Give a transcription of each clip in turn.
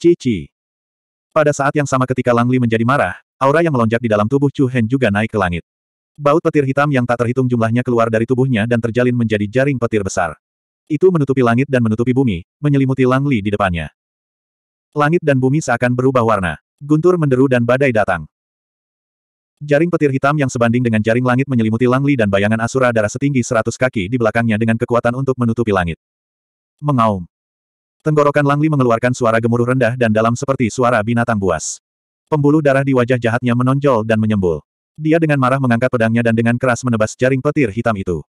Cici. Pada saat yang sama ketika Langli menjadi marah, aura yang melonjak di dalam tubuh Chu Hen juga naik ke langit. Baut petir hitam yang tak terhitung jumlahnya keluar dari tubuhnya dan terjalin menjadi jaring petir besar. Itu menutupi langit dan menutupi bumi, menyelimuti Langli di depannya. Langit dan bumi seakan berubah warna. Guntur menderu dan badai datang. Jaring petir hitam yang sebanding dengan jaring langit menyelimuti Langli dan bayangan Asura darah setinggi seratus kaki di belakangnya dengan kekuatan untuk menutupi langit. Mengaum. Tenggorokan Langli mengeluarkan suara gemuruh rendah dan dalam seperti suara binatang buas. Pembuluh darah di wajah jahatnya menonjol dan menyembul. Dia dengan marah mengangkat pedangnya dan dengan keras menebas jaring petir hitam itu.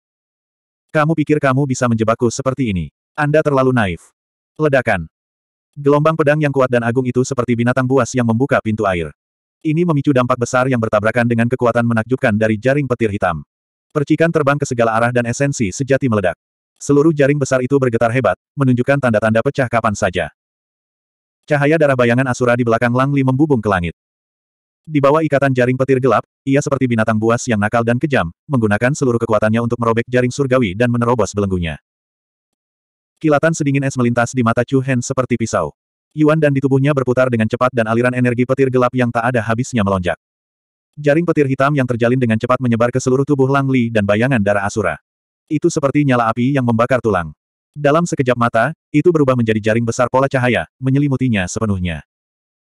Kamu pikir kamu bisa menjebakku seperti ini? Anda terlalu naif. Ledakan. Gelombang pedang yang kuat dan agung itu seperti binatang buas yang membuka pintu air. Ini memicu dampak besar yang bertabrakan dengan kekuatan menakjubkan dari jaring petir hitam. Percikan terbang ke segala arah dan esensi sejati meledak. Seluruh jaring besar itu bergetar hebat, menunjukkan tanda-tanda pecah kapan saja. Cahaya darah bayangan Asura di belakang Langli membubung ke langit. Di bawah ikatan jaring petir gelap, ia seperti binatang buas yang nakal dan kejam, menggunakan seluruh kekuatannya untuk merobek jaring surgawi dan menerobos belenggunya. Kilatan sedingin es melintas di mata Chu Hen seperti pisau. Yuan dan di tubuhnya berputar dengan cepat dan aliran energi petir gelap yang tak ada habisnya melonjak. Jaring petir hitam yang terjalin dengan cepat menyebar ke seluruh tubuh Langli dan bayangan darah Asura. Itu seperti nyala api yang membakar tulang. Dalam sekejap mata, itu berubah menjadi jaring besar pola cahaya, menyelimutinya sepenuhnya.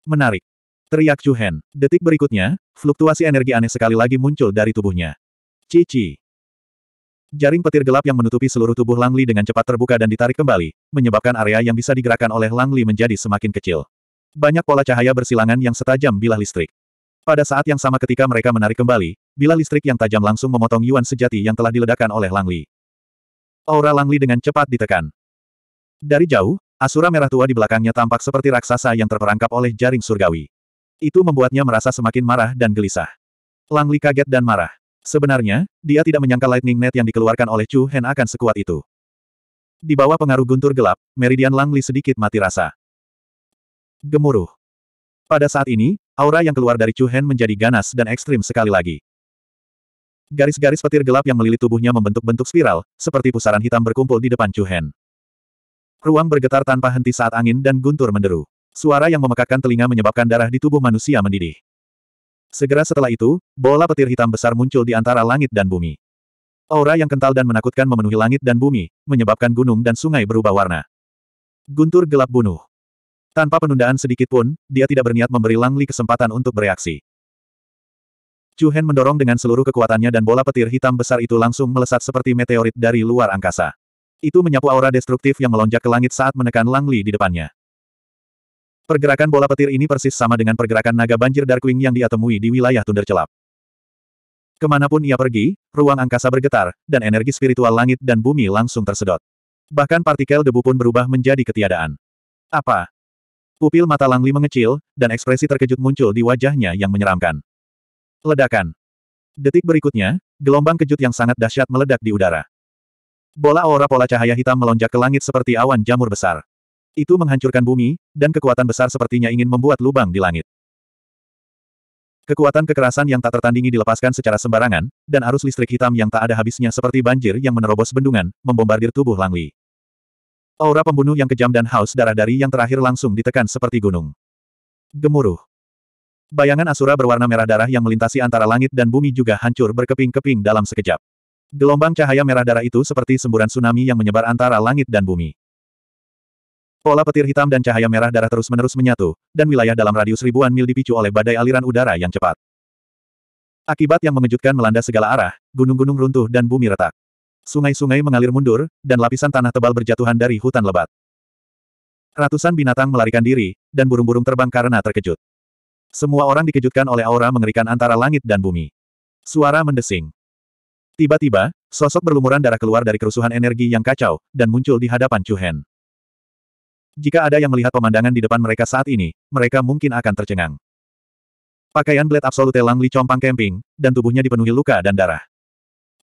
Menarik. Teriak Juhen. Detik berikutnya, fluktuasi energi aneh sekali lagi muncul dari tubuhnya. Cici. Jaring petir gelap yang menutupi seluruh tubuh Langli dengan cepat terbuka dan ditarik kembali, menyebabkan area yang bisa digerakkan oleh Langli menjadi semakin kecil. Banyak pola cahaya bersilangan yang setajam bilah listrik. Pada saat yang sama ketika mereka menarik kembali, bila listrik yang tajam langsung memotong Yuan sejati yang telah diledakkan oleh Langli. Aura Langli dengan cepat ditekan. Dari jauh, Asura merah tua di belakangnya tampak seperti raksasa yang terperangkap oleh jaring surgawi. Itu membuatnya merasa semakin marah dan gelisah. Langli kaget dan marah. Sebenarnya, dia tidak menyangka lightning net yang dikeluarkan oleh Chu Hen akan sekuat itu. Di bawah pengaruh guntur gelap, Meridian Langli sedikit mati rasa. Gemuruh. Pada saat ini, Aura yang keluar dari Chu Hen menjadi ganas dan ekstrim sekali lagi. Garis-garis petir gelap yang melilit tubuhnya membentuk bentuk spiral, seperti pusaran hitam berkumpul di depan Chu Hen. Ruang bergetar tanpa henti saat angin dan guntur menderu. Suara yang memekakkan telinga menyebabkan darah di tubuh manusia mendidih. Segera setelah itu, bola petir hitam besar muncul di antara langit dan bumi. Aura yang kental dan menakutkan memenuhi langit dan bumi, menyebabkan gunung dan sungai berubah warna. Guntur gelap bunuh. Tanpa penundaan sedikit pun, dia tidak berniat memberi Langli kesempatan untuk bereaksi. Chu Hen mendorong dengan seluruh kekuatannya dan bola petir hitam besar itu langsung melesat seperti meteorit dari luar angkasa. Itu menyapu aura destruktif yang melonjak ke langit saat menekan Lang Li di depannya. Pergerakan bola petir ini persis sama dengan pergerakan naga banjir Darkwing yang dia temui di wilayah Tunder Celap. Kemanapun ia pergi, ruang angkasa bergetar, dan energi spiritual langit dan bumi langsung tersedot. Bahkan partikel debu pun berubah menjadi ketiadaan. Apa? Pupil mata Langli mengecil, dan ekspresi terkejut muncul di wajahnya yang menyeramkan. Ledakan. Detik berikutnya, gelombang kejut yang sangat dahsyat meledak di udara. Bola aura pola cahaya hitam melonjak ke langit seperti awan jamur besar. Itu menghancurkan bumi, dan kekuatan besar sepertinya ingin membuat lubang di langit. Kekuatan kekerasan yang tak tertandingi dilepaskan secara sembarangan, dan arus listrik hitam yang tak ada habisnya seperti banjir yang menerobos bendungan, membombardir tubuh Langli. Aura pembunuh yang kejam dan haus darah dari yang terakhir langsung ditekan seperti gunung. Gemuruh. Bayangan Asura berwarna merah darah yang melintasi antara langit dan bumi juga hancur berkeping-keping dalam sekejap. Gelombang cahaya merah darah itu seperti semburan tsunami yang menyebar antara langit dan bumi. Pola petir hitam dan cahaya merah darah terus-menerus menyatu, dan wilayah dalam radius ribuan mil dipicu oleh badai aliran udara yang cepat. Akibat yang mengejutkan melanda segala arah, gunung-gunung runtuh dan bumi retak. Sungai-sungai mengalir mundur, dan lapisan tanah tebal berjatuhan dari hutan lebat. Ratusan binatang melarikan diri, dan burung-burung terbang karena terkejut. Semua orang dikejutkan oleh aura mengerikan antara langit dan bumi. Suara mendesing. Tiba-tiba, sosok berlumuran darah keluar dari kerusuhan energi yang kacau, dan muncul di hadapan Cuhen. Jika ada yang melihat pemandangan di depan mereka saat ini, mereka mungkin akan tercengang. Pakaian Blade Absolute Lang Li compang camping, dan tubuhnya dipenuhi luka dan darah.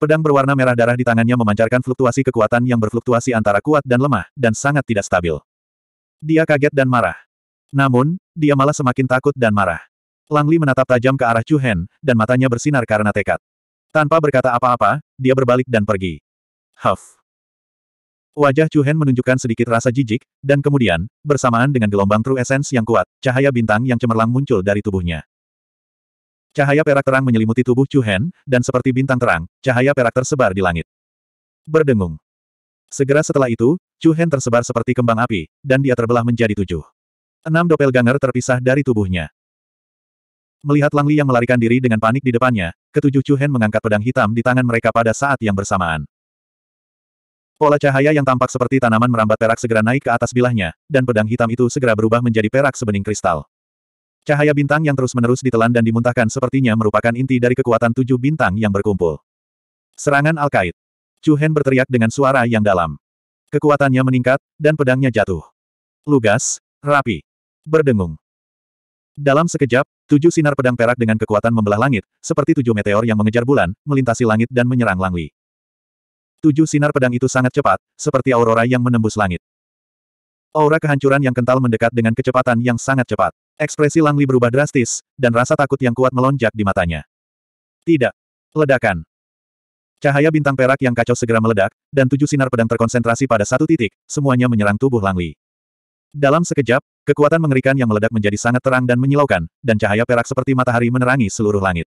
Pedang berwarna merah darah di tangannya memancarkan fluktuasi kekuatan yang berfluktuasi antara kuat dan lemah, dan sangat tidak stabil. Dia kaget dan marah. Namun, dia malah semakin takut dan marah. Langli menatap tajam ke arah Chu Hen, dan matanya bersinar karena tekad. Tanpa berkata apa-apa, dia berbalik dan pergi. Huff. Wajah Chu Hen menunjukkan sedikit rasa jijik, dan kemudian, bersamaan dengan gelombang true essence yang kuat, cahaya bintang yang cemerlang muncul dari tubuhnya. Cahaya perak terang menyelimuti tubuh Chu Hen, dan seperti bintang terang, cahaya perak tersebar di langit. Berdengung. Segera setelah itu, Chu Hen tersebar seperti kembang api, dan dia terbelah menjadi tujuh. Enam Dopel Ganger terpisah dari tubuhnya. Melihat Lang Li yang melarikan diri dengan panik di depannya, ketujuh Chu Hen mengangkat pedang hitam di tangan mereka pada saat yang bersamaan. Pola cahaya yang tampak seperti tanaman merambat perak segera naik ke atas bilahnya, dan pedang hitam itu segera berubah menjadi perak sebening kristal. Cahaya bintang yang terus-menerus ditelan dan dimuntahkan sepertinya merupakan inti dari kekuatan tujuh bintang yang berkumpul. Serangan Al-Qaid. Chu Hen berteriak dengan suara yang dalam. Kekuatannya meningkat, dan pedangnya jatuh. Lugas, rapi, berdengung. Dalam sekejap, tujuh sinar pedang perak dengan kekuatan membelah langit, seperti tujuh meteor yang mengejar bulan, melintasi langit dan menyerang Langli. Tujuh sinar pedang itu sangat cepat, seperti aurora yang menembus langit. Aura kehancuran yang kental mendekat dengan kecepatan yang sangat cepat. Ekspresi Langli berubah drastis, dan rasa takut yang kuat melonjak di matanya. Tidak. Ledakan. Cahaya bintang perak yang kacau segera meledak, dan tujuh sinar pedang terkonsentrasi pada satu titik, semuanya menyerang tubuh Langli. Dalam sekejap, kekuatan mengerikan yang meledak menjadi sangat terang dan menyilaukan, dan cahaya perak seperti matahari menerangi seluruh langit.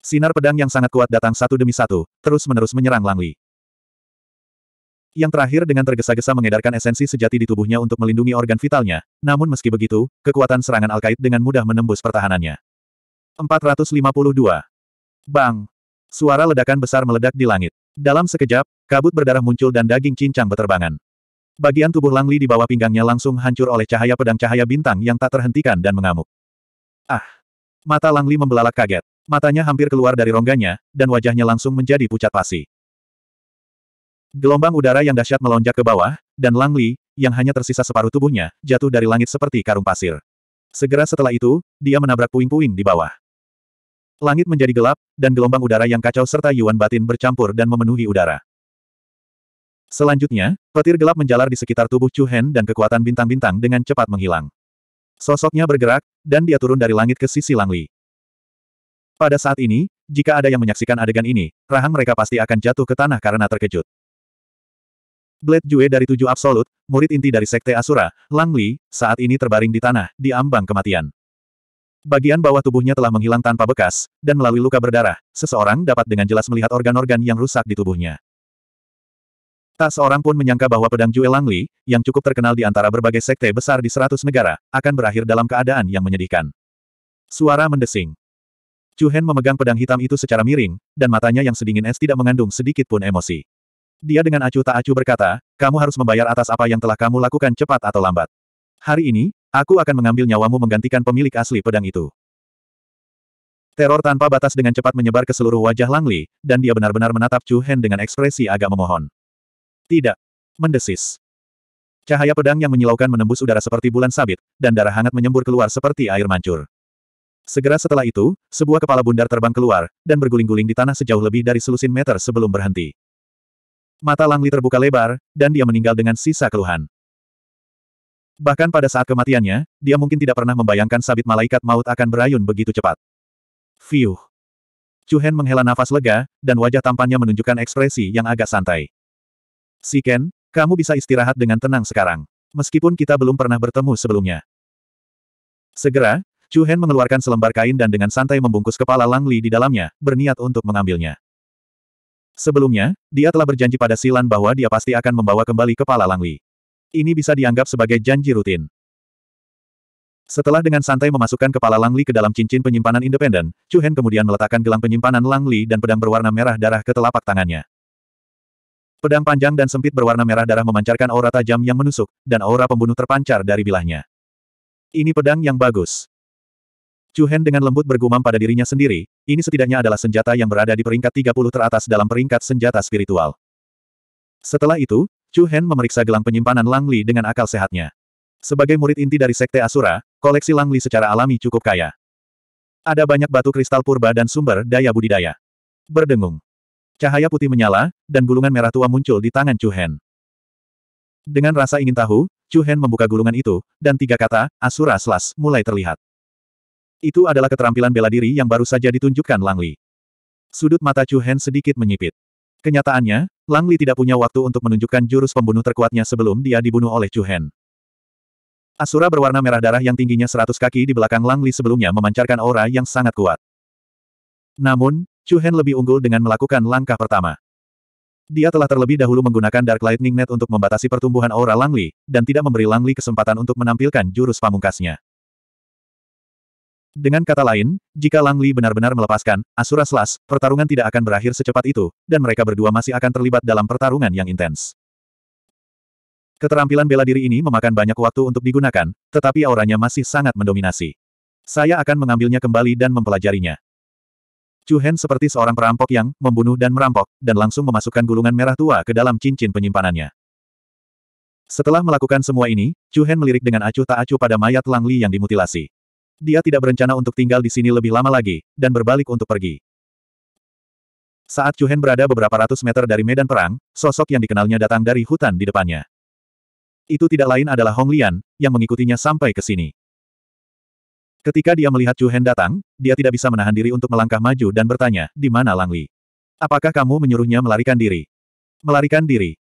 Sinar pedang yang sangat kuat datang satu demi satu, terus-menerus menyerang Langli. Yang terakhir dengan tergesa-gesa mengedarkan esensi sejati di tubuhnya untuk melindungi organ vitalnya, namun meski begitu, kekuatan serangan Alkait dengan mudah menembus pertahanannya. 452. Bang! Suara ledakan besar meledak di langit. Dalam sekejap, kabut berdarah muncul dan daging cincang beterbangan. Bagian tubuh Langli di bawah pinggangnya langsung hancur oleh cahaya pedang cahaya bintang yang tak terhentikan dan mengamuk. Ah! Mata Langli membelalak kaget. Matanya hampir keluar dari rongganya, dan wajahnya langsung menjadi pucat pasi. Gelombang udara yang dahsyat melonjak ke bawah, dan Lang Li, yang hanya tersisa separuh tubuhnya, jatuh dari langit seperti karung pasir. Segera setelah itu, dia menabrak puing-puing di bawah. Langit menjadi gelap, dan gelombang udara yang kacau serta Yuan batin bercampur dan memenuhi udara. Selanjutnya, petir gelap menjalar di sekitar tubuh Chu Hen dan kekuatan bintang-bintang dengan cepat menghilang. Sosoknya bergerak, dan dia turun dari langit ke sisi Langli. Pada saat ini, jika ada yang menyaksikan adegan ini, rahang mereka pasti akan jatuh ke tanah karena terkejut. Blade Jue dari tujuh absolut, murid inti dari Sekte Asura, Lang Li, saat ini terbaring di tanah, di ambang kematian. Bagian bawah tubuhnya telah menghilang tanpa bekas, dan melalui luka berdarah, seseorang dapat dengan jelas melihat organ-organ yang rusak di tubuhnya. Tak seorang pun menyangka bahwa pedang Jue Lang Li, yang cukup terkenal di antara berbagai sekte besar di seratus negara, akan berakhir dalam keadaan yang menyedihkan. Suara mendesing. Chu Hen memegang pedang hitam itu secara miring, dan matanya yang sedingin es tidak mengandung sedikit pun emosi. Dia dengan acuh tak acuh berkata, kamu harus membayar atas apa yang telah kamu lakukan cepat atau lambat. Hari ini, aku akan mengambil nyawamu menggantikan pemilik asli pedang itu. Teror tanpa batas dengan cepat menyebar ke seluruh wajah Langli, dan dia benar-benar menatap Chu Hen dengan ekspresi agak memohon. Tidak. Mendesis. Cahaya pedang yang menyilaukan menembus udara seperti bulan sabit, dan darah hangat menyembur keluar seperti air mancur. Segera setelah itu, sebuah kepala bundar terbang keluar, dan berguling-guling di tanah sejauh lebih dari selusin meter sebelum berhenti mata Langli terbuka lebar, dan dia meninggal dengan sisa keluhan. Bahkan pada saat kematiannya, dia mungkin tidak pernah membayangkan sabit malaikat maut akan berayun begitu cepat. Fiuh. Chu menghela nafas lega, dan wajah tampannya menunjukkan ekspresi yang agak santai. Si Ken, kamu bisa istirahat dengan tenang sekarang. Meskipun kita belum pernah bertemu sebelumnya. Segera, Chu mengeluarkan selembar kain dan dengan santai membungkus kepala Langli di dalamnya, berniat untuk mengambilnya. Sebelumnya, dia telah berjanji pada Silan bahwa dia pasti akan membawa kembali kepala Langli. Ini bisa dianggap sebagai janji rutin. Setelah dengan santai memasukkan kepala Langli ke dalam cincin penyimpanan independen, Chu Hen kemudian meletakkan gelang penyimpanan Langli dan pedang berwarna merah darah ke telapak tangannya. Pedang panjang dan sempit berwarna merah darah memancarkan aura tajam yang menusuk, dan aura pembunuh terpancar dari bilahnya. Ini pedang yang bagus. Chu Hen dengan lembut bergumam pada dirinya sendiri, ini setidaknya adalah senjata yang berada di peringkat 30 teratas dalam peringkat senjata spiritual. Setelah itu, Chu Hen memeriksa gelang penyimpanan Langli dengan akal sehatnya. Sebagai murid inti dari Sekte Asura, koleksi Langli secara alami cukup kaya. Ada banyak batu kristal purba dan sumber daya budidaya. Berdengung. Cahaya putih menyala, dan gulungan merah tua muncul di tangan Chu Hen. Dengan rasa ingin tahu, Chu Hen membuka gulungan itu, dan tiga kata, Asura Slash mulai terlihat. Itu adalah keterampilan bela diri yang baru saja ditunjukkan Lang Li. Sudut mata Chu Hen sedikit menyipit. Kenyataannya, Lang Li tidak punya waktu untuk menunjukkan jurus pembunuh terkuatnya sebelum dia dibunuh oleh Chu Hen. Asura berwarna merah darah yang tingginya seratus kaki di belakang Lang Li sebelumnya memancarkan aura yang sangat kuat. Namun, Chu Hen lebih unggul dengan melakukan langkah pertama. Dia telah terlebih dahulu menggunakan Dark Lightning Net untuk membatasi pertumbuhan aura Langli, dan tidak memberi Langli kesempatan untuk menampilkan jurus pamungkasnya. Dengan kata lain, jika Lang Li benar-benar melepaskan Asura Slash, pertarungan tidak akan berakhir secepat itu, dan mereka berdua masih akan terlibat dalam pertarungan yang intens. Keterampilan bela diri ini memakan banyak waktu untuk digunakan, tetapi auranya masih sangat mendominasi. Saya akan mengambilnya kembali dan mempelajarinya. Chu Hen seperti seorang perampok yang membunuh dan merampok, dan langsung memasukkan gulungan merah tua ke dalam cincin penyimpanannya. Setelah melakukan semua ini, Chu Hen melirik dengan acuh tak acuh pada mayat Lang Li yang dimutilasi. Dia tidak berencana untuk tinggal di sini lebih lama lagi, dan berbalik untuk pergi. Saat Hen berada beberapa ratus meter dari medan perang, sosok yang dikenalnya datang dari hutan di depannya. Itu tidak lain adalah Hong Lian, yang mengikutinya sampai ke sini. Ketika dia melihat Hen datang, dia tidak bisa menahan diri untuk melangkah maju dan bertanya, di mana Lang Li? Apakah kamu menyuruhnya melarikan diri? Melarikan diri.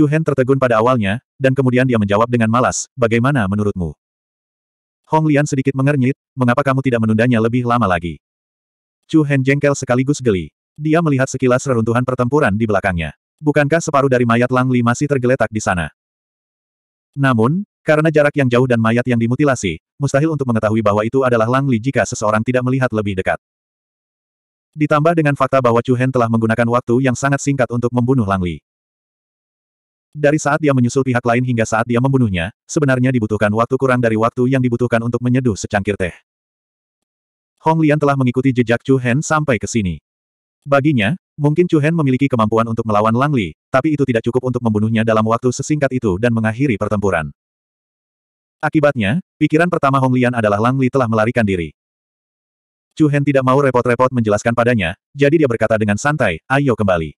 Hen tertegun pada awalnya, dan kemudian dia menjawab dengan malas, bagaimana menurutmu? Hong Lian sedikit mengernyit, mengapa kamu tidak menundanya lebih lama lagi? Chu Hen jengkel sekaligus geli. Dia melihat sekilas reruntuhan pertempuran di belakangnya. Bukankah separuh dari mayat Lang Li masih tergeletak di sana? Namun, karena jarak yang jauh dan mayat yang dimutilasi, mustahil untuk mengetahui bahwa itu adalah Lang Li jika seseorang tidak melihat lebih dekat. Ditambah dengan fakta bahwa Chu Hen telah menggunakan waktu yang sangat singkat untuk membunuh Lang Li. Dari saat dia menyusul pihak lain hingga saat dia membunuhnya, sebenarnya dibutuhkan waktu kurang dari waktu yang dibutuhkan untuk menyeduh secangkir teh. Hong Lian telah mengikuti jejak Chu Hen sampai ke sini. Baginya, mungkin Chu Hen memiliki kemampuan untuk melawan Lang Li, tapi itu tidak cukup untuk membunuhnya dalam waktu sesingkat itu dan mengakhiri pertempuran. Akibatnya, pikiran pertama Hong Lian adalah Lang Li telah melarikan diri. Chu Hen tidak mau repot-repot menjelaskan padanya, jadi dia berkata dengan santai, ayo kembali.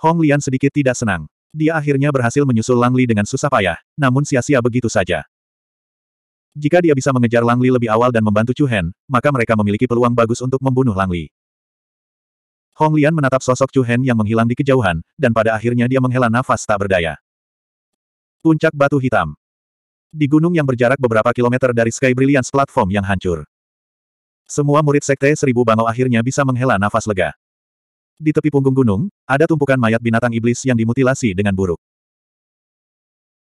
Hong Lian sedikit tidak senang. Dia akhirnya berhasil menyusul Langli dengan susah payah, namun sia-sia begitu saja. Jika dia bisa mengejar Langli lebih awal dan membantu Chu Hen, maka mereka memiliki peluang bagus untuk membunuh Langli. Hong Lian menatap sosok Chu Hen yang menghilang di kejauhan, dan pada akhirnya dia menghela nafas tak berdaya. Puncak Batu Hitam Di gunung yang berjarak beberapa kilometer dari Sky Brilliance platform yang hancur. Semua murid Sekte Seribu Bangau akhirnya bisa menghela nafas lega. Di tepi punggung gunung, ada tumpukan mayat binatang iblis yang dimutilasi dengan buruk.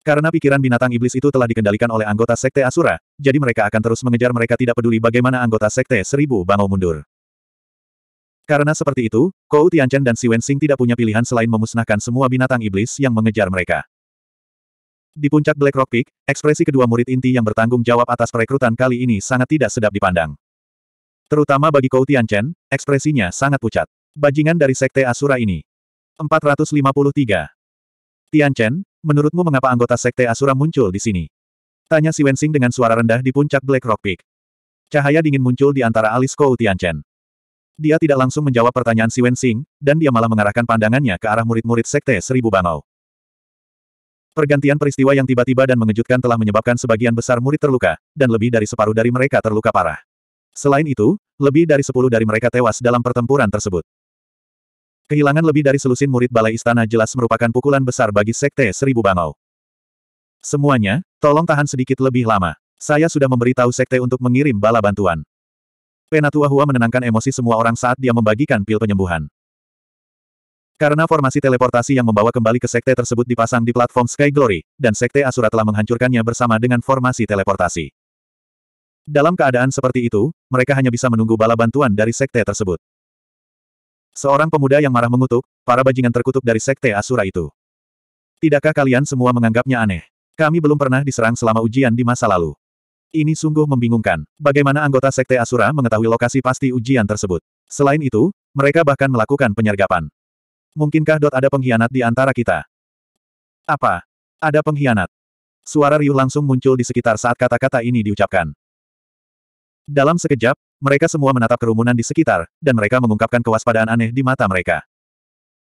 Karena pikiran binatang iblis itu telah dikendalikan oleh anggota Sekte Asura, jadi mereka akan terus mengejar mereka tidak peduli bagaimana anggota Sekte Seribu Bangau mundur. Karena seperti itu, Kou Tianchen dan Si Wensing tidak punya pilihan selain memusnahkan semua binatang iblis yang mengejar mereka. Di puncak Black Rock Peak, ekspresi kedua murid inti yang bertanggung jawab atas perekrutan kali ini sangat tidak sedap dipandang. Terutama bagi Kou Tianchen, ekspresinya sangat pucat. Bajingan dari Sekte Asura ini. 453. Tian Chen, menurutmu mengapa anggota Sekte Asura muncul di sini? Tanya si Wensing dengan suara rendah di puncak Black Rock Peak. Cahaya dingin muncul di antara alis Kou Tian Chen. Dia tidak langsung menjawab pertanyaan si Wensing, dan dia malah mengarahkan pandangannya ke arah murid-murid Sekte Seribu Bangau. Pergantian peristiwa yang tiba-tiba dan mengejutkan telah menyebabkan sebagian besar murid terluka, dan lebih dari separuh dari mereka terluka parah. Selain itu, lebih dari sepuluh dari mereka tewas dalam pertempuran tersebut. Kehilangan lebih dari selusin murid balai istana jelas merupakan pukulan besar bagi Sekte Seribu Bangau. Semuanya, tolong tahan sedikit lebih lama. Saya sudah memberitahu Sekte untuk mengirim bala bantuan. Penatua Hua menenangkan emosi semua orang saat dia membagikan pil penyembuhan. Karena formasi teleportasi yang membawa kembali ke Sekte tersebut dipasang di platform Sky Glory, dan Sekte Asura telah menghancurkannya bersama dengan formasi teleportasi. Dalam keadaan seperti itu, mereka hanya bisa menunggu bala bantuan dari Sekte tersebut. Seorang pemuda yang marah mengutuk, para bajingan terkutuk dari Sekte Asura itu. Tidakkah kalian semua menganggapnya aneh? Kami belum pernah diserang selama ujian di masa lalu. Ini sungguh membingungkan. Bagaimana anggota Sekte Asura mengetahui lokasi pasti ujian tersebut? Selain itu, mereka bahkan melakukan penyergapan. Mungkinkah dot ada pengkhianat di antara kita? Apa? Ada pengkhianat. Suara riuh langsung muncul di sekitar saat kata-kata ini diucapkan. Dalam sekejap, mereka semua menatap kerumunan di sekitar, dan mereka mengungkapkan kewaspadaan aneh di mata mereka.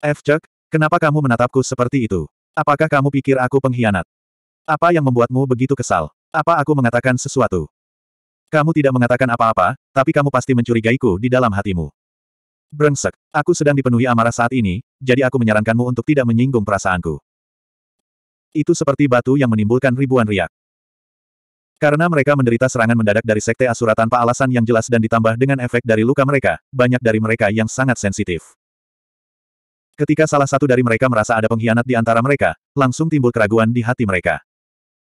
F. Chuck, kenapa kamu menatapku seperti itu? Apakah kamu pikir aku pengkhianat? Apa yang membuatmu begitu kesal? Apa aku mengatakan sesuatu? Kamu tidak mengatakan apa-apa, tapi kamu pasti mencurigaiku di dalam hatimu. Brengsek, aku sedang dipenuhi amarah saat ini, jadi aku menyarankanmu untuk tidak menyinggung perasaanku. Itu seperti batu yang menimbulkan ribuan riak. Karena mereka menderita serangan mendadak dari Sekte Asura tanpa alasan yang jelas dan ditambah dengan efek dari luka mereka, banyak dari mereka yang sangat sensitif. Ketika salah satu dari mereka merasa ada pengkhianat di antara mereka, langsung timbul keraguan di hati mereka.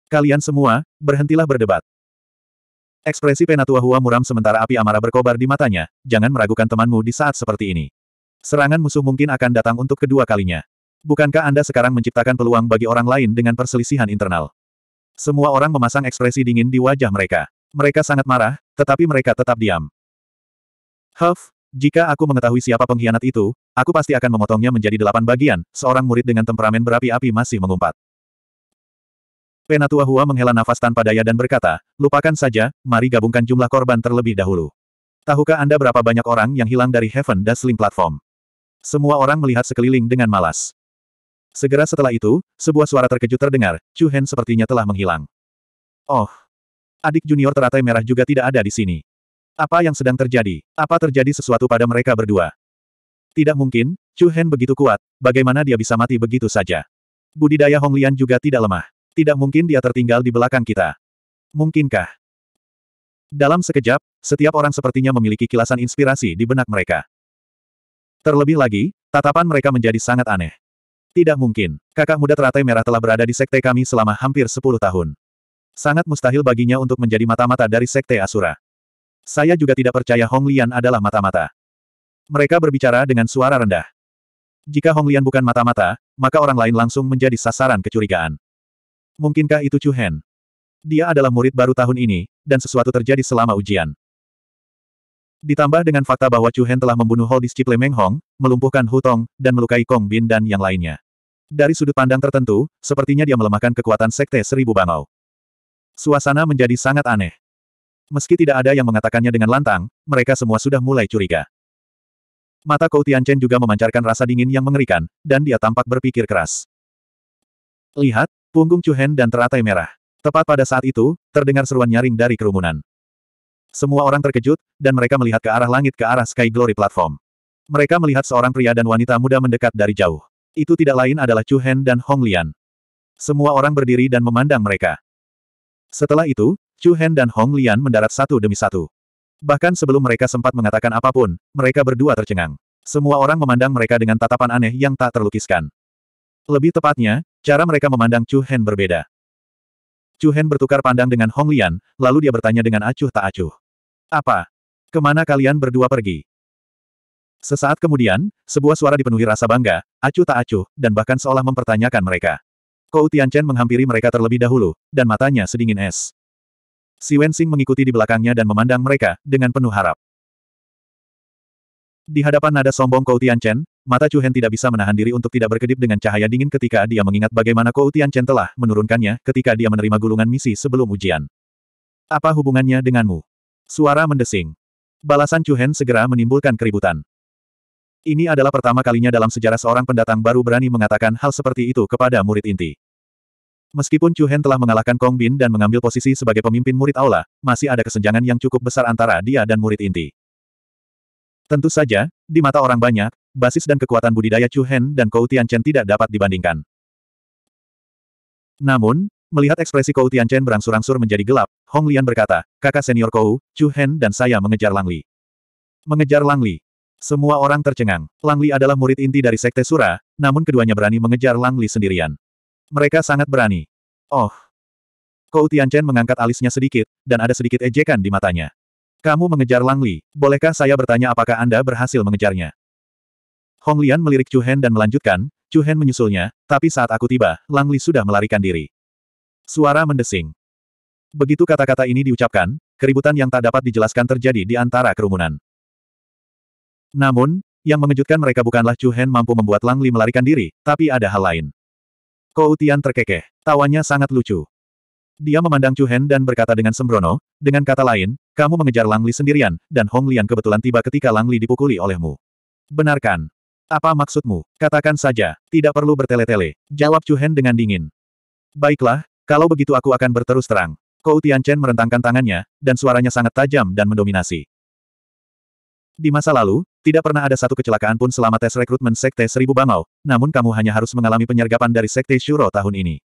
Kalian semua, berhentilah berdebat. Ekspresi Penatua Hua muram sementara api amarah berkobar di matanya, jangan meragukan temanmu di saat seperti ini. Serangan musuh mungkin akan datang untuk kedua kalinya. Bukankah Anda sekarang menciptakan peluang bagi orang lain dengan perselisihan internal? Semua orang memasang ekspresi dingin di wajah mereka. Mereka sangat marah, tetapi mereka tetap diam. Huff, jika aku mengetahui siapa pengkhianat itu, aku pasti akan memotongnya menjadi delapan bagian, seorang murid dengan temperamen berapi-api masih mengumpat. Penatua Hua menghela nafas tanpa daya dan berkata, lupakan saja, mari gabungkan jumlah korban terlebih dahulu. Tahukah Anda berapa banyak orang yang hilang dari Heaven Dazzling Platform? Semua orang melihat sekeliling dengan malas. Segera setelah itu, sebuah suara terkejut terdengar, Chu Hen sepertinya telah menghilang. Oh! Adik junior teratai merah juga tidak ada di sini. Apa yang sedang terjadi? Apa terjadi sesuatu pada mereka berdua? Tidak mungkin, Chu Hen begitu kuat, bagaimana dia bisa mati begitu saja? Budidaya Honglian juga tidak lemah. Tidak mungkin dia tertinggal di belakang kita. Mungkinkah? Dalam sekejap, setiap orang sepertinya memiliki kilasan inspirasi di benak mereka. Terlebih lagi, tatapan mereka menjadi sangat aneh. Tidak mungkin. Kakak muda teratai merah telah berada di sekte kami selama hampir 10 tahun. Sangat mustahil baginya untuk menjadi mata-mata dari sekte Asura. Saya juga tidak percaya Hong Lian adalah mata-mata. Mereka berbicara dengan suara rendah. Jika Hong Lian bukan mata-mata, maka orang lain langsung menjadi sasaran kecurigaan. Mungkinkah itu Chu Hen? Dia adalah murid baru tahun ini, dan sesuatu terjadi selama ujian. Ditambah dengan fakta bahwa Chu Hen telah membunuh Hall Disciple Meng Hong, melumpuhkan Hu Tong, dan melukai Kong Bin dan yang lainnya. Dari sudut pandang tertentu, sepertinya dia melemahkan kekuatan Sekte Seribu Bangau. Suasana menjadi sangat aneh. Meski tidak ada yang mengatakannya dengan lantang, mereka semua sudah mulai curiga. Mata Kou Tianchen juga memancarkan rasa dingin yang mengerikan, dan dia tampak berpikir keras. Lihat, punggung Chu Hen dan teratai merah. Tepat pada saat itu, terdengar seruan nyaring dari kerumunan. Semua orang terkejut, dan mereka melihat ke arah langit ke arah Sky Glory Platform. Mereka melihat seorang pria dan wanita muda mendekat dari jauh. Itu tidak lain adalah Chu Hen dan Hong Lian. Semua orang berdiri dan memandang mereka. Setelah itu, Chu Hen dan Hong Lian mendarat satu demi satu. Bahkan sebelum mereka sempat mengatakan apapun, mereka berdua tercengang. Semua orang memandang mereka dengan tatapan aneh yang tak terlukiskan. Lebih tepatnya, cara mereka memandang Chu Hen berbeda. Chu Hen bertukar pandang dengan Hong Lian, lalu dia bertanya dengan acuh tak acuh. Apa? Kemana kalian berdua pergi? Sesaat kemudian, sebuah suara dipenuhi rasa bangga, acuh tak acuh, dan bahkan seolah mempertanyakan mereka. Kou Tianchen menghampiri mereka terlebih dahulu, dan matanya sedingin es. Si Wensing mengikuti di belakangnya dan memandang mereka, dengan penuh harap. Di hadapan nada sombong Kou Tianchen, mata Chu Hen tidak bisa menahan diri untuk tidak berkedip dengan cahaya dingin ketika dia mengingat bagaimana Kou Tianchen telah menurunkannya ketika dia menerima gulungan misi sebelum ujian. Apa hubungannya denganmu? Suara mendesing. Balasan Chu Hen segera menimbulkan keributan. Ini adalah pertama kalinya dalam sejarah seorang pendatang baru berani mengatakan hal seperti itu kepada murid inti. Meskipun Chu Hen telah mengalahkan Kong Bin dan mengambil posisi sebagai pemimpin murid aula, masih ada kesenjangan yang cukup besar antara dia dan murid inti. Tentu saja, di mata orang banyak, basis dan kekuatan budidaya Chu Hen dan Kou Tian Chen tidak dapat dibandingkan. Namun, melihat ekspresi Kou Tian Chen berangsur-angsur menjadi gelap, Hong Lian berkata, kakak senior Kou, Chu Hen dan saya mengejar Lang Li. Mengejar Lang Li. Semua orang tercengang. Lang Li adalah murid inti dari Sekte Sura, namun keduanya berani mengejar Lang Li sendirian. Mereka sangat berani. Oh. Kou Tianchen mengangkat alisnya sedikit, dan ada sedikit ejekan di matanya. Kamu mengejar Lang Li, bolehkah saya bertanya apakah Anda berhasil mengejarnya? Hong Lian melirik Chu Hen dan melanjutkan, Chu Hen menyusulnya, tapi saat aku tiba, Lang Li sudah melarikan diri. Suara mendesing. Begitu kata-kata ini diucapkan, keributan yang tak dapat dijelaskan terjadi di antara kerumunan. Namun, yang mengejutkan mereka bukanlah Chu Hen mampu membuat Lang Li melarikan diri, tapi ada hal lain. Kou Tian terkekeh, tawanya sangat lucu. Dia memandang Chu Hen dan berkata dengan sembrono, dengan kata lain, kamu mengejar Lang Li sendirian, dan Hong Lian kebetulan tiba ketika Lang Li dipukuli olehmu. Benarkan. Apa maksudmu? Katakan saja, tidak perlu bertele-tele, jawab Chu Hen dengan dingin. Baiklah, kalau begitu aku akan berterus terang. Kou Tian Chen merentangkan tangannya, dan suaranya sangat tajam dan mendominasi. Di masa lalu, tidak pernah ada satu kecelakaan pun selama tes rekrutmen Sekte Seribu Bangau, namun kamu hanya harus mengalami penyergapan dari Sekte Shuro tahun ini.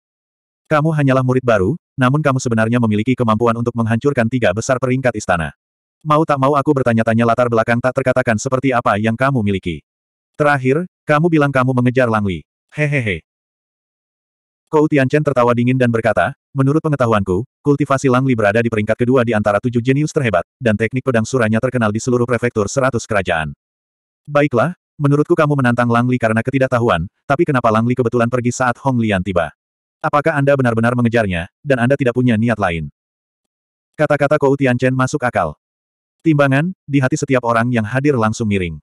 Kamu hanyalah murid baru, namun kamu sebenarnya memiliki kemampuan untuk menghancurkan tiga besar peringkat istana. Mau tak mau aku bertanya-tanya latar belakang tak terkatakan seperti apa yang kamu miliki. Terakhir, kamu bilang kamu mengejar Langli. Hehehe. Kou Tianchen tertawa dingin dan berkata, menurut pengetahuanku, kultivasi Langli berada di peringkat kedua di antara tujuh jenius terhebat, dan teknik pedang suranya terkenal di seluruh prefektur seratus kerajaan. Baiklah, menurutku kamu menantang Langli karena ketidaktahuan, tapi kenapa Langli kebetulan pergi saat Hong Lian tiba? Apakah Anda benar-benar mengejarnya, dan Anda tidak punya niat lain? Kata-kata Kou Tianchen masuk akal. Timbangan, di hati setiap orang yang hadir langsung miring.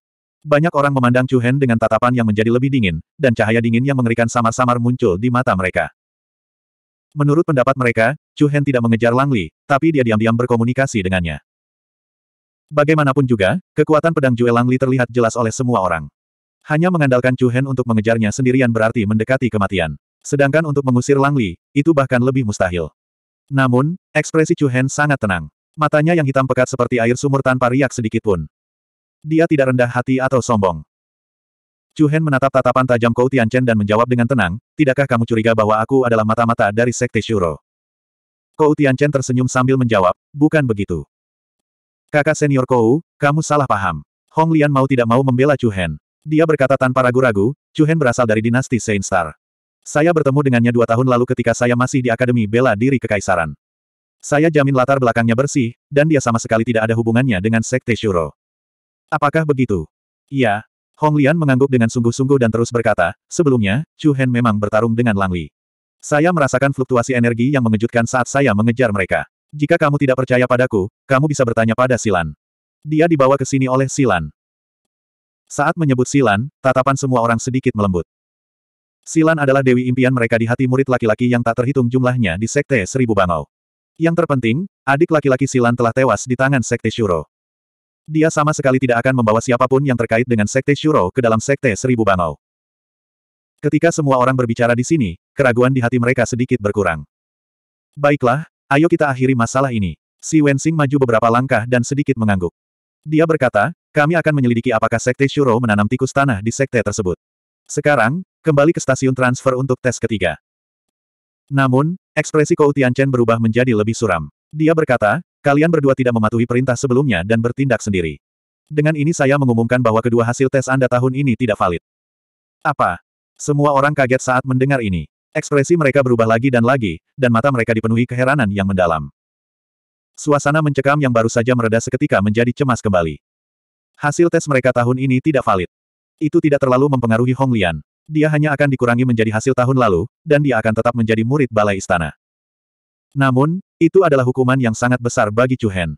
Banyak orang memandang Chu Hen dengan tatapan yang menjadi lebih dingin, dan cahaya dingin yang mengerikan samar-samar muncul di mata mereka. Menurut pendapat mereka, Chu Hen tidak mengejar Lang Li, tapi dia diam-diam berkomunikasi dengannya. Bagaimanapun juga, kekuatan pedang Jue Lang Li terlihat jelas oleh semua orang. Hanya mengandalkan Chu Hen untuk mengejarnya sendirian berarti mendekati kematian. Sedangkan untuk mengusir Lang Li, itu bahkan lebih mustahil. Namun, ekspresi Chu Hen sangat tenang. Matanya yang hitam pekat seperti air sumur tanpa riak sedikit pun. Dia tidak rendah hati atau sombong. Chu Hen menatap tatapan tajam Kou Tianchen dan menjawab dengan tenang, Tidakkah kamu curiga bahwa aku adalah mata-mata dari Sekte Shuro? Kou Tianchen tersenyum sambil menjawab, Bukan begitu. Kakak senior Kou, kamu salah paham. Hong Lian mau tidak mau membela Chu Hen. Dia berkata tanpa ragu-ragu, Chu Hen berasal dari dinasti Saint Star. Saya bertemu dengannya dua tahun lalu ketika saya masih di Akademi Bela Diri Kekaisaran. Saya jamin latar belakangnya bersih, dan dia sama sekali tidak ada hubungannya dengan Sekte Shuro. Apakah begitu? Ya, Hong Lian mengangguk dengan sungguh-sungguh dan terus berkata, sebelumnya, Chu Hen memang bertarung dengan Lang Li. Saya merasakan fluktuasi energi yang mengejutkan saat saya mengejar mereka. Jika kamu tidak percaya padaku, kamu bisa bertanya pada Silan. Dia dibawa ke sini oleh Silan. Saat menyebut Silan, tatapan semua orang sedikit melembut. Silan adalah dewi impian mereka di hati murid laki-laki yang tak terhitung jumlahnya di Sekte Seribu Bangau. Yang terpenting, adik laki-laki Silan telah tewas di tangan Sekte Shuro. Dia sama sekali tidak akan membawa siapapun yang terkait dengan Sekte Shuro ke dalam Sekte Seribu Bangau. Ketika semua orang berbicara di sini, keraguan di hati mereka sedikit berkurang. Baiklah, ayo kita akhiri masalah ini. Si Wensing maju beberapa langkah dan sedikit mengangguk. Dia berkata, kami akan menyelidiki apakah Sekte Shuro menanam tikus tanah di Sekte tersebut. Sekarang, kembali ke stasiun transfer untuk tes ketiga. Namun, ekspresi Kou Chen berubah menjadi lebih suram. Dia berkata, Kalian berdua tidak mematuhi perintah sebelumnya dan bertindak sendiri. Dengan ini saya mengumumkan bahwa kedua hasil tes Anda tahun ini tidak valid. Apa? Semua orang kaget saat mendengar ini. Ekspresi mereka berubah lagi dan lagi, dan mata mereka dipenuhi keheranan yang mendalam. Suasana mencekam yang baru saja mereda seketika menjadi cemas kembali. Hasil tes mereka tahun ini tidak valid. Itu tidak terlalu mempengaruhi Hong Lian. Dia hanya akan dikurangi menjadi hasil tahun lalu, dan dia akan tetap menjadi murid balai istana. Namun, itu adalah hukuman yang sangat besar bagi Cuhen.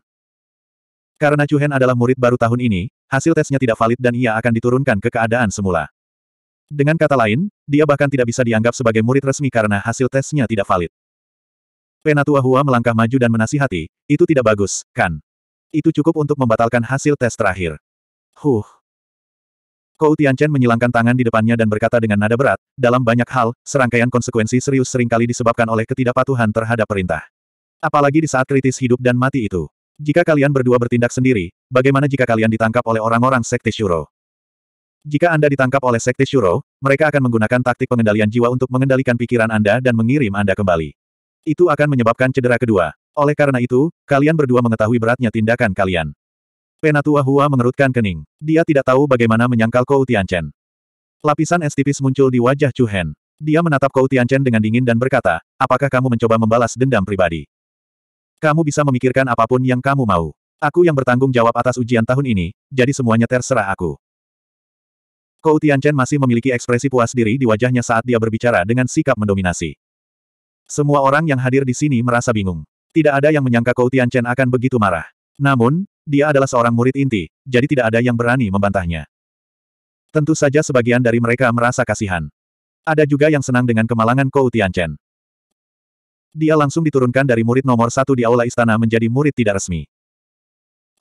Karena Cuhen adalah murid baru tahun ini, hasil tesnya tidak valid dan ia akan diturunkan ke keadaan semula. Dengan kata lain, dia bahkan tidak bisa dianggap sebagai murid resmi karena hasil tesnya tidak valid. Penatua Hua melangkah maju dan menasihati, itu tidak bagus, kan? Itu cukup untuk membatalkan hasil tes terakhir. Huh. Kou Tianchen menyilangkan tangan di depannya dan berkata dengan nada berat, dalam banyak hal, serangkaian konsekuensi serius seringkali disebabkan oleh ketidakpatuhan terhadap perintah. Apalagi di saat kritis hidup dan mati itu. Jika kalian berdua bertindak sendiri, bagaimana jika kalian ditangkap oleh orang-orang Sekte Shuro? Jika Anda ditangkap oleh Sekte Shuro, mereka akan menggunakan taktik pengendalian jiwa untuk mengendalikan pikiran Anda dan mengirim Anda kembali. Itu akan menyebabkan cedera kedua. Oleh karena itu, kalian berdua mengetahui beratnya tindakan kalian. Penatua Hua mengerutkan kening. Dia tidak tahu bagaimana menyangkal Kou Tianchen. Lapisan es tipis muncul di wajah Chu Hen. Dia menatap Kou Tianchen dengan dingin dan berkata, apakah kamu mencoba membalas dendam pribadi? Kamu bisa memikirkan apapun yang kamu mau. Aku yang bertanggung jawab atas ujian tahun ini, jadi semuanya terserah aku. Kou Tianchen masih memiliki ekspresi puas diri di wajahnya saat dia berbicara dengan sikap mendominasi. Semua orang yang hadir di sini merasa bingung. Tidak ada yang menyangka Kou Tianchen akan begitu marah. Namun, dia adalah seorang murid inti, jadi tidak ada yang berani membantahnya. Tentu saja sebagian dari mereka merasa kasihan. Ada juga yang senang dengan kemalangan Kou Tianchen. Dia langsung diturunkan dari murid nomor satu di aula istana menjadi murid tidak resmi.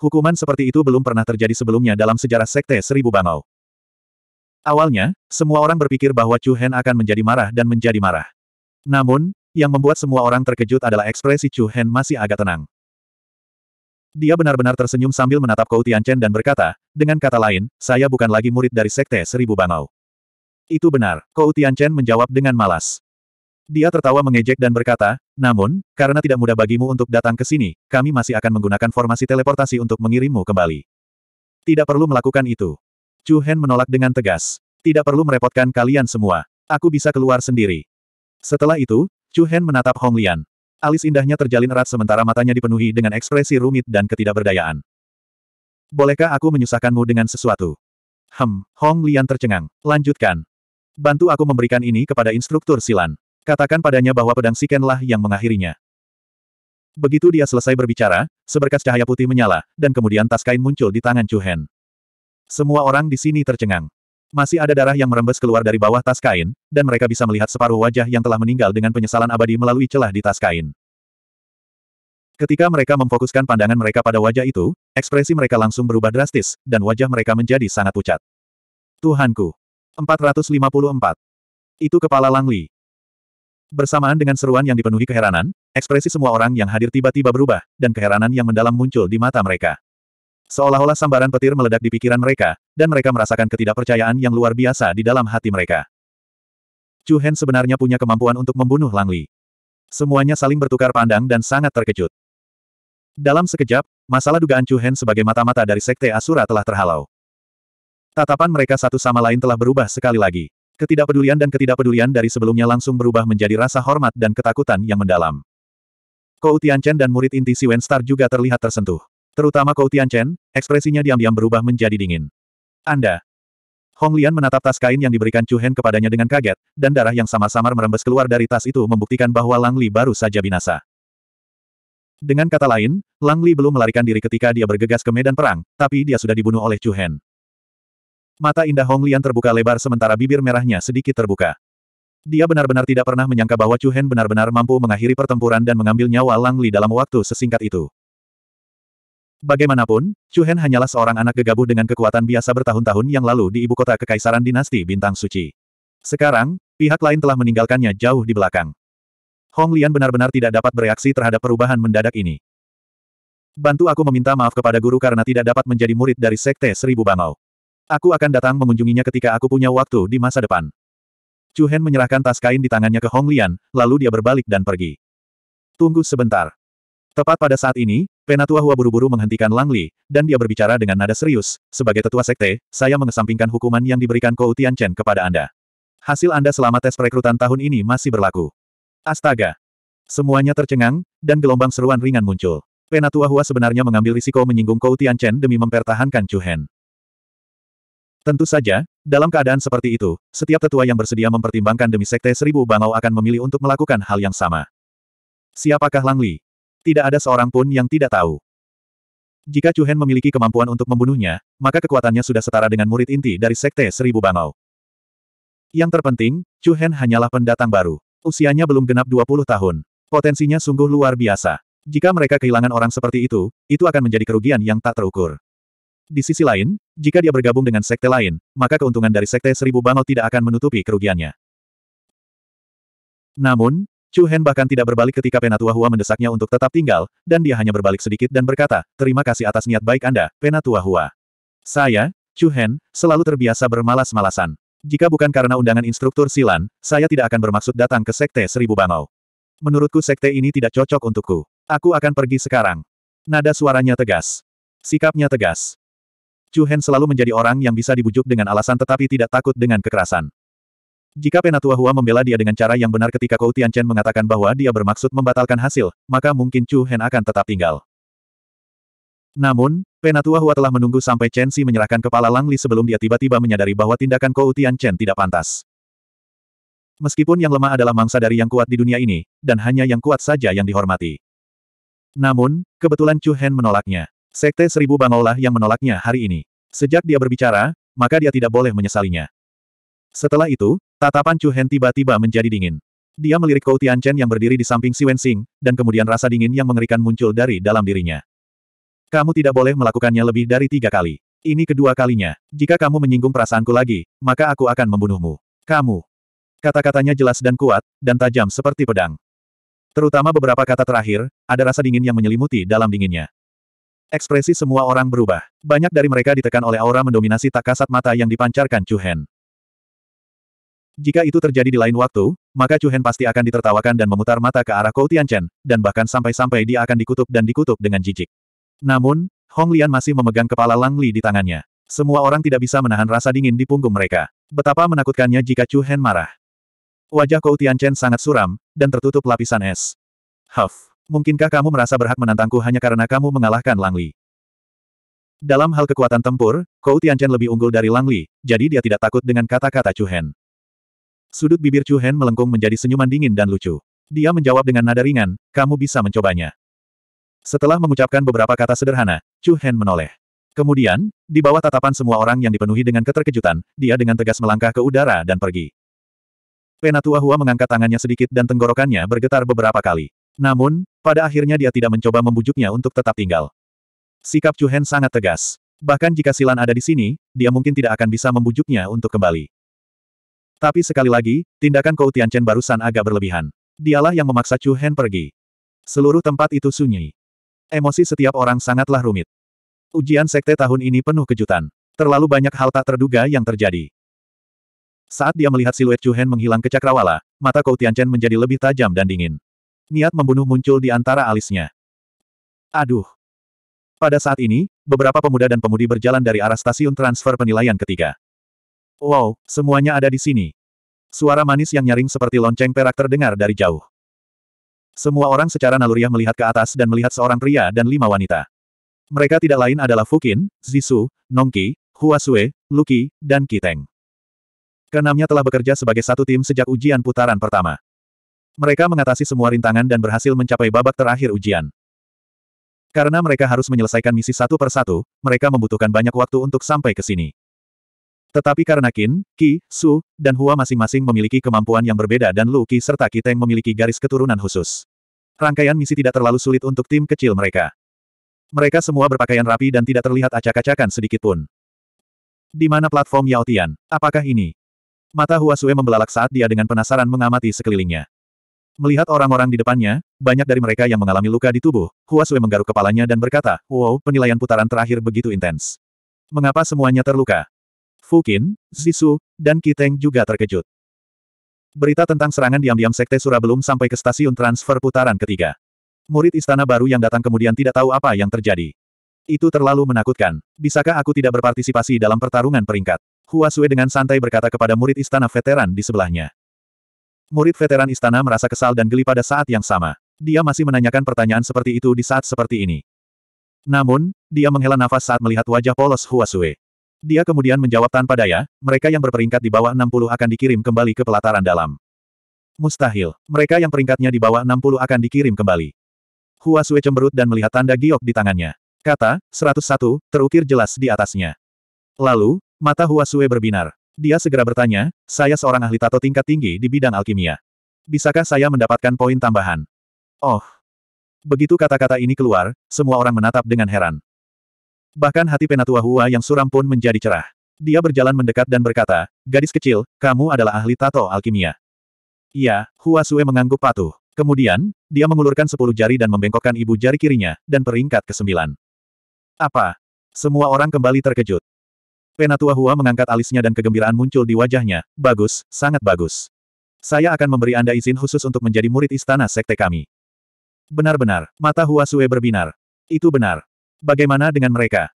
Hukuman seperti itu belum pernah terjadi sebelumnya dalam sejarah Sekte Seribu Bangau. Awalnya, semua orang berpikir bahwa Chu Hen akan menjadi marah dan menjadi marah. Namun, yang membuat semua orang terkejut adalah ekspresi Chu Hen masih agak tenang. Dia benar-benar tersenyum sambil menatap Kou Tianchen dan berkata, dengan kata lain, saya bukan lagi murid dari Sekte Seribu Bangau. Itu benar, Kou Tianchen menjawab dengan malas. Dia tertawa mengejek dan berkata, namun, karena tidak mudah bagimu untuk datang ke sini, kami masih akan menggunakan formasi teleportasi untuk mengirimmu kembali. Tidak perlu melakukan itu. Chu Hen menolak dengan tegas. Tidak perlu merepotkan kalian semua. Aku bisa keluar sendiri. Setelah itu, Chu Hen menatap Hong Lian. Alis indahnya terjalin erat sementara matanya dipenuhi dengan ekspresi rumit dan ketidakberdayaan. Bolehkah aku menyusahkanmu dengan sesuatu? Hem, Hong Lian tercengang. Lanjutkan. Bantu aku memberikan ini kepada instruktur silan. Katakan padanya bahwa pedang Sikenlah yang mengakhirinya. Begitu dia selesai berbicara, seberkas cahaya putih menyala, dan kemudian tas kain muncul di tangan Chu Hen. Semua orang di sini tercengang. Masih ada darah yang merembes keluar dari bawah tas kain, dan mereka bisa melihat separuh wajah yang telah meninggal dengan penyesalan abadi melalui celah di tas kain. Ketika mereka memfokuskan pandangan mereka pada wajah itu, ekspresi mereka langsung berubah drastis, dan wajah mereka menjadi sangat pucat. Tuhanku! 454. Itu kepala Langli. Bersamaan dengan seruan yang dipenuhi keheranan, ekspresi semua orang yang hadir tiba-tiba berubah, dan keheranan yang mendalam muncul di mata mereka. Seolah-olah sambaran petir meledak di pikiran mereka, dan mereka merasakan ketidakpercayaan yang luar biasa di dalam hati mereka. Chu Hen sebenarnya punya kemampuan untuk membunuh Lang Li. Semuanya saling bertukar pandang dan sangat terkejut. Dalam sekejap, masalah dugaan Chu Hen sebagai mata-mata dari Sekte Asura telah terhalau. Tatapan mereka satu sama lain telah berubah sekali lagi. Ketidakpedulian dan ketidakpedulian dari sebelumnya langsung berubah menjadi rasa hormat dan ketakutan yang mendalam. Kou Tianchen dan murid inti Wen Star juga terlihat tersentuh. Terutama Kou Tianchen, ekspresinya diam-diam berubah menjadi dingin. Anda. Hong Lian menatap tas kain yang diberikan Chu Hen kepadanya dengan kaget, dan darah yang samar-samar merembes keluar dari tas itu membuktikan bahwa Lang Li baru saja binasa. Dengan kata lain, Lang Li belum melarikan diri ketika dia bergegas ke medan perang, tapi dia sudah dibunuh oleh Chu Hen. Mata indah Hong Lian terbuka lebar sementara bibir merahnya sedikit terbuka. Dia benar-benar tidak pernah menyangka bahwa Chu Hen benar-benar mampu mengakhiri pertempuran dan mengambil nyawa Lang Li dalam waktu sesingkat itu. Bagaimanapun, Chu Hen hanyalah seorang anak gegabah dengan kekuatan biasa bertahun-tahun yang lalu di ibu kota kekaisaran dinasti Bintang Suci. Sekarang, pihak lain telah meninggalkannya jauh di belakang. Hong Lian benar-benar tidak dapat bereaksi terhadap perubahan mendadak ini. Bantu aku meminta maaf kepada guru karena tidak dapat menjadi murid dari Sekte Seribu Bangau. Aku akan datang mengunjunginya ketika aku punya waktu di masa depan. Chu Hen menyerahkan tas kain di tangannya ke Hong Lian, lalu dia berbalik dan pergi. Tunggu sebentar. Tepat pada saat ini, Penatua Hua buru-buru menghentikan Lang Li, dan dia berbicara dengan nada serius, sebagai tetua sekte, saya mengesampingkan hukuman yang diberikan Kou Tian Chen kepada Anda. Hasil Anda selama tes perekrutan tahun ini masih berlaku. Astaga! Semuanya tercengang, dan gelombang seruan ringan muncul. Penatua Hua sebenarnya mengambil risiko menyinggung Kou Tian Chen demi mempertahankan Chu Hen. Tentu saja, dalam keadaan seperti itu, setiap tetua yang bersedia mempertimbangkan demi Sekte Seribu Bangau akan memilih untuk melakukan hal yang sama. Siapakah Lang Li? Tidak ada seorang pun yang tidak tahu. Jika Chu Hen memiliki kemampuan untuk membunuhnya, maka kekuatannya sudah setara dengan murid inti dari Sekte Seribu Bangau. Yang terpenting, Chu Hen hanyalah pendatang baru. Usianya belum genap 20 tahun. Potensinya sungguh luar biasa. Jika mereka kehilangan orang seperti itu, itu akan menjadi kerugian yang tak terukur. Di sisi lain, jika dia bergabung dengan sekte lain, maka keuntungan dari sekte seribu bangau tidak akan menutupi kerugiannya. Namun, Chu Hen bahkan tidak berbalik ketika Penatua Hua mendesaknya untuk tetap tinggal, dan dia hanya berbalik sedikit dan berkata, terima kasih atas niat baik Anda, Penatua Hua. Saya, Chu Hen, selalu terbiasa bermalas-malasan. Jika bukan karena undangan instruktur Silan, saya tidak akan bermaksud datang ke Sekte Seribu Bangau. Menurutku sekte ini tidak cocok untukku. Aku akan pergi sekarang. Nada suaranya tegas. Sikapnya tegas. Chu Hen selalu menjadi orang yang bisa dibujuk dengan alasan tetapi tidak takut dengan kekerasan. Jika Penatua Hua membela dia dengan cara yang benar ketika Kou Tianchen mengatakan bahwa dia bermaksud membatalkan hasil, maka mungkin Chu Hen akan tetap tinggal. Namun, Penatua Hua telah menunggu sampai Chen Si menyerahkan kepala Lang Li sebelum dia tiba-tiba menyadari bahwa tindakan Kou Tianchen tidak pantas. Meskipun yang lemah adalah mangsa dari yang kuat di dunia ini, dan hanya yang kuat saja yang dihormati. Namun, kebetulan Chu Hen menolaknya. Sekte Seribu Bangolah yang menolaknya hari ini. Sejak dia berbicara, maka dia tidak boleh menyesalinya. Setelah itu, tatapan Chu Hen tiba-tiba menjadi dingin. Dia melirik Kou Tianchen yang berdiri di samping Si Wensing, dan kemudian rasa dingin yang mengerikan muncul dari dalam dirinya. Kamu tidak boleh melakukannya lebih dari tiga kali. Ini kedua kalinya. Jika kamu menyinggung perasaanku lagi, maka aku akan membunuhmu. Kamu. Kata-katanya jelas dan kuat, dan tajam seperti pedang. Terutama beberapa kata terakhir, ada rasa dingin yang menyelimuti dalam dinginnya. Ekspresi semua orang berubah. Banyak dari mereka ditekan oleh aura mendominasi tak kasat mata yang dipancarkan Chu Hen. Jika itu terjadi di lain waktu, maka Chu Hen pasti akan ditertawakan dan memutar mata ke arah Kou Tianchen, dan bahkan sampai-sampai dia akan dikutuk dan dikutuk dengan jijik. Namun, Hong Lian masih memegang kepala Lang Li di tangannya. Semua orang tidak bisa menahan rasa dingin di punggung mereka. Betapa menakutkannya jika Chu Hen marah. Wajah Kou Tianchen sangat suram, dan tertutup lapisan es. Huff. Mungkinkah kamu merasa berhak menantangku hanya karena kamu mengalahkan Langli? Dalam hal kekuatan tempur, Kou Tianchen lebih unggul dari Langli, jadi dia tidak takut dengan kata-kata Chu Hen. Sudut bibir Chu Hen melengkung menjadi senyuman dingin dan lucu. Dia menjawab dengan nada ringan, kamu bisa mencobanya. Setelah mengucapkan beberapa kata sederhana, Chu Hen menoleh. Kemudian, di bawah tatapan semua orang yang dipenuhi dengan keterkejutan, dia dengan tegas melangkah ke udara dan pergi. Penatua Hua mengangkat tangannya sedikit dan tenggorokannya bergetar beberapa kali. Namun, pada akhirnya dia tidak mencoba membujuknya untuk tetap tinggal. Sikap Chu Hen sangat tegas. Bahkan jika Silan ada di sini, dia mungkin tidak akan bisa membujuknya untuk kembali. Tapi sekali lagi, tindakan Kou Tianchen barusan agak berlebihan. Dialah yang memaksa Chu Hen pergi. Seluruh tempat itu sunyi. Emosi setiap orang sangatlah rumit. Ujian sekte tahun ini penuh kejutan. Terlalu banyak hal tak terduga yang terjadi. Saat dia melihat siluet Chu Hen menghilang ke cakrawala, mata Kou Tianchen menjadi lebih tajam dan dingin niat membunuh muncul di antara alisnya. Aduh. Pada saat ini, beberapa pemuda dan pemudi berjalan dari arah stasiun transfer penilaian ketiga. Wow, semuanya ada di sini. Suara manis yang nyaring seperti lonceng perak terdengar dari jauh. Semua orang secara naluriah melihat ke atas dan melihat seorang pria dan lima wanita. Mereka tidak lain adalah Fukin, Zisu, Nongki, Huasue, Luki, dan Kiteng. Kenamnya telah bekerja sebagai satu tim sejak ujian putaran pertama. Mereka mengatasi semua rintangan dan berhasil mencapai babak terakhir ujian. Karena mereka harus menyelesaikan misi satu per satu, mereka membutuhkan banyak waktu untuk sampai ke sini. Tetapi karena Qin, Qi, Su, dan Hua masing-masing memiliki kemampuan yang berbeda dan Lu Qi serta Qi Teng memiliki garis keturunan khusus. Rangkaian misi tidak terlalu sulit untuk tim kecil mereka. Mereka semua berpakaian rapi dan tidak terlihat acak-acakan sedikitpun. Di mana platform Yao Tian? Apakah ini? Mata Hua Sue membelalak saat dia dengan penasaran mengamati sekelilingnya. Melihat orang-orang di depannya, banyak dari mereka yang mengalami luka di tubuh, Hua Sui menggaruk kepalanya dan berkata, wow, penilaian putaran terakhir begitu intens. Mengapa semuanya terluka? Fukin, Zisu, dan Kiteng juga terkejut. Berita tentang serangan diam-diam Sekte Sura belum sampai ke stasiun transfer putaran ketiga. Murid istana baru yang datang kemudian tidak tahu apa yang terjadi. Itu terlalu menakutkan. Bisakah aku tidak berpartisipasi dalam pertarungan peringkat? Hua Sui dengan santai berkata kepada murid istana veteran di sebelahnya. Murid veteran istana merasa kesal dan geli pada saat yang sama. Dia masih menanyakan pertanyaan seperti itu di saat seperti ini. Namun, dia menghela nafas saat melihat wajah polos Huasue. Dia kemudian menjawab tanpa daya, mereka yang berperingkat di bawah 60 akan dikirim kembali ke pelataran dalam. Mustahil, mereka yang peringkatnya di bawah 60 akan dikirim kembali. Huasue cemberut dan melihat tanda giok di tangannya. Kata, 101, terukir jelas di atasnya. Lalu, mata Huasue berbinar. Dia segera bertanya, saya seorang ahli tato tingkat tinggi di bidang alkimia. Bisakah saya mendapatkan poin tambahan? Oh. Begitu kata-kata ini keluar, semua orang menatap dengan heran. Bahkan hati Penatua Hua yang suram pun menjadi cerah. Dia berjalan mendekat dan berkata, gadis kecil, kamu adalah ahli tato alkimia. Iya, Hua Sue mengangguk patuh. Kemudian, dia mengulurkan sepuluh jari dan membengkokkan ibu jari kirinya, dan peringkat ke sembilan. Apa? Semua orang kembali terkejut. Penatua Hua mengangkat alisnya dan kegembiraan muncul di wajahnya. Bagus, sangat bagus. Saya akan memberi Anda izin khusus untuk menjadi murid istana sekte kami. Benar-benar, mata Hua Sue berbinar. Itu benar. Bagaimana dengan mereka?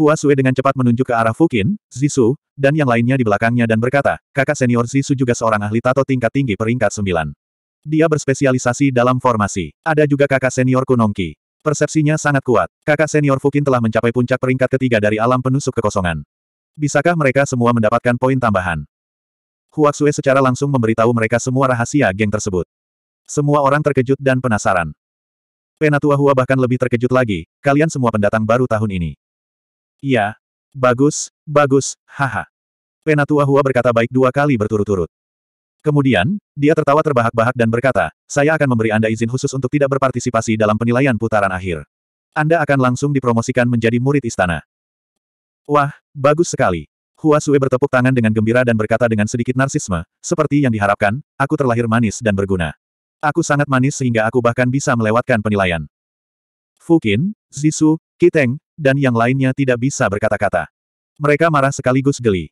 Hua Sue dengan cepat menunjuk ke arah Fukin, Zisu, dan yang lainnya di belakangnya dan berkata, kakak senior Zisu juga seorang ahli tato tingkat tinggi peringkat sembilan. Dia berspesialisasi dalam formasi. Ada juga kakak senior Kunongki. Persepsinya sangat kuat. Kakak senior Fukin telah mencapai puncak peringkat ketiga dari alam penusuk kekosongan. Bisakah mereka semua mendapatkan poin tambahan? Huaxue secara langsung memberitahu mereka semua rahasia geng tersebut. Semua orang terkejut dan penasaran. Penatua Hua bahkan lebih terkejut lagi, kalian semua pendatang baru tahun ini. Iya. Bagus, bagus, haha. Penatua Hua berkata baik dua kali berturut-turut. Kemudian, dia tertawa terbahak-bahak dan berkata, saya akan memberi Anda izin khusus untuk tidak berpartisipasi dalam penilaian putaran akhir. Anda akan langsung dipromosikan menjadi murid istana. Wah, bagus sekali. Hua Sui bertepuk tangan dengan gembira dan berkata dengan sedikit narsisme, seperti yang diharapkan, aku terlahir manis dan berguna. Aku sangat manis sehingga aku bahkan bisa melewatkan penilaian. Fukin, Zisu, Kiteng, dan yang lainnya tidak bisa berkata-kata. Mereka marah sekaligus geli.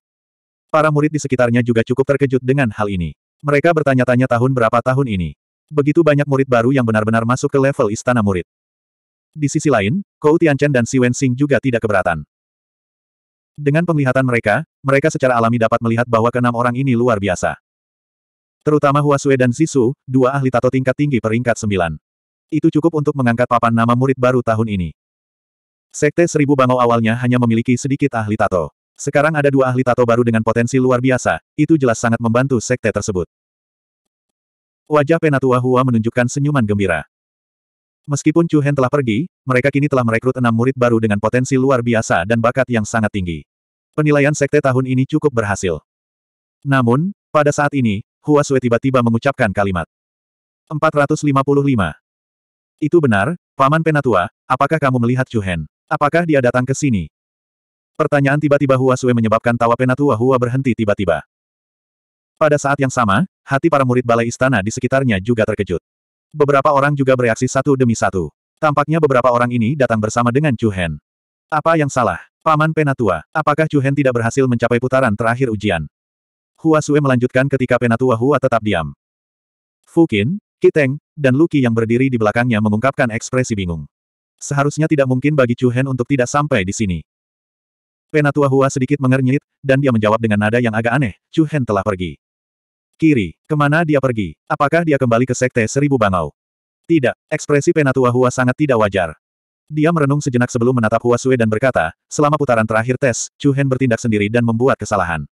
Para murid di sekitarnya juga cukup terkejut dengan hal ini. Mereka bertanya-tanya tahun berapa tahun ini. Begitu banyak murid baru yang benar-benar masuk ke level istana murid. Di sisi lain, Kou Tianchen dan Si Wen Xing juga tidak keberatan. Dengan penglihatan mereka, mereka secara alami dapat melihat bahwa keenam orang ini luar biasa. Terutama Huasue dan Sisu, dua ahli tato tingkat tinggi peringkat sembilan. Itu cukup untuk mengangkat papan nama murid baru tahun ini. Sekte Seribu Bangau awalnya hanya memiliki sedikit ahli tato. Sekarang ada dua ahli tato baru dengan potensi luar biasa, itu jelas sangat membantu sekte tersebut. Wajah Penatua Hua menunjukkan senyuman gembira. Meskipun Chu Hen telah pergi, mereka kini telah merekrut enam murid baru dengan potensi luar biasa dan bakat yang sangat tinggi. Penilaian sekte tahun ini cukup berhasil. Namun, pada saat ini, Hua Sui tiba-tiba mengucapkan kalimat. 455. Itu benar, Paman Penatua, apakah kamu melihat Chu Hen? Apakah dia datang ke sini? Pertanyaan tiba-tiba Hua Sui menyebabkan tawa Penatua Hua berhenti tiba-tiba. Pada saat yang sama, hati para murid balai istana di sekitarnya juga terkejut. Beberapa orang juga bereaksi satu demi satu. Tampaknya beberapa orang ini datang bersama dengan Chu Hen. Apa yang salah? Paman Penatua, apakah Chu Hen tidak berhasil mencapai putaran terakhir ujian? Hua Sue melanjutkan ketika Penatua Hua tetap diam. Fu Qin, Kiteng, dan Luki yang berdiri di belakangnya mengungkapkan ekspresi bingung. Seharusnya tidak mungkin bagi Chu Hen untuk tidak sampai di sini. Penatua Hua sedikit mengernyit, dan dia menjawab dengan nada yang agak aneh, Chu Hen telah pergi. Kiri. Kemana dia pergi? Apakah dia kembali ke Sekte Seribu Bangau? Tidak. Ekspresi Penatua Hua sangat tidak wajar. Dia merenung sejenak sebelum menatap Hua Sue dan berkata, selama putaran terakhir tes, Chu Hen bertindak sendiri dan membuat kesalahan.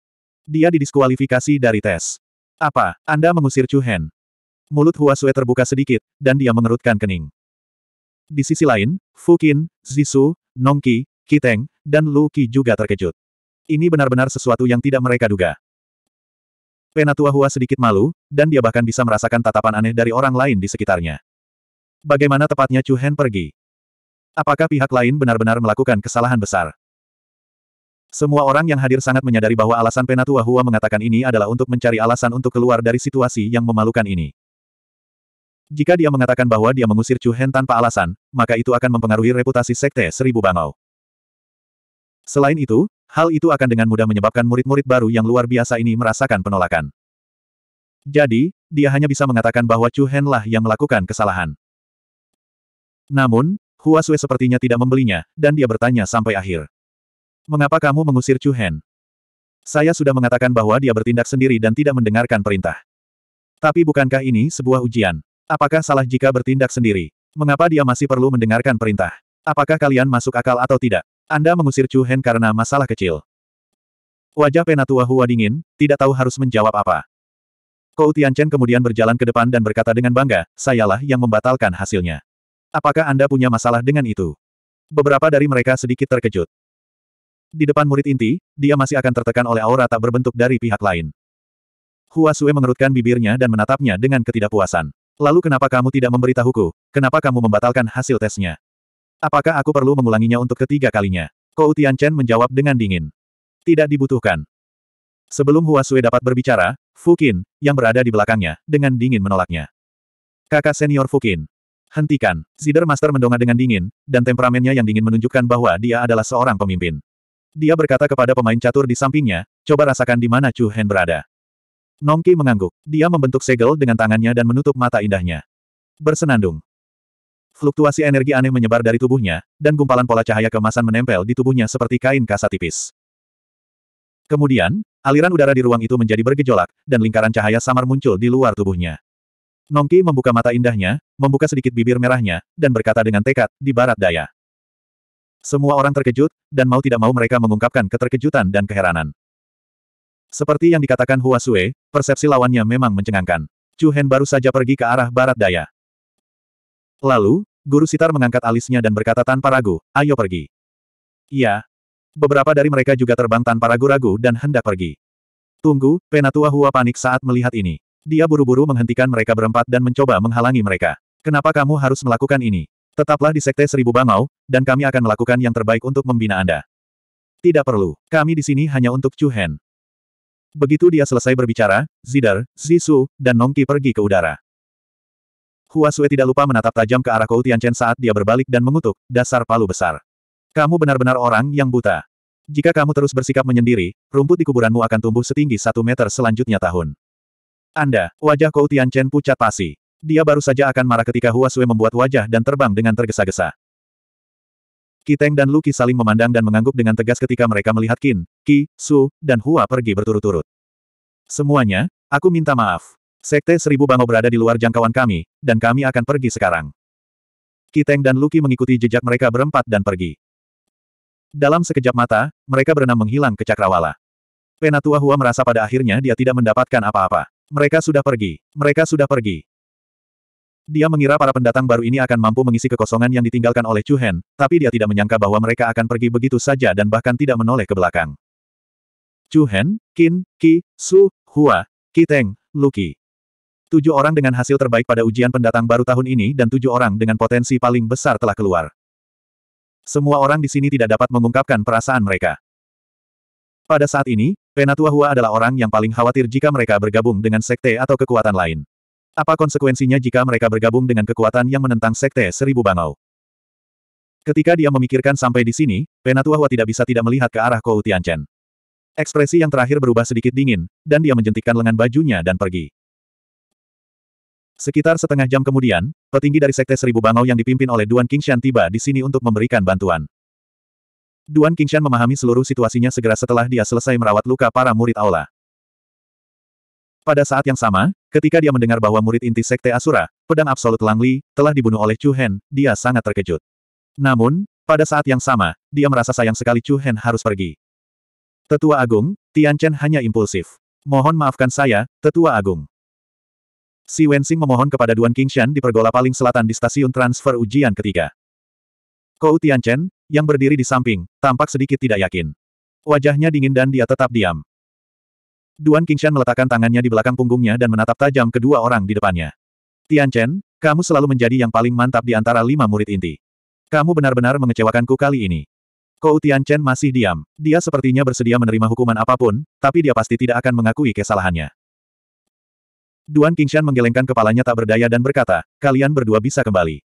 Dia didiskualifikasi dari tes. Apa, Anda mengusir Chu Hen? Mulut Hua Sue terbuka sedikit, dan dia mengerutkan kening. Di sisi lain, Fukin, Zisu, Nongki, Kiteng, dan Lu Qi juga terkejut. Ini benar-benar sesuatu yang tidak mereka duga. Penatua Hua sedikit malu, dan dia bahkan bisa merasakan tatapan aneh dari orang lain di sekitarnya. Bagaimana tepatnya Chu Hen pergi? Apakah pihak lain benar-benar melakukan kesalahan besar? Semua orang yang hadir sangat menyadari bahwa alasan Penatua Hua mengatakan ini adalah untuk mencari alasan untuk keluar dari situasi yang memalukan ini. Jika dia mengatakan bahwa dia mengusir Chu Hen tanpa alasan, maka itu akan mempengaruhi reputasi Sekte Seribu Bangau. Selain itu, hal itu akan dengan mudah menyebabkan murid-murid baru yang luar biasa ini merasakan penolakan. Jadi, dia hanya bisa mengatakan bahwa Chu Hen lah yang melakukan kesalahan. Namun, Hua Sui sepertinya tidak membelinya, dan dia bertanya sampai akhir. Mengapa kamu mengusir Chu Hen? Saya sudah mengatakan bahwa dia bertindak sendiri dan tidak mendengarkan perintah. Tapi bukankah ini sebuah ujian? Apakah salah jika bertindak sendiri? Mengapa dia masih perlu mendengarkan perintah? Apakah kalian masuk akal atau tidak? Anda mengusir Chu Hen karena masalah kecil. Wajah Penatua Hua dingin, tidak tahu harus menjawab apa. Kou Tianchen kemudian berjalan ke depan dan berkata dengan bangga, sayalah yang membatalkan hasilnya. Apakah Anda punya masalah dengan itu? Beberapa dari mereka sedikit terkejut. Di depan murid inti, dia masih akan tertekan oleh aura tak berbentuk dari pihak lain. Hua Sue mengerutkan bibirnya dan menatapnya dengan ketidakpuasan. Lalu kenapa kamu tidak memberitahuku? Kenapa kamu membatalkan hasil tesnya? Apakah aku perlu mengulanginya untuk ketiga kalinya? Kou Tianchen menjawab dengan dingin. Tidak dibutuhkan. Sebelum Hua Sui dapat berbicara, Fu Qin, yang berada di belakangnya, dengan dingin menolaknya. Kakak senior Fu Qin. Hentikan. Zider Master mendongak dengan dingin, dan temperamennya yang dingin menunjukkan bahwa dia adalah seorang pemimpin. Dia berkata kepada pemain catur di sampingnya, coba rasakan di mana Chu Hen berada. Nongki mengangguk. Dia membentuk segel dengan tangannya dan menutup mata indahnya. Bersenandung. Fluktuasi energi aneh menyebar dari tubuhnya, dan gumpalan pola cahaya kemasan menempel di tubuhnya seperti kain kasa tipis. Kemudian, aliran udara di ruang itu menjadi bergejolak, dan lingkaran cahaya samar muncul di luar tubuhnya. Nongki membuka mata indahnya, membuka sedikit bibir merahnya, dan berkata dengan tekad, di barat daya. Semua orang terkejut, dan mau tidak mau mereka mengungkapkan keterkejutan dan keheranan. Seperti yang dikatakan Hua Sue, persepsi lawannya memang mencengangkan. Chu Hen baru saja pergi ke arah barat daya. Lalu, Guru Sitar mengangkat alisnya dan berkata tanpa ragu, ayo pergi. Iya. Beberapa dari mereka juga terbang tanpa ragu-ragu dan hendak pergi. Tunggu, Penatua Hua panik saat melihat ini. Dia buru-buru menghentikan mereka berempat dan mencoba menghalangi mereka. Kenapa kamu harus melakukan ini? Tetaplah di Sekte Seribu Bangau, dan kami akan melakukan yang terbaik untuk membina Anda. Tidak perlu, kami di sini hanya untuk Chu Hen. Begitu dia selesai berbicara, Zidar, Zisu, dan Nongki pergi ke udara. Hua Sui tidak lupa menatap tajam ke arah Kou Tianchen saat dia berbalik dan mengutuk, dasar palu besar. Kamu benar-benar orang yang buta. Jika kamu terus bersikap menyendiri, rumput di kuburanmu akan tumbuh setinggi satu meter selanjutnya tahun. Anda, wajah Kou Tianchen pucat pasi. Dia baru saja akan marah ketika Hua Sui membuat wajah dan terbang dengan tergesa-gesa. Kiteng dan Luki saling memandang dan mengangguk dengan tegas ketika mereka melihat Qin, Qi, Su, dan Hua pergi berturut-turut. Semuanya, aku minta maaf. Sekte Seribu Bangau berada di luar jangkauan kami, dan kami akan pergi sekarang. Kiteng dan Luki mengikuti jejak mereka berempat dan pergi. Dalam sekejap mata, mereka berenam menghilang ke Cakrawala. Penatua Hua merasa pada akhirnya dia tidak mendapatkan apa-apa. Mereka sudah pergi. Mereka sudah pergi. Dia mengira para pendatang baru ini akan mampu mengisi kekosongan yang ditinggalkan oleh Chu Hen, tapi dia tidak menyangka bahwa mereka akan pergi begitu saja dan bahkan tidak menoleh ke belakang. Chu Hen, Qin, Qi, Su, Hua, Kiteng, Luki. Tujuh orang dengan hasil terbaik pada ujian pendatang baru tahun ini dan tujuh orang dengan potensi paling besar telah keluar. Semua orang di sini tidak dapat mengungkapkan perasaan mereka. Pada saat ini, Penatua Hua adalah orang yang paling khawatir jika mereka bergabung dengan sekte atau kekuatan lain. Apa konsekuensinya jika mereka bergabung dengan kekuatan yang menentang sekte Seribu Bangau? Ketika dia memikirkan sampai di sini, Penatua Hua tidak bisa tidak melihat ke arah Kou Tianchen. Ekspresi yang terakhir berubah sedikit dingin, dan dia menjentikkan lengan bajunya dan pergi. Sekitar setengah jam kemudian, petinggi dari Sekte Seribu Bangau yang dipimpin oleh Duan Qingshan tiba di sini untuk memberikan bantuan. Duan Qingshan memahami seluruh situasinya segera setelah dia selesai merawat luka para murid aula. Pada saat yang sama, ketika dia mendengar bahwa murid inti Sekte Asura, pedang absolut Langli, telah dibunuh oleh Chu Hen, dia sangat terkejut. Namun, pada saat yang sama, dia merasa sayang sekali Chu Hen harus pergi. Tetua Agung, Tian Chen hanya impulsif. Mohon maafkan saya, Tetua Agung. Si Wenxing memohon kepada Duan Qingshan di pergola paling selatan di stasiun transfer ujian ketiga. Kou Tianchen, yang berdiri di samping, tampak sedikit tidak yakin. Wajahnya dingin dan dia tetap diam. Duan Qingshan meletakkan tangannya di belakang punggungnya dan menatap tajam kedua orang di depannya. Tianchen, kamu selalu menjadi yang paling mantap di antara lima murid inti. Kamu benar-benar mengecewakanku kali ini. Kou Tianchen masih diam. Dia sepertinya bersedia menerima hukuman apapun, tapi dia pasti tidak akan mengakui kesalahannya. Duan Qingshan menggelengkan kepalanya tak berdaya dan berkata, kalian berdua bisa kembali.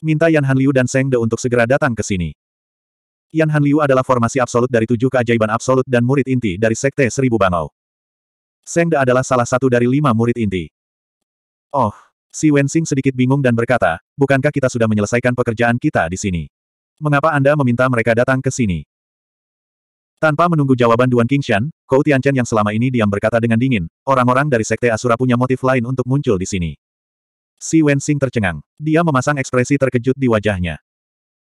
Minta Yan Hanliu dan Seng De untuk segera datang ke sini. Yan Hanliu adalah formasi absolut dari tujuh keajaiban absolut dan murid inti dari Sekte Seribu Bangau. Seng De adalah salah satu dari lima murid inti. Oh, si Wensing sedikit bingung dan berkata, bukankah kita sudah menyelesaikan pekerjaan kita di sini? Mengapa Anda meminta mereka datang ke sini? Tanpa menunggu jawaban Duan Qingshan, Kou Tianchen yang selama ini diam berkata dengan dingin, orang-orang dari Sekte Asura punya motif lain untuk muncul di sini. Si Wenxing tercengang. Dia memasang ekspresi terkejut di wajahnya.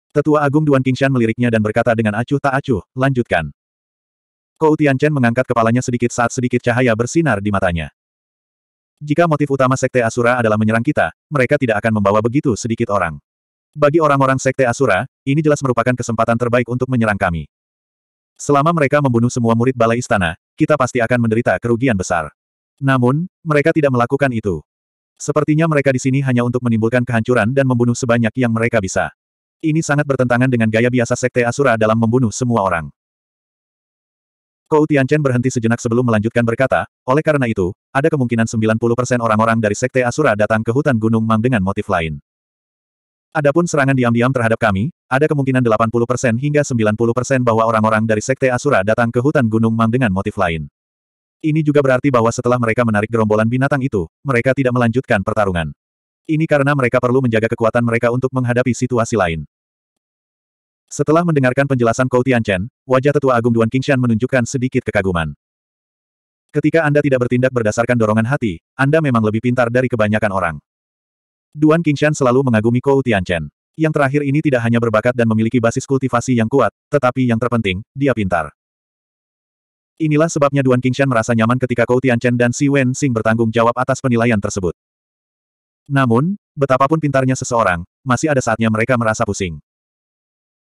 Tetua Agung Duan Qingshan meliriknya dan berkata dengan acuh tak acuh, lanjutkan. Kou Tianchen mengangkat kepalanya sedikit saat sedikit cahaya bersinar di matanya. Jika motif utama Sekte Asura adalah menyerang kita, mereka tidak akan membawa begitu sedikit orang. Bagi orang-orang Sekte Asura, ini jelas merupakan kesempatan terbaik untuk menyerang kami. Selama mereka membunuh semua murid balai istana, kita pasti akan menderita kerugian besar. Namun, mereka tidak melakukan itu. Sepertinya mereka di sini hanya untuk menimbulkan kehancuran dan membunuh sebanyak yang mereka bisa. Ini sangat bertentangan dengan gaya biasa Sekte Asura dalam membunuh semua orang. Kou Tianchen berhenti sejenak sebelum melanjutkan berkata, oleh karena itu, ada kemungkinan 90% orang-orang dari Sekte Asura datang ke hutan Gunung Mang dengan motif lain. Adapun serangan diam-diam terhadap kami, ada kemungkinan 80% hingga 90% bahwa orang-orang dari Sekte Asura datang ke hutan Gunung Mang dengan motif lain. Ini juga berarti bahwa setelah mereka menarik gerombolan binatang itu, mereka tidak melanjutkan pertarungan. Ini karena mereka perlu menjaga kekuatan mereka untuk menghadapi situasi lain. Setelah mendengarkan penjelasan Kou Tianchen, wajah Tetua Agung Duan Kingshan menunjukkan sedikit kekaguman. Ketika Anda tidak bertindak berdasarkan dorongan hati, Anda memang lebih pintar dari kebanyakan orang. Duan Kingshan selalu mengagumi Kou Tianchen. Yang terakhir ini tidak hanya berbakat dan memiliki basis kultivasi yang kuat, tetapi yang terpenting, dia pintar. Inilah sebabnya Duan Qingshan merasa nyaman ketika Kou Tianchen dan Si Wen Xing bertanggung jawab atas penilaian tersebut. Namun, betapapun pintarnya seseorang, masih ada saatnya mereka merasa pusing.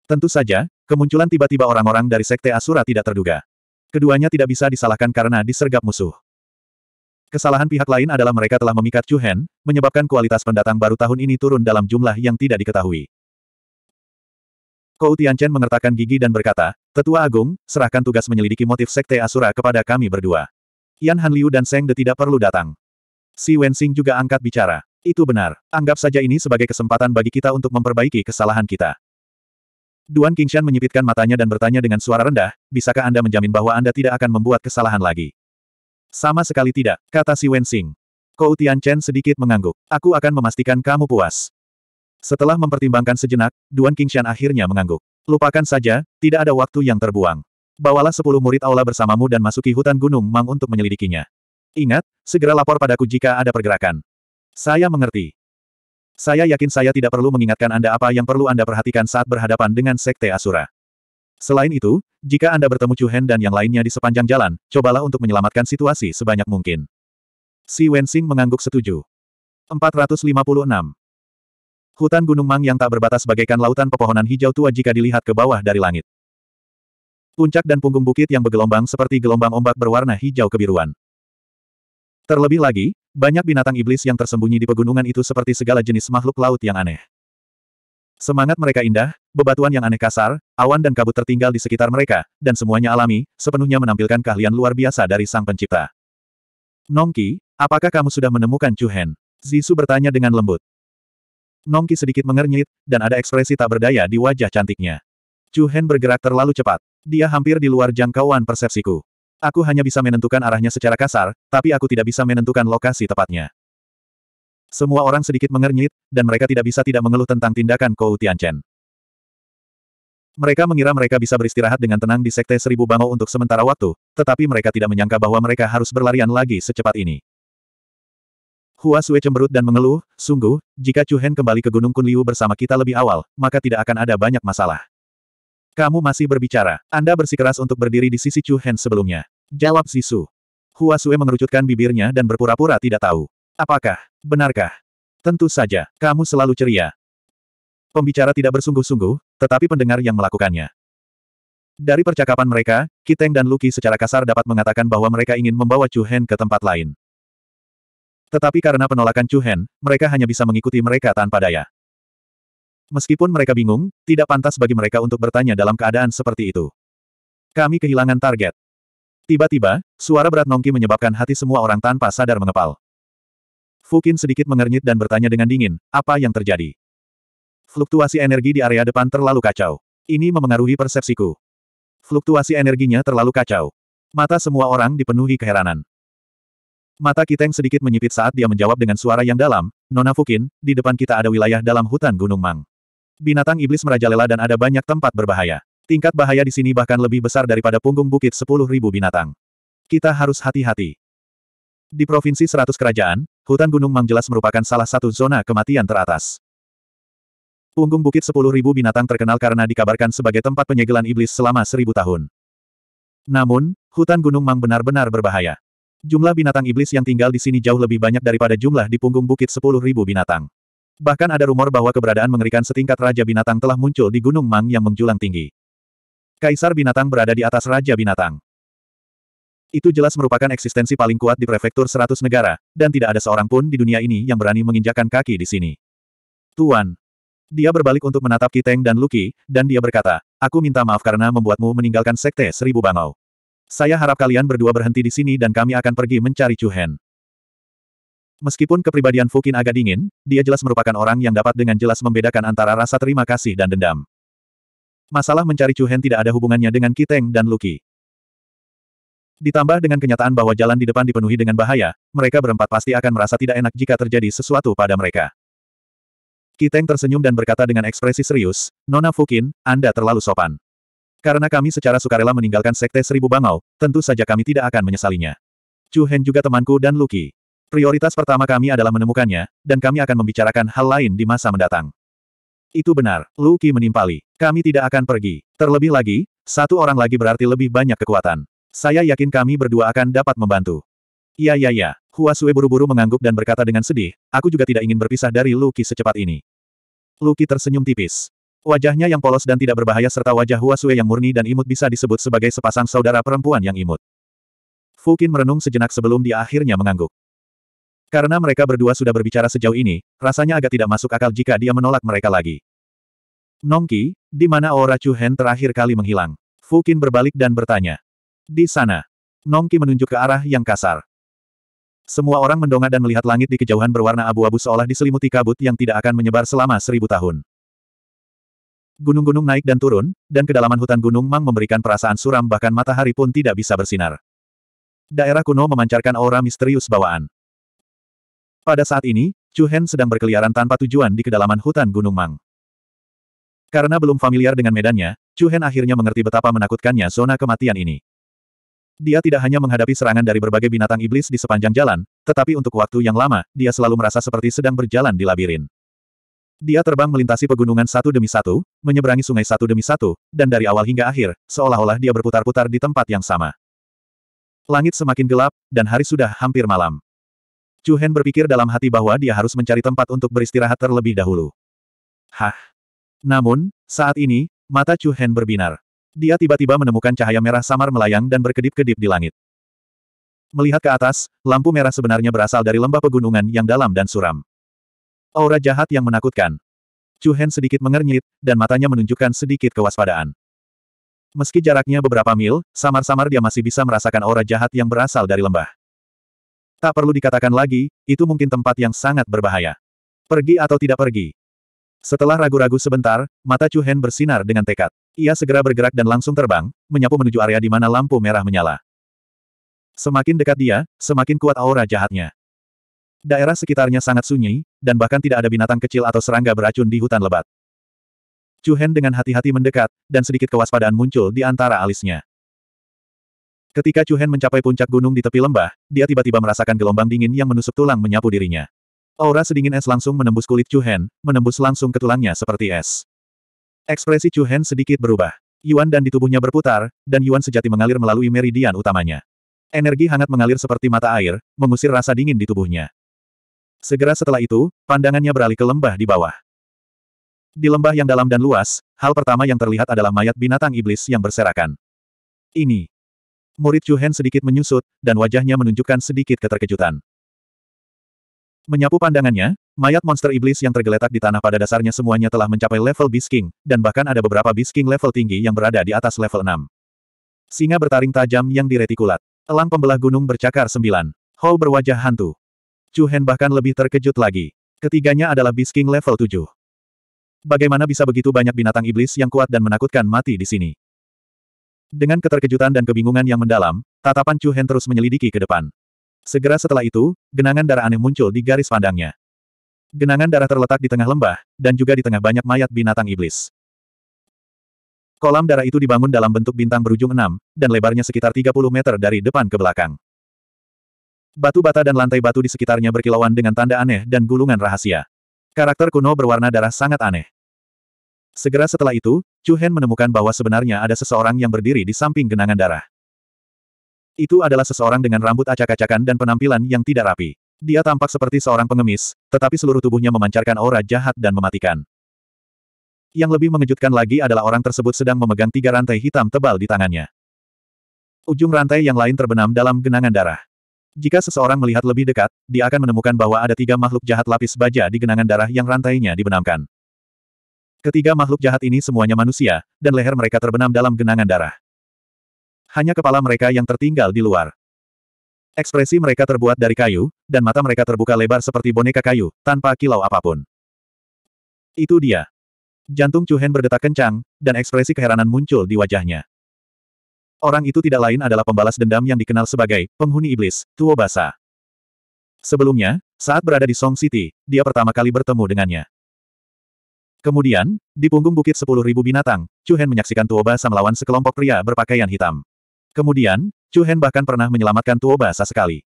Tentu saja, kemunculan tiba-tiba orang-orang dari Sekte Asura tidak terduga. Keduanya tidak bisa disalahkan karena disergap musuh. Kesalahan pihak lain adalah mereka telah memikat Chu Hen, menyebabkan kualitas pendatang baru tahun ini turun dalam jumlah yang tidak diketahui. Kou Tianchen mengertakkan gigi dan berkata, Tetua Agung, serahkan tugas menyelidiki motif Sekte Asura kepada kami berdua. Yan Hanliu dan Seng De tidak perlu datang. Si Wensing juga angkat bicara. Itu benar. Anggap saja ini sebagai kesempatan bagi kita untuk memperbaiki kesalahan kita. Duan Qingshan menyipitkan matanya dan bertanya dengan suara rendah, bisakah Anda menjamin bahwa Anda tidak akan membuat kesalahan lagi? Sama sekali tidak, kata si Wensing. Kou Tianchen sedikit mengangguk. Aku akan memastikan kamu puas. Setelah mempertimbangkan sejenak, Duan Qingshan akhirnya mengangguk. Lupakan saja, tidak ada waktu yang terbuang. Bawalah sepuluh murid aula bersamamu dan masuki hutan Gunung Mang untuk menyelidikinya. Ingat, segera lapor padaku jika ada pergerakan. Saya mengerti. Saya yakin saya tidak perlu mengingatkan Anda apa yang perlu Anda perhatikan saat berhadapan dengan Sekte Asura. Selain itu, jika Anda bertemu Chu Hen dan yang lainnya di sepanjang jalan, cobalah untuk menyelamatkan situasi sebanyak mungkin. Si Wensing mengangguk setuju. 456. Hutan Gunung Mang yang tak berbatas bagaikan lautan pepohonan hijau tua jika dilihat ke bawah dari langit. Puncak dan punggung bukit yang bergelombang seperti gelombang ombak berwarna hijau kebiruan. Terlebih lagi, banyak binatang iblis yang tersembunyi di pegunungan itu seperti segala jenis makhluk laut yang aneh. Semangat mereka indah, bebatuan yang aneh kasar, awan dan kabut tertinggal di sekitar mereka, dan semuanya alami, sepenuhnya menampilkan keahlian luar biasa dari sang pencipta. Nongki, apakah kamu sudah menemukan Chuhen? Zisu bertanya dengan lembut. Nongki sedikit mengernyit, dan ada ekspresi tak berdaya di wajah cantiknya. Chuhen bergerak terlalu cepat. Dia hampir di luar jangkauan persepsiku. Aku hanya bisa menentukan arahnya secara kasar, tapi aku tidak bisa menentukan lokasi tepatnya. Semua orang sedikit mengernyit, dan mereka tidak bisa tidak mengeluh tentang tindakan Kou Tianchen. Mereka mengira mereka bisa beristirahat dengan tenang di Sekte Seribu Bango untuk sementara waktu, tetapi mereka tidak menyangka bahwa mereka harus berlarian lagi secepat ini. Hua Sui cemberut dan mengeluh, sungguh, jika Chu Hen kembali ke Gunung Kunliu bersama kita lebih awal, maka tidak akan ada banyak masalah. Kamu masih berbicara. Anda bersikeras untuk berdiri di sisi Chu Hen sebelumnya. Jawab Sisu. Hua Sui mengerucutkan bibirnya dan berpura-pura tidak tahu. Apakah? Benarkah? Tentu saja, kamu selalu ceria. Pembicara tidak bersungguh-sungguh, tetapi pendengar yang melakukannya. Dari percakapan mereka, Kiteng dan Luki secara kasar dapat mengatakan bahwa mereka ingin membawa Chu Hen ke tempat lain. Tetapi karena penolakan Chu Hen, mereka hanya bisa mengikuti mereka tanpa daya. Meskipun mereka bingung, tidak pantas bagi mereka untuk bertanya dalam keadaan seperti itu. Kami kehilangan target. Tiba-tiba, suara berat Nongki menyebabkan hati semua orang tanpa sadar mengepal. Fukin sedikit mengernyit dan bertanya dengan dingin, apa yang terjadi? Fluktuasi energi di area depan terlalu kacau. Ini memengaruhi persepsiku. Fluktuasi energinya terlalu kacau. Mata semua orang dipenuhi keheranan. Mata Kiteng sedikit menyipit saat dia menjawab dengan suara yang dalam, Nona Fukin, di depan kita ada wilayah dalam hutan Gunung Mang. Binatang iblis merajalela dan ada banyak tempat berbahaya. Tingkat bahaya di sini bahkan lebih besar daripada punggung bukit sepuluh ribu binatang. Kita harus hati-hati. Di Provinsi Seratus Kerajaan, hutan Gunung Mang jelas merupakan salah satu zona kematian teratas. Punggung bukit 10.000 binatang terkenal karena dikabarkan sebagai tempat penyegelan iblis selama seribu tahun. Namun, hutan Gunung Mang benar-benar berbahaya. Jumlah binatang iblis yang tinggal di sini jauh lebih banyak daripada jumlah di punggung bukit 10.000 binatang. Bahkan ada rumor bahwa keberadaan mengerikan setingkat Raja Binatang telah muncul di Gunung Mang yang menjulang tinggi. Kaisar Binatang berada di atas Raja Binatang. Itu jelas merupakan eksistensi paling kuat di prefektur seratus negara, dan tidak ada seorang pun di dunia ini yang berani menginjakan kaki di sini. Tuan. Dia berbalik untuk menatap Kiteng dan Luki, dan dia berkata, Aku minta maaf karena membuatmu meninggalkan sekte seribu bangau. Saya harap kalian berdua berhenti di sini dan kami akan pergi mencari Chuhen. Meskipun kepribadian Fukin agak dingin, dia jelas merupakan orang yang dapat dengan jelas membedakan antara rasa terima kasih dan dendam. Masalah mencari Chuhen tidak ada hubungannya dengan Kiteng dan Luki. Ditambah dengan kenyataan bahwa jalan di depan dipenuhi dengan bahaya, mereka berempat pasti akan merasa tidak enak jika terjadi sesuatu pada mereka. Kiteng tersenyum dan berkata dengan ekspresi serius, Nona Fukin, Anda terlalu sopan. Karena kami secara sukarela meninggalkan Sekte Seribu Bangau, tentu saja kami tidak akan menyesalinya. Chu Hen juga temanku dan Lucky. Prioritas pertama kami adalah menemukannya, dan kami akan membicarakan hal lain di masa mendatang. Itu benar, Luki menimpali. Kami tidak akan pergi. Terlebih lagi, satu orang lagi berarti lebih banyak kekuatan. Saya yakin kami berdua akan dapat membantu. Iya iya iya, Hua Sui buru-buru mengangguk dan berkata dengan sedih, aku juga tidak ingin berpisah dari Luki secepat ini. Luki tersenyum tipis. Wajahnya yang polos dan tidak berbahaya serta wajah Hua Sui yang murni dan imut bisa disebut sebagai sepasang saudara perempuan yang imut. Fukin merenung sejenak sebelum dia akhirnya mengangguk. Karena mereka berdua sudah berbicara sejauh ini, rasanya agak tidak masuk akal jika dia menolak mereka lagi. Nongki, di mana aura Chu Hen terakhir kali menghilang? Fukin berbalik dan bertanya. Di sana. Nongki menunjuk ke arah yang kasar. Semua orang mendongak dan melihat langit di kejauhan berwarna abu-abu seolah diselimuti kabut yang tidak akan menyebar selama seribu tahun. Gunung-gunung naik dan turun, dan kedalaman hutan gunung Mang memberikan perasaan suram bahkan matahari pun tidak bisa bersinar. Daerah kuno memancarkan aura misterius bawaan. Pada saat ini, Chu Hen sedang berkeliaran tanpa tujuan di kedalaman hutan Gunung Mang. Karena belum familiar dengan medannya, Chu Hen akhirnya mengerti betapa menakutkannya zona kematian ini. Dia tidak hanya menghadapi serangan dari berbagai binatang iblis di sepanjang jalan, tetapi untuk waktu yang lama, dia selalu merasa seperti sedang berjalan di labirin. Dia terbang melintasi pegunungan satu demi satu, menyeberangi sungai satu demi satu, dan dari awal hingga akhir, seolah-olah dia berputar-putar di tempat yang sama. Langit semakin gelap, dan hari sudah hampir malam. Chu Hen berpikir dalam hati bahwa dia harus mencari tempat untuk beristirahat terlebih dahulu. Hah? Namun, saat ini, mata Chu Hen berbinar. Dia tiba-tiba menemukan cahaya merah samar melayang dan berkedip-kedip di langit. Melihat ke atas, lampu merah sebenarnya berasal dari lembah pegunungan yang dalam dan suram. Aura jahat yang menakutkan. Chu Hen sedikit mengernyit, dan matanya menunjukkan sedikit kewaspadaan. Meski jaraknya beberapa mil, samar-samar dia masih bisa merasakan aura jahat yang berasal dari lembah. Tak perlu dikatakan lagi, itu mungkin tempat yang sangat berbahaya. Pergi atau tidak pergi. Setelah ragu-ragu sebentar, mata Chu Hen bersinar dengan tekad. Ia segera bergerak dan langsung terbang, menyapu menuju area di mana lampu merah menyala. Semakin dekat dia, semakin kuat aura jahatnya. Daerah sekitarnya sangat sunyi, dan bahkan tidak ada binatang kecil atau serangga beracun di hutan lebat. Cuhen dengan hati-hati mendekat, dan sedikit kewaspadaan muncul di antara alisnya. Ketika Cuhen mencapai puncak gunung di tepi lembah, dia tiba-tiba merasakan gelombang dingin yang menusuk tulang menyapu dirinya. Aura sedingin es langsung menembus kulit Cuhen, menembus langsung ke tulangnya seperti es. Ekspresi Chu Hen sedikit berubah. Yuan dan di tubuhnya berputar, dan Yuan sejati mengalir melalui meridian utamanya. Energi hangat mengalir seperti mata air, mengusir rasa dingin di tubuhnya. Segera setelah itu, pandangannya beralih ke lembah di bawah. Di lembah yang dalam dan luas, hal pertama yang terlihat adalah mayat binatang iblis yang berserakan. Ini. Murid Chu Hen sedikit menyusut, dan wajahnya menunjukkan sedikit keterkejutan. Menyapu pandangannya, Mayat monster iblis yang tergeletak di tanah pada dasarnya semuanya telah mencapai level Beast King, dan bahkan ada beberapa Beast King level tinggi yang berada di atas level 6. Singa bertaring tajam yang diretikulat. Elang pembelah gunung bercakar sembilan. Hou berwajah hantu. Chu Hen bahkan lebih terkejut lagi. Ketiganya adalah Beast King level 7. Bagaimana bisa begitu banyak binatang iblis yang kuat dan menakutkan mati di sini? Dengan keterkejutan dan kebingungan yang mendalam, tatapan Chu Hen terus menyelidiki ke depan. Segera setelah itu, genangan darah aneh muncul di garis pandangnya. Genangan darah terletak di tengah lembah, dan juga di tengah banyak mayat binatang iblis. Kolam darah itu dibangun dalam bentuk bintang berujung enam, dan lebarnya sekitar 30 meter dari depan ke belakang. Batu bata dan lantai batu di sekitarnya berkilauan dengan tanda aneh dan gulungan rahasia. Karakter kuno berwarna darah sangat aneh. Segera setelah itu, Chu Hen menemukan bahwa sebenarnya ada seseorang yang berdiri di samping genangan darah. Itu adalah seseorang dengan rambut acak-acakan dan penampilan yang tidak rapi. Dia tampak seperti seorang pengemis, tetapi seluruh tubuhnya memancarkan aura jahat dan mematikan. Yang lebih mengejutkan lagi adalah orang tersebut sedang memegang tiga rantai hitam tebal di tangannya. Ujung rantai yang lain terbenam dalam genangan darah. Jika seseorang melihat lebih dekat, dia akan menemukan bahwa ada tiga makhluk jahat lapis baja di genangan darah yang rantainya dibenamkan. Ketiga makhluk jahat ini semuanya manusia, dan leher mereka terbenam dalam genangan darah. Hanya kepala mereka yang tertinggal di luar. Ekspresi mereka terbuat dari kayu, dan mata mereka terbuka lebar seperti boneka kayu, tanpa kilau apapun. Itu dia. Jantung Chu Hen berdetak kencang, dan ekspresi keheranan muncul di wajahnya. Orang itu tidak lain adalah pembalas dendam yang dikenal sebagai penghuni iblis, Tuo Basa. Sebelumnya, saat berada di Song City, dia pertama kali bertemu dengannya. Kemudian, di punggung bukit sepuluh ribu binatang, Chu Hen menyaksikan Tuo Basa melawan sekelompok pria berpakaian hitam. Kemudian, Chu Hen bahkan pernah menyelamatkan Tuo Basa sekali.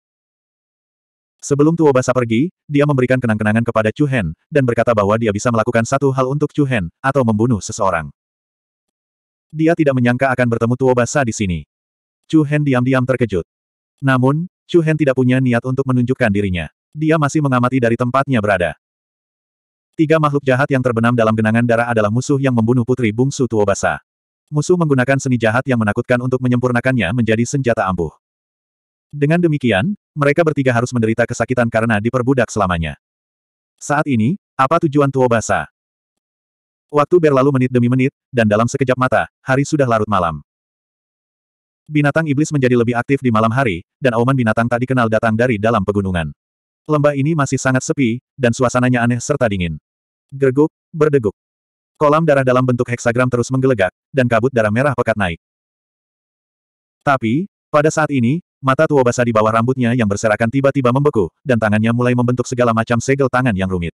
Sebelum Tuo Basa pergi, dia memberikan kenang-kenangan kepada Chu Hen, dan berkata bahwa dia bisa melakukan satu hal untuk Chu Hen, atau membunuh seseorang. Dia tidak menyangka akan bertemu Tuo Basa di sini. Chu Hen diam-diam terkejut. Namun, Chu Hen tidak punya niat untuk menunjukkan dirinya. Dia masih mengamati dari tempatnya berada. Tiga makhluk jahat yang terbenam dalam genangan darah adalah musuh yang membunuh putri bungsu Basa. Musuh menggunakan seni jahat yang menakutkan untuk menyempurnakannya menjadi senjata ampuh. Dengan demikian, mereka bertiga harus menderita kesakitan karena diperbudak selamanya. Saat ini, apa tujuan Tuo Basa? Waktu berlalu menit demi menit, dan dalam sekejap mata, hari sudah larut malam. Binatang iblis menjadi lebih aktif di malam hari, dan auman binatang tak dikenal datang dari dalam pegunungan. Lembah ini masih sangat sepi, dan suasananya aneh serta dingin. Gerguk, berdeguk. Kolam darah dalam bentuk heksagram terus menggelegak, dan kabut darah merah pekat naik. Tapi, pada saat ini, mata tua basah di bawah rambutnya yang berserakan tiba-tiba membeku, dan tangannya mulai membentuk segala macam segel tangan yang rumit.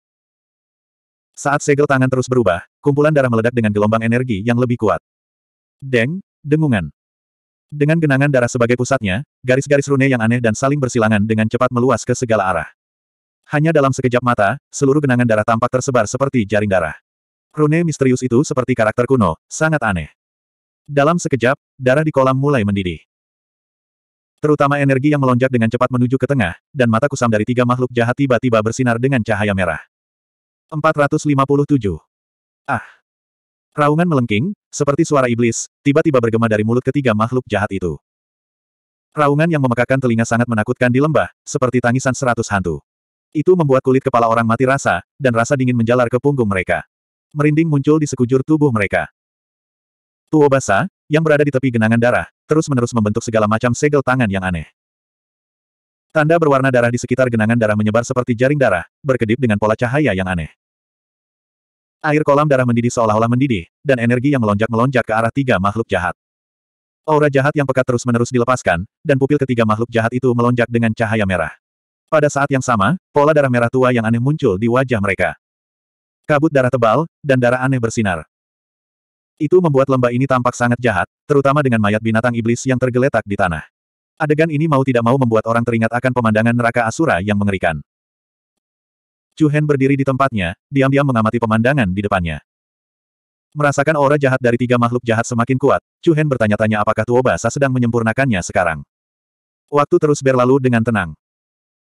Saat segel tangan terus berubah, kumpulan darah meledak dengan gelombang energi yang lebih kuat. Deng, dengungan. Dengan genangan darah sebagai pusatnya, garis-garis rune yang aneh dan saling bersilangan dengan cepat meluas ke segala arah. Hanya dalam sekejap mata, seluruh genangan darah tampak tersebar seperti jaring darah. Rune misterius itu seperti karakter kuno, sangat aneh. Dalam sekejap, darah di kolam mulai mendidih. Terutama energi yang melonjak dengan cepat menuju ke tengah, dan mata kusam dari tiga makhluk jahat tiba-tiba bersinar dengan cahaya merah. 457. Ah! Raungan melengking, seperti suara iblis, tiba-tiba bergema dari mulut ketiga makhluk jahat itu. Raungan yang memekakan telinga sangat menakutkan di lembah, seperti tangisan seratus hantu. Itu membuat kulit kepala orang mati rasa, dan rasa dingin menjalar ke punggung mereka merinding muncul di sekujur tubuh mereka. Tuo basa, yang berada di tepi genangan darah, terus-menerus membentuk segala macam segel tangan yang aneh. Tanda berwarna darah di sekitar genangan darah menyebar seperti jaring darah, berkedip dengan pola cahaya yang aneh. Air kolam darah mendidih seolah-olah mendidih, dan energi yang melonjak-melonjak ke arah tiga makhluk jahat. Aura jahat yang pekat terus-menerus dilepaskan, dan pupil ketiga makhluk jahat itu melonjak dengan cahaya merah. Pada saat yang sama, pola darah merah tua yang aneh muncul di wajah mereka kabut darah tebal, dan darah aneh bersinar. Itu membuat lembah ini tampak sangat jahat, terutama dengan mayat binatang iblis yang tergeletak di tanah. Adegan ini mau tidak mau membuat orang teringat akan pemandangan neraka Asura yang mengerikan. Chu Hen berdiri di tempatnya, diam-diam mengamati pemandangan di depannya. Merasakan aura jahat dari tiga makhluk jahat semakin kuat, Chu Hen bertanya-tanya apakah Tuobasa sedang menyempurnakannya sekarang. Waktu terus berlalu dengan tenang.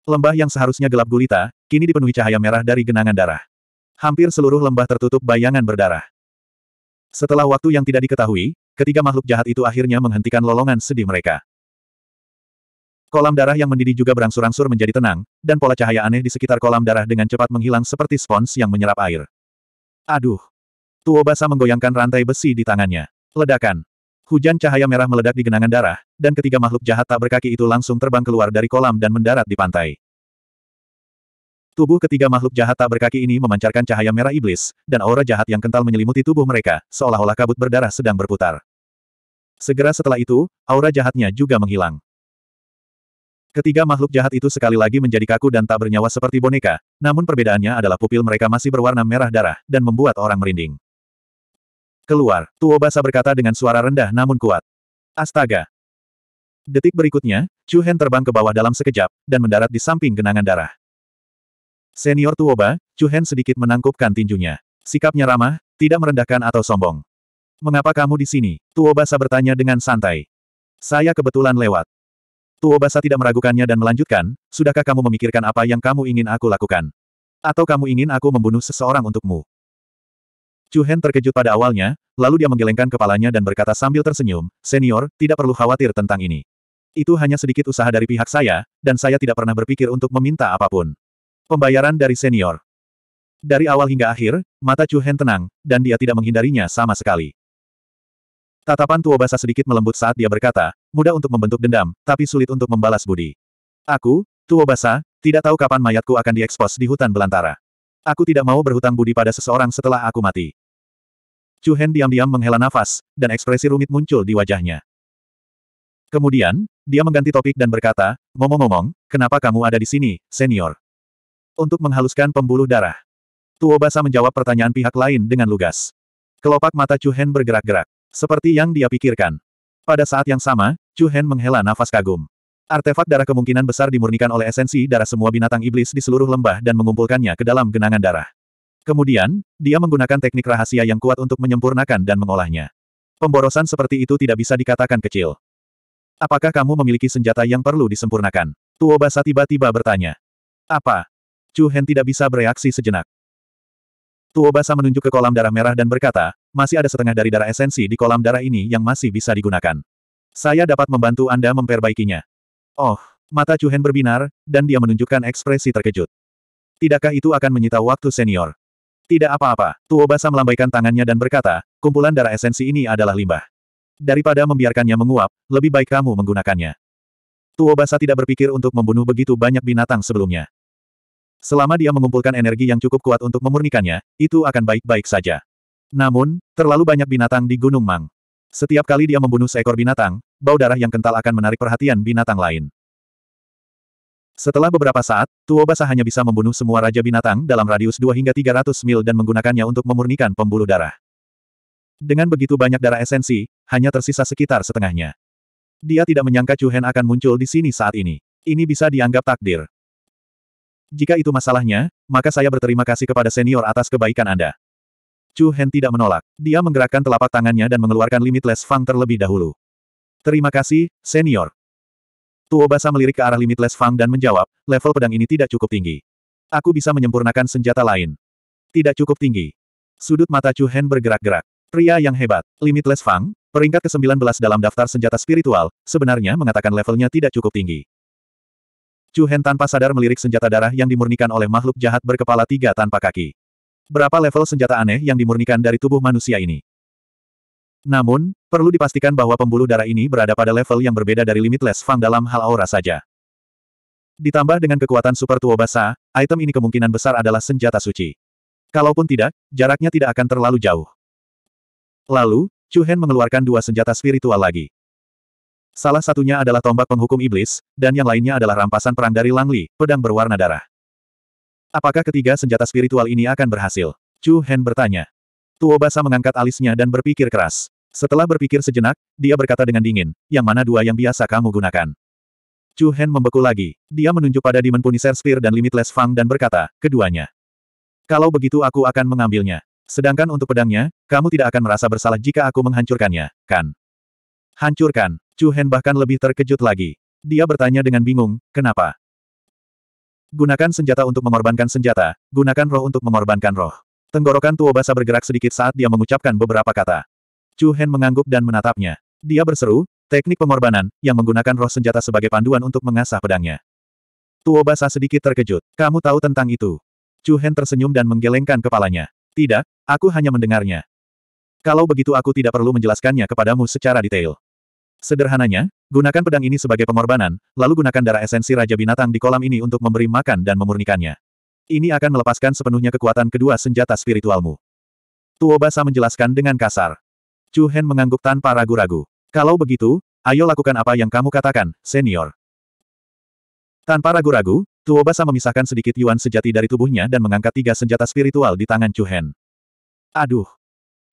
Lembah yang seharusnya gelap gulita, kini dipenuhi cahaya merah dari genangan darah. Hampir seluruh lembah tertutup bayangan berdarah. Setelah waktu yang tidak diketahui, ketiga makhluk jahat itu akhirnya menghentikan lolongan sedih mereka. Kolam darah yang mendidih juga berangsur-angsur menjadi tenang, dan pola cahaya aneh di sekitar kolam darah dengan cepat menghilang seperti spons yang menyerap air. Aduh! Tuobasa menggoyangkan rantai besi di tangannya. Ledakan! Hujan cahaya merah meledak di genangan darah, dan ketiga makhluk jahat tak berkaki itu langsung terbang keluar dari kolam dan mendarat di pantai. Tubuh ketiga makhluk jahat tak berkaki ini memancarkan cahaya merah iblis, dan aura jahat yang kental menyelimuti tubuh mereka, seolah-olah kabut berdarah sedang berputar. Segera setelah itu, aura jahatnya juga menghilang. Ketiga makhluk jahat itu sekali lagi menjadi kaku dan tak bernyawa seperti boneka, namun perbedaannya adalah pupil mereka masih berwarna merah darah, dan membuat orang merinding. Keluar, Tuo Basa berkata dengan suara rendah namun kuat. Astaga! Detik berikutnya, Chu Hen terbang ke bawah dalam sekejap, dan mendarat di samping genangan darah. Senior Tuoba, Chu Hen sedikit menangkupkan tinjunya. Sikapnya ramah, tidak merendahkan atau sombong. Mengapa kamu di sini? Tuoba? Tuobasa bertanya dengan santai. Saya kebetulan lewat. Tuoba Tuobasa tidak meragukannya dan melanjutkan, sudahkah kamu memikirkan apa yang kamu ingin aku lakukan? Atau kamu ingin aku membunuh seseorang untukmu? Chu Hen terkejut pada awalnya, lalu dia menggelengkan kepalanya dan berkata sambil tersenyum, Senior, tidak perlu khawatir tentang ini. Itu hanya sedikit usaha dari pihak saya, dan saya tidak pernah berpikir untuk meminta apapun. Pembayaran dari senior. Dari awal hingga akhir, mata Chu Hen tenang, dan dia tidak menghindarinya sama sekali. Tatapan tua basa sedikit melembut saat dia berkata, mudah untuk membentuk dendam, tapi sulit untuk membalas budi. Aku, tua basa, tidak tahu kapan mayatku akan diekspos di hutan belantara. Aku tidak mau berhutang budi pada seseorang setelah aku mati. Chu Hen diam-diam menghela nafas, dan ekspresi rumit muncul di wajahnya. Kemudian, dia mengganti topik dan berkata, ngomong-ngomong, kenapa kamu ada di sini, senior? Untuk menghaluskan pembuluh darah. Basa menjawab pertanyaan pihak lain dengan lugas. Kelopak mata Chu Hen bergerak-gerak. Seperti yang dia pikirkan. Pada saat yang sama, Chu Hen menghela nafas kagum. Artefak darah kemungkinan besar dimurnikan oleh esensi darah semua binatang iblis di seluruh lembah dan mengumpulkannya ke dalam genangan darah. Kemudian, dia menggunakan teknik rahasia yang kuat untuk menyempurnakan dan mengolahnya. Pemborosan seperti itu tidak bisa dikatakan kecil. Apakah kamu memiliki senjata yang perlu disempurnakan? Basa tiba-tiba bertanya. Apa? Chu Hen tidak bisa bereaksi sejenak. Tuo Basa menunjuk ke kolam darah merah dan berkata, masih ada setengah dari darah esensi di kolam darah ini yang masih bisa digunakan. Saya dapat membantu Anda memperbaikinya. Oh, mata Chu Hen berbinar, dan dia menunjukkan ekspresi terkejut. Tidakkah itu akan menyita waktu senior? Tidak apa-apa, Tuo Basa melambaikan tangannya dan berkata, kumpulan darah esensi ini adalah limbah. Daripada membiarkannya menguap, lebih baik kamu menggunakannya. Tuo Basa tidak berpikir untuk membunuh begitu banyak binatang sebelumnya. Selama dia mengumpulkan energi yang cukup kuat untuk memurnikannya, itu akan baik-baik saja. Namun, terlalu banyak binatang di Gunung Mang. Setiap kali dia membunuh seekor binatang, bau darah yang kental akan menarik perhatian binatang lain. Setelah beberapa saat, Tuo Basa hanya bisa membunuh semua raja binatang dalam radius 2 hingga 300 mil dan menggunakannya untuk memurnikan pembuluh darah. Dengan begitu banyak darah esensi, hanya tersisa sekitar setengahnya. Dia tidak menyangka Chu Hen akan muncul di sini saat ini. Ini bisa dianggap takdir. Jika itu masalahnya, maka saya berterima kasih kepada senior atas kebaikan Anda. Chu Hen tidak menolak. Dia menggerakkan telapak tangannya dan mengeluarkan Limitless Fang terlebih dahulu. Terima kasih, senior. Tuo Basa melirik ke arah Limitless Fang dan menjawab, level pedang ini tidak cukup tinggi. Aku bisa menyempurnakan senjata lain. Tidak cukup tinggi. Sudut mata Chu Hen bergerak-gerak. Pria yang hebat, Limitless Fang, peringkat ke-19 dalam daftar senjata spiritual, sebenarnya mengatakan levelnya tidak cukup tinggi. Chu Hen tanpa sadar melirik senjata darah yang dimurnikan oleh makhluk jahat berkepala tiga tanpa kaki. Berapa level senjata aneh yang dimurnikan dari tubuh manusia ini? Namun, perlu dipastikan bahwa pembuluh darah ini berada pada level yang berbeda dari Limitless Fang dalam hal aura saja. Ditambah dengan kekuatan Super Tuo Basa, item ini kemungkinan besar adalah senjata suci. Kalaupun tidak, jaraknya tidak akan terlalu jauh. Lalu, Chu Hen mengeluarkan dua senjata spiritual lagi. Salah satunya adalah tombak penghukum iblis, dan yang lainnya adalah rampasan perang dari Langli, pedang berwarna darah. Apakah ketiga senjata spiritual ini akan berhasil? Chu Hen bertanya. Tuobasa mengangkat alisnya dan berpikir keras. Setelah berpikir sejenak, dia berkata dengan dingin, yang mana dua yang biasa kamu gunakan? Chu Hen membeku lagi. Dia menunjuk pada Demon Punisher Spear dan Limitless Fang dan berkata, keduanya. Kalau begitu aku akan mengambilnya. Sedangkan untuk pedangnya, kamu tidak akan merasa bersalah jika aku menghancurkannya, kan? Hancurkan. Chu Hen bahkan lebih terkejut lagi. Dia bertanya dengan bingung, kenapa? Gunakan senjata untuk mengorbankan senjata, gunakan roh untuk mengorbankan roh. Tenggorokan Basa bergerak sedikit saat dia mengucapkan beberapa kata. Chu Hen mengangguk dan menatapnya. Dia berseru, teknik pengorbanan, yang menggunakan roh senjata sebagai panduan untuk mengasah pedangnya. Basa sedikit terkejut. Kamu tahu tentang itu? Chu Hen tersenyum dan menggelengkan kepalanya. Tidak, aku hanya mendengarnya. Kalau begitu aku tidak perlu menjelaskannya kepadamu secara detail. Sederhananya, gunakan pedang ini sebagai pengorbanan, lalu gunakan darah esensi Raja Binatang di kolam ini untuk memberi makan dan memurnikannya. Ini akan melepaskan sepenuhnya kekuatan kedua senjata spiritualmu. Tuo Basa menjelaskan dengan kasar. Chu Hen mengangguk tanpa ragu-ragu. Kalau begitu, ayo lakukan apa yang kamu katakan, senior. Tanpa ragu-ragu, Tuo Basa memisahkan sedikit yuan sejati dari tubuhnya dan mengangkat tiga senjata spiritual di tangan Chu Hen. Aduh.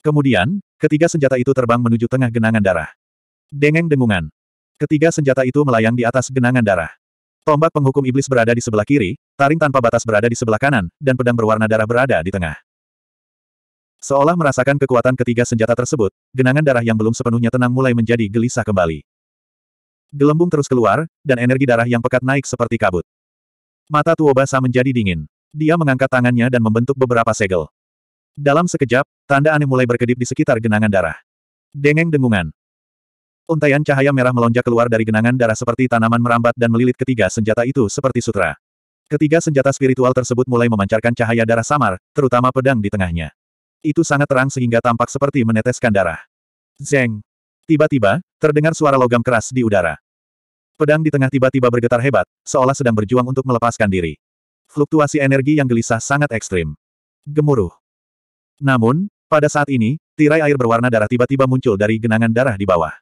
Kemudian, ketiga senjata itu terbang menuju tengah genangan darah. Dengeng-dengungan. Ketiga senjata itu melayang di atas genangan darah. Tombak penghukum iblis berada di sebelah kiri, taring tanpa batas berada di sebelah kanan, dan pedang berwarna darah berada di tengah. Seolah merasakan kekuatan ketiga senjata tersebut, genangan darah yang belum sepenuhnya tenang mulai menjadi gelisah kembali. Gelembung terus keluar, dan energi darah yang pekat naik seperti kabut. Mata Tuobasa menjadi dingin. Dia mengangkat tangannya dan membentuk beberapa segel. Dalam sekejap, tanda aneh mulai berkedip di sekitar genangan darah. Dengeng dengungan. Untaian cahaya merah melonjak keluar dari genangan darah seperti tanaman merambat dan melilit ketiga senjata itu seperti sutra. Ketiga senjata spiritual tersebut mulai memancarkan cahaya darah samar, terutama pedang di tengahnya. Itu sangat terang sehingga tampak seperti meneteskan darah. Zeng! Tiba-tiba, terdengar suara logam keras di udara. Pedang di tengah tiba-tiba bergetar hebat, seolah sedang berjuang untuk melepaskan diri. Fluktuasi energi yang gelisah sangat ekstrim. Gemuruh. Namun, pada saat ini, tirai air berwarna darah tiba-tiba muncul dari genangan darah di bawah.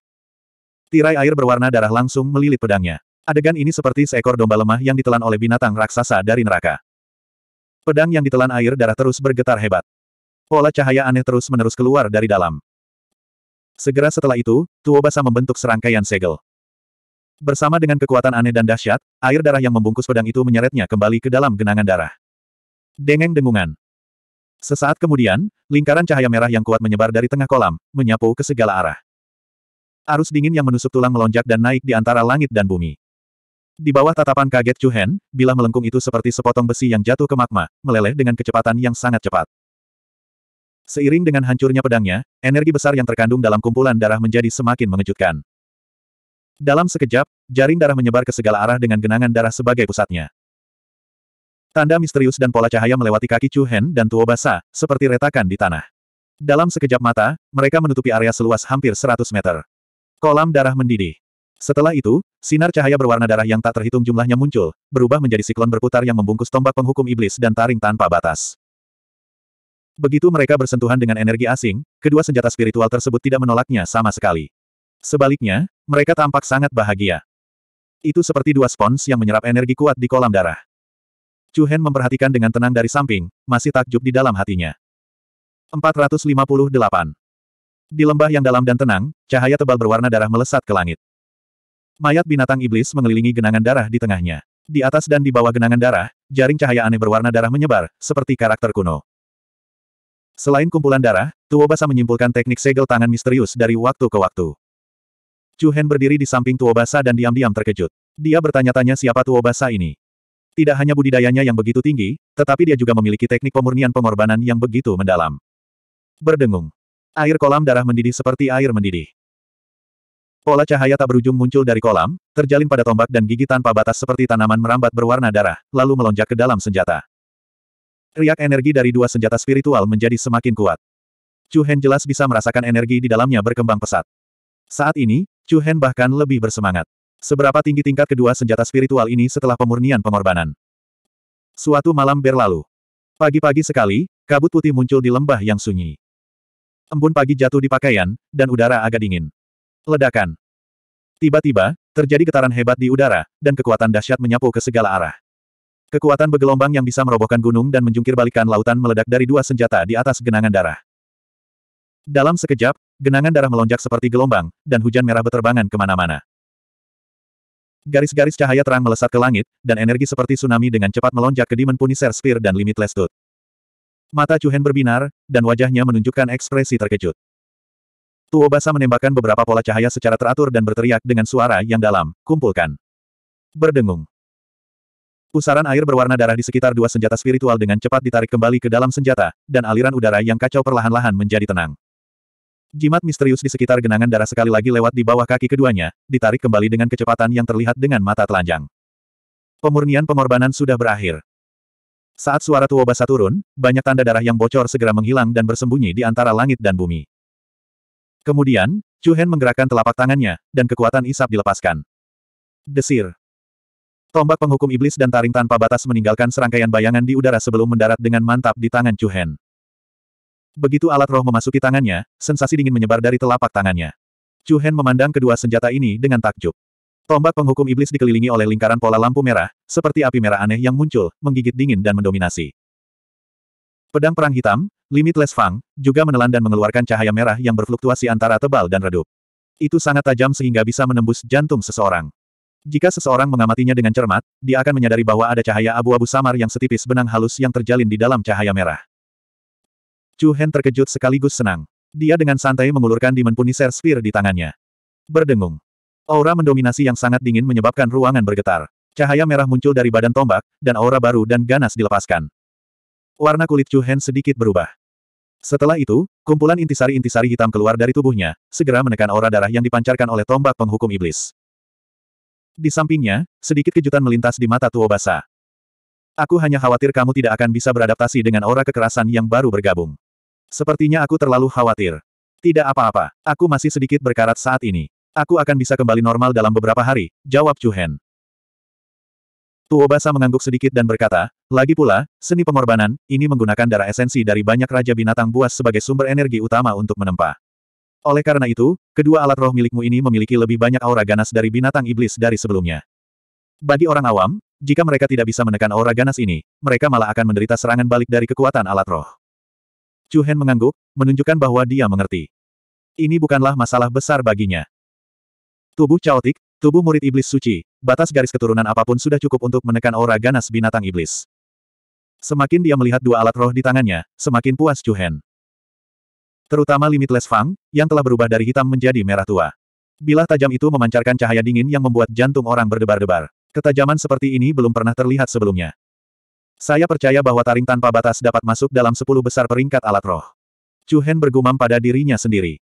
Tirai air berwarna darah langsung melilit pedangnya. Adegan ini seperti seekor domba lemah yang ditelan oleh binatang raksasa dari neraka. Pedang yang ditelan air darah terus bergetar hebat. Pola cahaya aneh terus-menerus keluar dari dalam. Segera setelah itu, Tuobasa membentuk serangkaian segel. Bersama dengan kekuatan aneh dan dahsyat, air darah yang membungkus pedang itu menyeretnya kembali ke dalam genangan darah. Dengeng dengungan. Sesaat kemudian, lingkaran cahaya merah yang kuat menyebar dari tengah kolam, menyapu ke segala arah. Arus dingin yang menusuk tulang melonjak dan naik di antara langit dan bumi. Di bawah tatapan kaget Chu Hen, bila melengkung itu seperti sepotong besi yang jatuh ke magma, meleleh dengan kecepatan yang sangat cepat. Seiring dengan hancurnya pedangnya, energi besar yang terkandung dalam kumpulan darah menjadi semakin mengejutkan. Dalam sekejap, jaring darah menyebar ke segala arah dengan genangan darah sebagai pusatnya. Tanda misterius dan pola cahaya melewati kaki Chu Hen dan Tuo Basa, seperti retakan di tanah. Dalam sekejap mata, mereka menutupi area seluas hampir 100 meter. Kolam darah mendidih. Setelah itu, sinar cahaya berwarna darah yang tak terhitung jumlahnya muncul, berubah menjadi siklon berputar yang membungkus tombak penghukum iblis dan taring tanpa batas. Begitu mereka bersentuhan dengan energi asing, kedua senjata spiritual tersebut tidak menolaknya sama sekali. Sebaliknya, mereka tampak sangat bahagia. Itu seperti dua spons yang menyerap energi kuat di kolam darah. Chu Hen memperhatikan dengan tenang dari samping, masih takjub di dalam hatinya. 458 di lembah yang dalam dan tenang, cahaya tebal berwarna darah melesat ke langit. Mayat binatang iblis mengelilingi genangan darah di tengahnya. Di atas dan di bawah genangan darah, jaring cahaya aneh berwarna darah menyebar, seperti karakter kuno. Selain kumpulan darah, Tuobasa menyimpulkan teknik segel tangan misterius dari waktu ke waktu. Chu Hen berdiri di samping Tuobasa dan diam-diam terkejut. Dia bertanya-tanya siapa Tuobasa ini. Tidak hanya budidayanya yang begitu tinggi, tetapi dia juga memiliki teknik pemurnian pengorbanan yang begitu mendalam. Berdengung. Air kolam darah mendidih seperti air mendidih. Pola cahaya tak berujung muncul dari kolam, terjalin pada tombak dan gigi tanpa batas seperti tanaman merambat berwarna darah, lalu melonjak ke dalam senjata. Riak energi dari dua senjata spiritual menjadi semakin kuat. Chu Hen jelas bisa merasakan energi di dalamnya berkembang pesat. Saat ini, Chu Hen bahkan lebih bersemangat. Seberapa tinggi tingkat kedua senjata spiritual ini setelah pemurnian pengorbanan. Suatu malam berlalu. Pagi-pagi sekali, kabut putih muncul di lembah yang sunyi. Embun pagi jatuh di pakaian, dan udara agak dingin. Ledakan. Tiba-tiba, terjadi getaran hebat di udara, dan kekuatan dahsyat menyapu ke segala arah. Kekuatan bergelombang yang bisa merobohkan gunung dan menjungkir lautan meledak dari dua senjata di atas genangan darah. Dalam sekejap, genangan darah melonjak seperti gelombang, dan hujan merah beterbangan kemana-mana. Garis-garis cahaya terang melesat ke langit, dan energi seperti tsunami dengan cepat melonjak ke Demon Punisher Sphere dan Limitless Dude. Mata Chuhen berbinar, dan wajahnya menunjukkan ekspresi terkejut. Tuo Basa menembakkan beberapa pola cahaya secara teratur dan berteriak dengan suara yang dalam, kumpulkan. Berdengung. Pusaran air berwarna darah di sekitar dua senjata spiritual dengan cepat ditarik kembali ke dalam senjata, dan aliran udara yang kacau perlahan-lahan menjadi tenang. Jimat misterius di sekitar genangan darah sekali lagi lewat di bawah kaki keduanya, ditarik kembali dengan kecepatan yang terlihat dengan mata telanjang. Pemurnian pengorbanan sudah berakhir. Saat suara basah turun, banyak tanda darah yang bocor segera menghilang dan bersembunyi di antara langit dan bumi. Kemudian, Chu Hen menggerakkan telapak tangannya, dan kekuatan isap dilepaskan. Desir. Tombak penghukum iblis dan taring tanpa batas meninggalkan serangkaian bayangan di udara sebelum mendarat dengan mantap di tangan Chu Hen. Begitu alat roh memasuki tangannya, sensasi dingin menyebar dari telapak tangannya. Chu Hen memandang kedua senjata ini dengan takjub. Tombak penghukum iblis dikelilingi oleh lingkaran pola lampu merah, seperti api merah aneh yang muncul, menggigit dingin dan mendominasi. Pedang Perang Hitam, Limitless Fang, juga menelan dan mengeluarkan cahaya merah yang berfluktuasi antara tebal dan redup. Itu sangat tajam sehingga bisa menembus jantung seseorang. Jika seseorang mengamatinya dengan cermat, dia akan menyadari bahwa ada cahaya abu-abu samar yang setipis benang halus yang terjalin di dalam cahaya merah. Chu Hen terkejut sekaligus senang. Dia dengan santai mengulurkan Demon Punisher Spear di tangannya. Berdengung. Aura mendominasi yang sangat dingin menyebabkan ruangan bergetar. Cahaya merah muncul dari badan tombak, dan aura baru dan ganas dilepaskan. Warna kulit Chu Hen sedikit berubah. Setelah itu, kumpulan intisari-intisari hitam keluar dari tubuhnya, segera menekan aura darah yang dipancarkan oleh tombak penghukum iblis. Di sampingnya, sedikit kejutan melintas di mata Tuobasa. Aku hanya khawatir kamu tidak akan bisa beradaptasi dengan aura kekerasan yang baru bergabung. Sepertinya aku terlalu khawatir. Tidak apa-apa, aku masih sedikit berkarat saat ini. Aku akan bisa kembali normal dalam beberapa hari, jawab Chu Hen. Tuobasa mengangguk sedikit dan berkata, lagi pula, seni pengorbanan, ini menggunakan darah esensi dari banyak raja binatang buas sebagai sumber energi utama untuk menempa. Oleh karena itu, kedua alat roh milikmu ini memiliki lebih banyak aura ganas dari binatang iblis dari sebelumnya. Bagi orang awam, jika mereka tidak bisa menekan aura ganas ini, mereka malah akan menderita serangan balik dari kekuatan alat roh. Chu Hen mengangguk, menunjukkan bahwa dia mengerti. Ini bukanlah masalah besar baginya. Tubuh caotik, tubuh murid iblis suci, batas garis keturunan apapun sudah cukup untuk menekan aura ganas binatang iblis. Semakin dia melihat dua alat roh di tangannya, semakin puas Chu Hen. Terutama Limitless Fang, yang telah berubah dari hitam menjadi merah tua. Bilah tajam itu memancarkan cahaya dingin yang membuat jantung orang berdebar-debar. Ketajaman seperti ini belum pernah terlihat sebelumnya. Saya percaya bahwa taring tanpa batas dapat masuk dalam sepuluh besar peringkat alat roh. Chu Hen bergumam pada dirinya sendiri.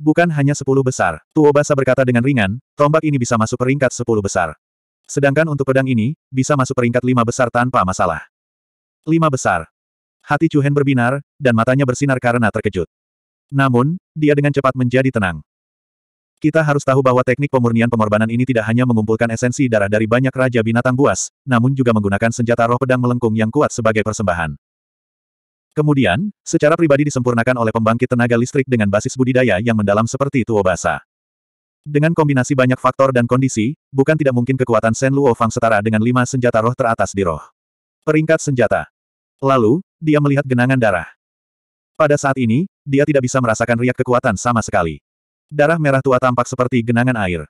Bukan hanya sepuluh besar, Tuobasa berkata dengan ringan, tombak ini bisa masuk peringkat sepuluh besar. Sedangkan untuk pedang ini, bisa masuk peringkat lima besar tanpa masalah. Lima besar. Hati Cuhen berbinar, dan matanya bersinar karena terkejut. Namun, dia dengan cepat menjadi tenang. Kita harus tahu bahwa teknik pemurnian pengorbanan ini tidak hanya mengumpulkan esensi darah dari banyak raja binatang buas, namun juga menggunakan senjata roh pedang melengkung yang kuat sebagai persembahan. Kemudian, secara pribadi disempurnakan oleh pembangkit tenaga listrik dengan basis budidaya yang mendalam seperti Tuo Basa. Dengan kombinasi banyak faktor dan kondisi, bukan tidak mungkin kekuatan Shen Luo Fang setara dengan lima senjata roh teratas di roh. Peringkat senjata. Lalu, dia melihat genangan darah. Pada saat ini, dia tidak bisa merasakan riak kekuatan sama sekali. Darah merah tua tampak seperti genangan air.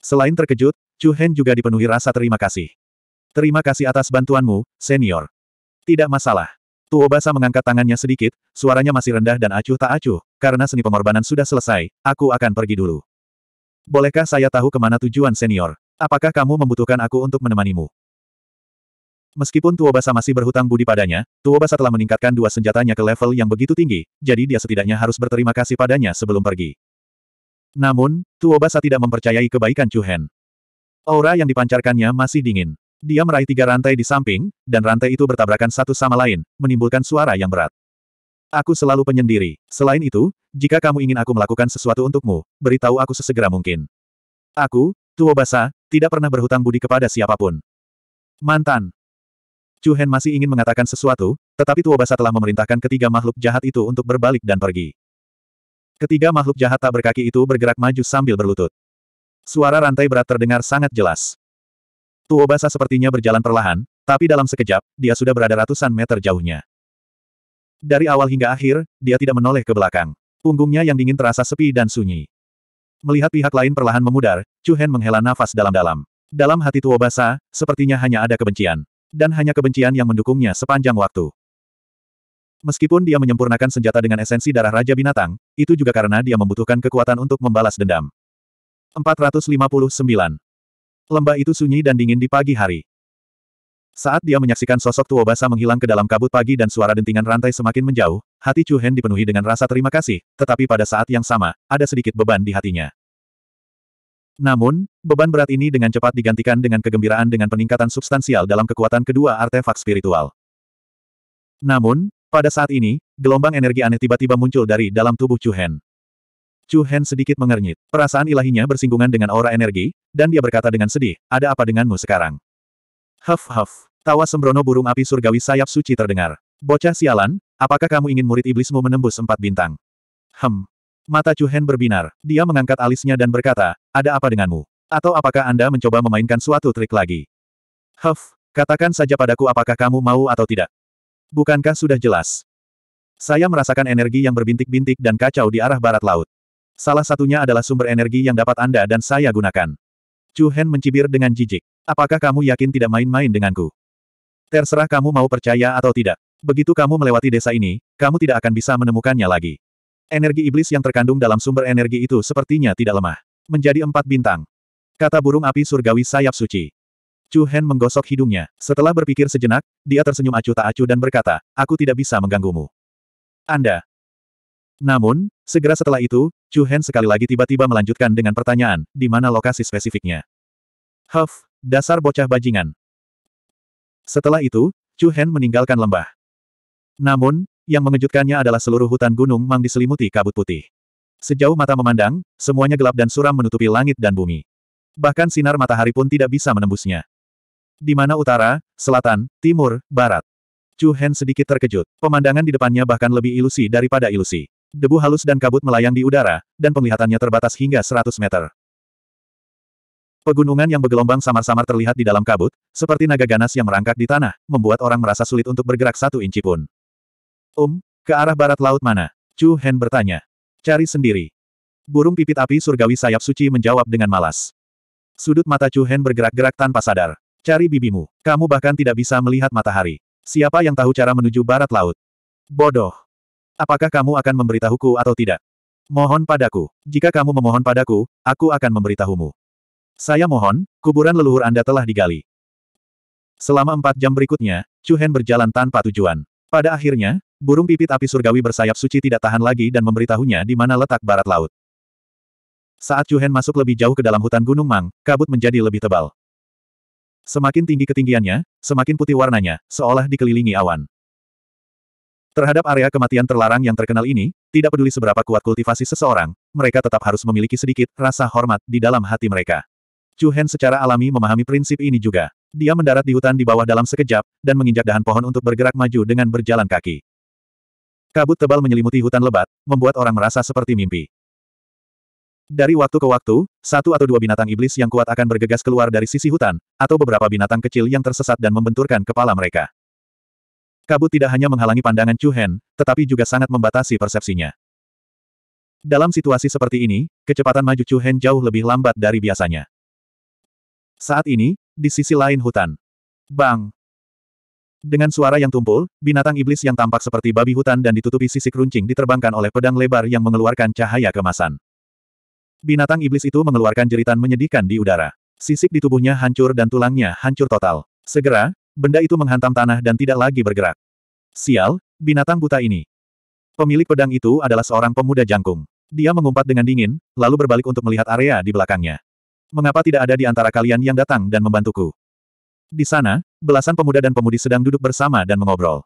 Selain terkejut, Chu Hen juga dipenuhi rasa terima kasih. Terima kasih atas bantuanmu, senior. Tidak masalah. Tuobasa mengangkat tangannya sedikit, suaranya masih rendah dan acuh tak acuh, karena seni pengorbanan sudah selesai, aku akan pergi dulu. Bolehkah saya tahu kemana tujuan senior? Apakah kamu membutuhkan aku untuk menemanimu? Meskipun Tuobasa masih berhutang budi padanya, Tuobasa telah meningkatkan dua senjatanya ke level yang begitu tinggi, jadi dia setidaknya harus berterima kasih padanya sebelum pergi. Namun, Tuobasa tidak mempercayai kebaikan Chu Hen. Aura yang dipancarkannya masih dingin. Dia meraih tiga rantai di samping, dan rantai itu bertabrakan satu sama lain, menimbulkan suara yang berat. Aku selalu penyendiri. Selain itu, jika kamu ingin aku melakukan sesuatu untukmu, beritahu aku sesegera mungkin. Aku, Tuo Basa, tidak pernah berhutang budi kepada siapapun. Mantan. Chu Hen masih ingin mengatakan sesuatu, tetapi Tuo Basa telah memerintahkan ketiga makhluk jahat itu untuk berbalik dan pergi. Ketiga makhluk jahat tak berkaki itu bergerak maju sambil berlutut. Suara rantai berat terdengar sangat jelas. Tuobasa sepertinya berjalan perlahan, tapi dalam sekejap, dia sudah berada ratusan meter jauhnya. Dari awal hingga akhir, dia tidak menoleh ke belakang. Punggungnya yang dingin terasa sepi dan sunyi. Melihat pihak lain perlahan memudar, Chu Hen menghela nafas dalam-dalam. Dalam hati Tuobasa, sepertinya hanya ada kebencian. Dan hanya kebencian yang mendukungnya sepanjang waktu. Meskipun dia menyempurnakan senjata dengan esensi darah Raja Binatang, itu juga karena dia membutuhkan kekuatan untuk membalas dendam. 459. Lembah itu sunyi dan dingin di pagi hari. Saat dia menyaksikan sosok tua basa menghilang ke dalam kabut pagi dan suara dentingan rantai semakin menjauh, hati Chu Hen dipenuhi dengan rasa terima kasih, tetapi pada saat yang sama, ada sedikit beban di hatinya. Namun, beban berat ini dengan cepat digantikan dengan kegembiraan dengan peningkatan substansial dalam kekuatan kedua artefak spiritual. Namun, pada saat ini, gelombang energi aneh tiba-tiba muncul dari dalam tubuh Chu Hen. Chu Hen sedikit mengernyit. Perasaan ilahinya bersinggungan dengan aura energi, dan dia berkata dengan sedih, ada apa denganmu sekarang? Huff huff. Tawa sembrono burung api surgawi sayap suci terdengar. Bocah sialan, apakah kamu ingin murid iblismu menembus empat bintang? Hem. Mata Chu Hen berbinar. Dia mengangkat alisnya dan berkata, ada apa denganmu? Atau apakah Anda mencoba memainkan suatu trik lagi? Huff, katakan saja padaku apakah kamu mau atau tidak. Bukankah sudah jelas? Saya merasakan energi yang berbintik-bintik dan kacau di arah barat laut. Salah satunya adalah sumber energi yang dapat Anda dan saya gunakan. Chu Hen mencibir dengan jijik. Apakah kamu yakin tidak main-main denganku? Terserah kamu mau percaya atau tidak. Begitu kamu melewati desa ini, kamu tidak akan bisa menemukannya lagi. Energi iblis yang terkandung dalam sumber energi itu sepertinya tidak lemah. Menjadi empat bintang. Kata burung api surgawi sayap suci. Chu Hen menggosok hidungnya. Setelah berpikir sejenak, dia tersenyum acuh tak acuh dan berkata, aku tidak bisa mengganggumu. Anda, namun, segera setelah itu, Chu Hen sekali lagi tiba-tiba melanjutkan dengan pertanyaan, di mana lokasi spesifiknya. Huff, dasar bocah bajingan. Setelah itu, Chu Hen meninggalkan lembah. Namun, yang mengejutkannya adalah seluruh hutan gunung Mang diselimuti kabut putih. Sejauh mata memandang, semuanya gelap dan suram menutupi langit dan bumi. Bahkan sinar matahari pun tidak bisa menembusnya. Di mana utara, selatan, timur, barat. Chu Hen sedikit terkejut. Pemandangan di depannya bahkan lebih ilusi daripada ilusi. Debu halus dan kabut melayang di udara, dan penglihatannya terbatas hingga 100 meter. Pegunungan yang bergelombang samar-samar terlihat di dalam kabut, seperti naga ganas yang merangkak di tanah, membuat orang merasa sulit untuk bergerak satu inci pun. Um, ke arah barat laut mana? Chu Hen bertanya. Cari sendiri. Burung pipit api surgawi sayap suci menjawab dengan malas. Sudut mata Chu Hen bergerak-gerak tanpa sadar. Cari bibimu. Kamu bahkan tidak bisa melihat matahari. Siapa yang tahu cara menuju barat laut? Bodoh. Apakah kamu akan memberitahuku atau tidak? Mohon padaku. Jika kamu memohon padaku, aku akan memberitahumu. Saya mohon, kuburan leluhur Anda telah digali. Selama empat jam berikutnya, Chu Hen berjalan tanpa tujuan. Pada akhirnya, burung pipit api surgawi bersayap suci tidak tahan lagi dan memberitahunya di mana letak barat laut. Saat Chu Hen masuk lebih jauh ke dalam hutan Gunung Mang, kabut menjadi lebih tebal. Semakin tinggi ketinggiannya, semakin putih warnanya, seolah dikelilingi awan. Terhadap area kematian terlarang yang terkenal ini, tidak peduli seberapa kuat kultivasi seseorang, mereka tetap harus memiliki sedikit rasa hormat di dalam hati mereka. Chu Hen secara alami memahami prinsip ini juga. Dia mendarat di hutan di bawah dalam sekejap, dan menginjak dahan pohon untuk bergerak maju dengan berjalan kaki. Kabut tebal menyelimuti hutan lebat, membuat orang merasa seperti mimpi. Dari waktu ke waktu, satu atau dua binatang iblis yang kuat akan bergegas keluar dari sisi hutan, atau beberapa binatang kecil yang tersesat dan membenturkan kepala mereka. Kabut tidak hanya menghalangi pandangan Chu Hen, tetapi juga sangat membatasi persepsinya. Dalam situasi seperti ini, kecepatan maju Chu Hen jauh lebih lambat dari biasanya. Saat ini, di sisi lain hutan. Bang! Dengan suara yang tumpul, binatang iblis yang tampak seperti babi hutan dan ditutupi sisi runcing diterbangkan oleh pedang lebar yang mengeluarkan cahaya kemasan. Binatang iblis itu mengeluarkan jeritan menyedihkan di udara. Sisik di tubuhnya hancur dan tulangnya hancur total. Segera, benda itu menghantam tanah dan tidak lagi bergerak. Sial, binatang buta ini. Pemilik pedang itu adalah seorang pemuda jangkung. Dia mengumpat dengan dingin, lalu berbalik untuk melihat area di belakangnya. Mengapa tidak ada di antara kalian yang datang dan membantuku? Di sana, belasan pemuda dan pemudi sedang duduk bersama dan mengobrol.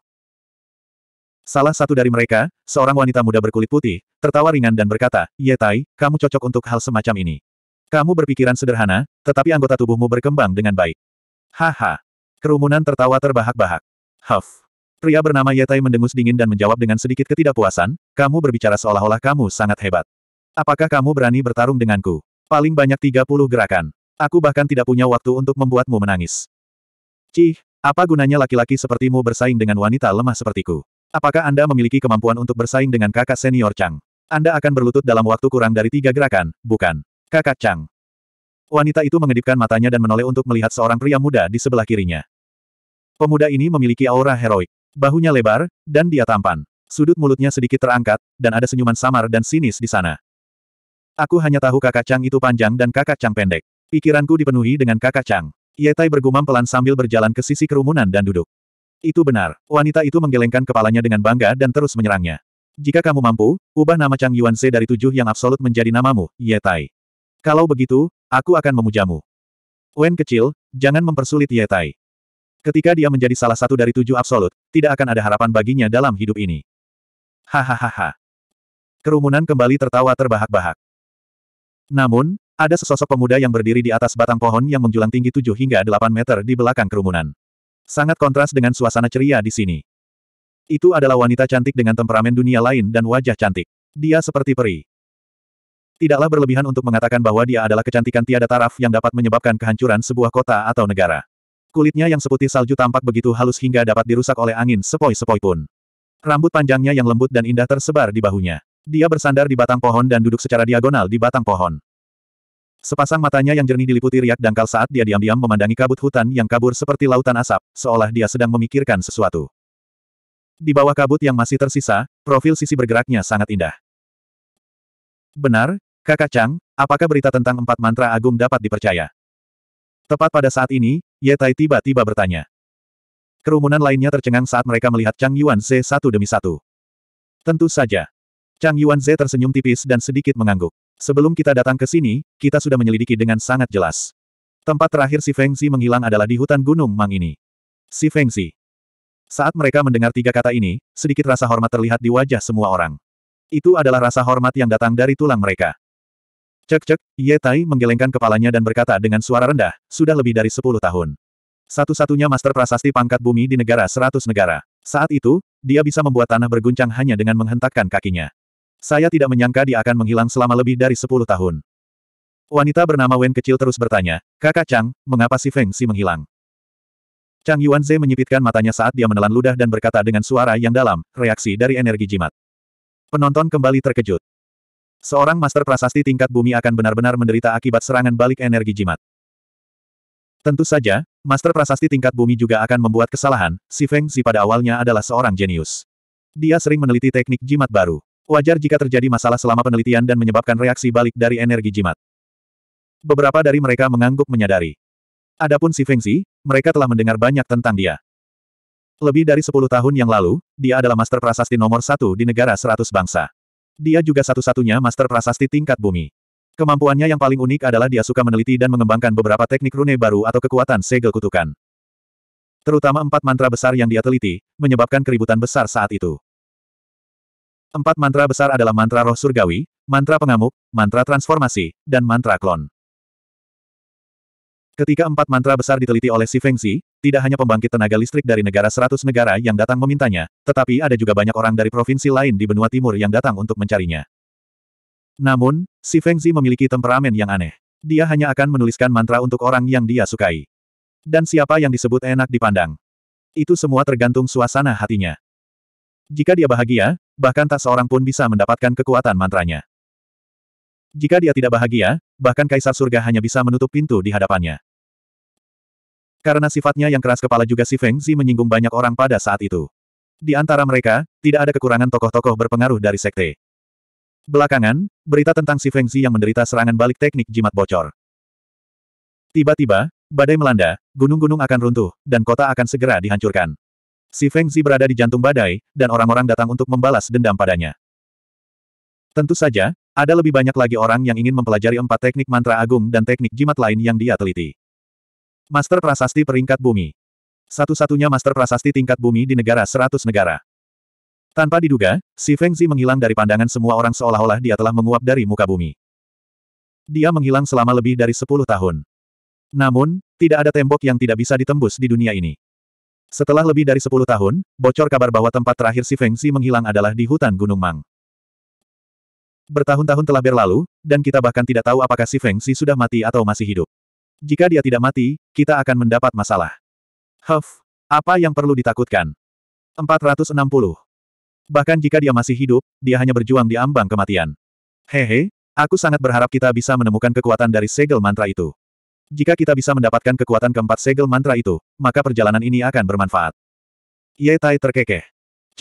Salah satu dari mereka, seorang wanita muda berkulit putih, tertawa ringan dan berkata, Yetai, kamu cocok untuk hal semacam ini. Kamu berpikiran sederhana, tetapi anggota tubuhmu berkembang dengan baik. Haha. Kerumunan tertawa terbahak-bahak. Huff. Pria bernama Yetai mendengus dingin dan menjawab dengan sedikit ketidakpuasan, kamu berbicara seolah-olah kamu sangat hebat. Apakah kamu berani bertarung denganku? Paling banyak 30 gerakan. Aku bahkan tidak punya waktu untuk membuatmu menangis. Cih, apa gunanya laki-laki sepertimu bersaing dengan wanita lemah sepertiku? Apakah Anda memiliki kemampuan untuk bersaing dengan kakak senior Chang? Anda akan berlutut dalam waktu kurang dari tiga gerakan, bukan? Kakak Chang. Wanita itu mengedipkan matanya dan menoleh untuk melihat seorang pria muda di sebelah kirinya. Pemuda ini memiliki aura heroik. Bahunya lebar, dan dia tampan. Sudut mulutnya sedikit terangkat, dan ada senyuman samar dan sinis di sana. Aku hanya tahu kakak Chang itu panjang dan kakak Chang pendek. Pikiranku dipenuhi dengan kakak Chang. Yetai bergumam pelan sambil berjalan ke sisi kerumunan dan duduk. Itu benar, wanita itu menggelengkan kepalanya dengan bangga dan terus menyerangnya. Jika kamu mampu, ubah nama Chang Yuan Se dari tujuh yang absolut menjadi namamu, Yetai. Kalau begitu, aku akan memujamu. Wen kecil, jangan mempersulit Yetai. Ketika dia menjadi salah satu dari tujuh absolut, tidak akan ada harapan baginya dalam hidup ini. Hahaha. Kerumunan kembali tertawa terbahak-bahak. Namun, ada sesosok pemuda yang berdiri di atas batang pohon yang menjulang tinggi 7 hingga 8 meter di belakang kerumunan. Sangat kontras dengan suasana ceria di sini. Itu adalah wanita cantik dengan temperamen dunia lain dan wajah cantik. Dia seperti peri. Tidaklah berlebihan untuk mengatakan bahwa dia adalah kecantikan tiada taraf yang dapat menyebabkan kehancuran sebuah kota atau negara. Kulitnya yang seputih salju tampak begitu halus hingga dapat dirusak oleh angin sepoi-sepoi pun. Rambut panjangnya yang lembut dan indah tersebar di bahunya. Dia bersandar di batang pohon dan duduk secara diagonal di batang pohon. Sepasang matanya yang jernih diliputi riak dangkal saat dia diam-diam memandangi kabut hutan yang kabur seperti lautan asap, seolah dia sedang memikirkan sesuatu. Di bawah kabut yang masih tersisa, profil sisi bergeraknya sangat indah. Benar, kakak Chang, apakah berita tentang empat mantra agung dapat dipercaya? Tepat pada saat ini, Ye Tai tiba-tiba bertanya. Kerumunan lainnya tercengang saat mereka melihat Chang Yuan Ze satu demi satu. Tentu saja. Chang Yuan Ze tersenyum tipis dan sedikit mengangguk. Sebelum kita datang ke sini, kita sudah menyelidiki dengan sangat jelas. Tempat terakhir si Feng Zi menghilang adalah di hutan Gunung Mang ini. Si Feng Zi. Saat mereka mendengar tiga kata ini, sedikit rasa hormat terlihat di wajah semua orang. Itu adalah rasa hormat yang datang dari tulang mereka. Cek-cek, Ye Tai menggelengkan kepalanya dan berkata dengan suara rendah, sudah lebih dari sepuluh tahun. Satu-satunya master prasasti pangkat bumi di negara seratus negara. Saat itu, dia bisa membuat tanah berguncang hanya dengan menghentakkan kakinya. Saya tidak menyangka dia akan menghilang selama lebih dari sepuluh tahun. Wanita bernama Wen kecil terus bertanya, Kakak Chang, mengapa si Feng Si menghilang? Chang Yuan Yuanze menyipitkan matanya saat dia menelan ludah dan berkata dengan suara yang dalam, reaksi dari energi jimat. Penonton kembali terkejut. Seorang master prasasti tingkat bumi akan benar-benar menderita akibat serangan balik energi jimat. Tentu saja, master prasasti tingkat bumi juga akan membuat kesalahan, si Feng Zi pada awalnya adalah seorang jenius. Dia sering meneliti teknik jimat baru. Wajar jika terjadi masalah selama penelitian dan menyebabkan reaksi balik dari energi jimat. Beberapa dari mereka mengangguk menyadari. Adapun si Feng Zi, mereka telah mendengar banyak tentang dia. Lebih dari 10 tahun yang lalu, dia adalah master prasasti nomor satu di negara seratus bangsa. Dia juga satu-satunya master prasasti tingkat bumi. Kemampuannya yang paling unik adalah dia suka meneliti dan mengembangkan beberapa teknik rune baru atau kekuatan segel kutukan. Terutama empat mantra besar yang dia teliti, menyebabkan keributan besar saat itu. Empat mantra besar adalah mantra roh surgawi, mantra pengamuk, mantra transformasi, dan mantra klon. Ketika empat mantra besar diteliti oleh Si Fengzi, tidak hanya pembangkit tenaga listrik dari negara seratus negara yang datang memintanya, tetapi ada juga banyak orang dari provinsi lain di benua timur yang datang untuk mencarinya. Namun, Si Fengzi memiliki temperamen yang aneh. Dia hanya akan menuliskan mantra untuk orang yang dia sukai. Dan siapa yang disebut enak dipandang. Itu semua tergantung suasana hatinya. Jika dia bahagia, bahkan tak seorang pun bisa mendapatkan kekuatan mantranya. Jika dia tidak bahagia, bahkan Kaisar Surga hanya bisa menutup pintu di hadapannya. Karena sifatnya yang keras kepala juga si Feng Zi menyinggung banyak orang pada saat itu. Di antara mereka, tidak ada kekurangan tokoh-tokoh berpengaruh dari sekte. Belakangan, berita tentang si Feng Zi yang menderita serangan balik teknik jimat bocor. Tiba-tiba, badai melanda, gunung-gunung akan runtuh, dan kota akan segera dihancurkan. Si Feng Zi berada di jantung badai, dan orang-orang datang untuk membalas dendam padanya. Tentu saja, ada lebih banyak lagi orang yang ingin mempelajari empat teknik mantra agung dan teknik jimat lain yang dia teliti. Master Prasasti peringkat bumi. Satu-satunya Master Prasasti tingkat bumi di negara seratus negara. Tanpa diduga, si Feng Zi menghilang dari pandangan semua orang seolah-olah dia telah menguap dari muka bumi. Dia menghilang selama lebih dari sepuluh tahun. Namun, tidak ada tembok yang tidak bisa ditembus di dunia ini. Setelah lebih dari sepuluh tahun, bocor kabar bahwa tempat terakhir si Feng Zi menghilang adalah di hutan Gunung Mang. Bertahun-tahun telah berlalu, dan kita bahkan tidak tahu apakah si Feng Zi sudah mati atau masih hidup. Jika dia tidak mati, kita akan mendapat masalah. Huff, apa yang perlu ditakutkan? 460. Bahkan jika dia masih hidup, dia hanya berjuang di ambang kematian. Hehe, aku sangat berharap kita bisa menemukan kekuatan dari segel mantra itu. Jika kita bisa mendapatkan kekuatan keempat segel mantra itu, maka perjalanan ini akan bermanfaat. Ye Tai terkekeh.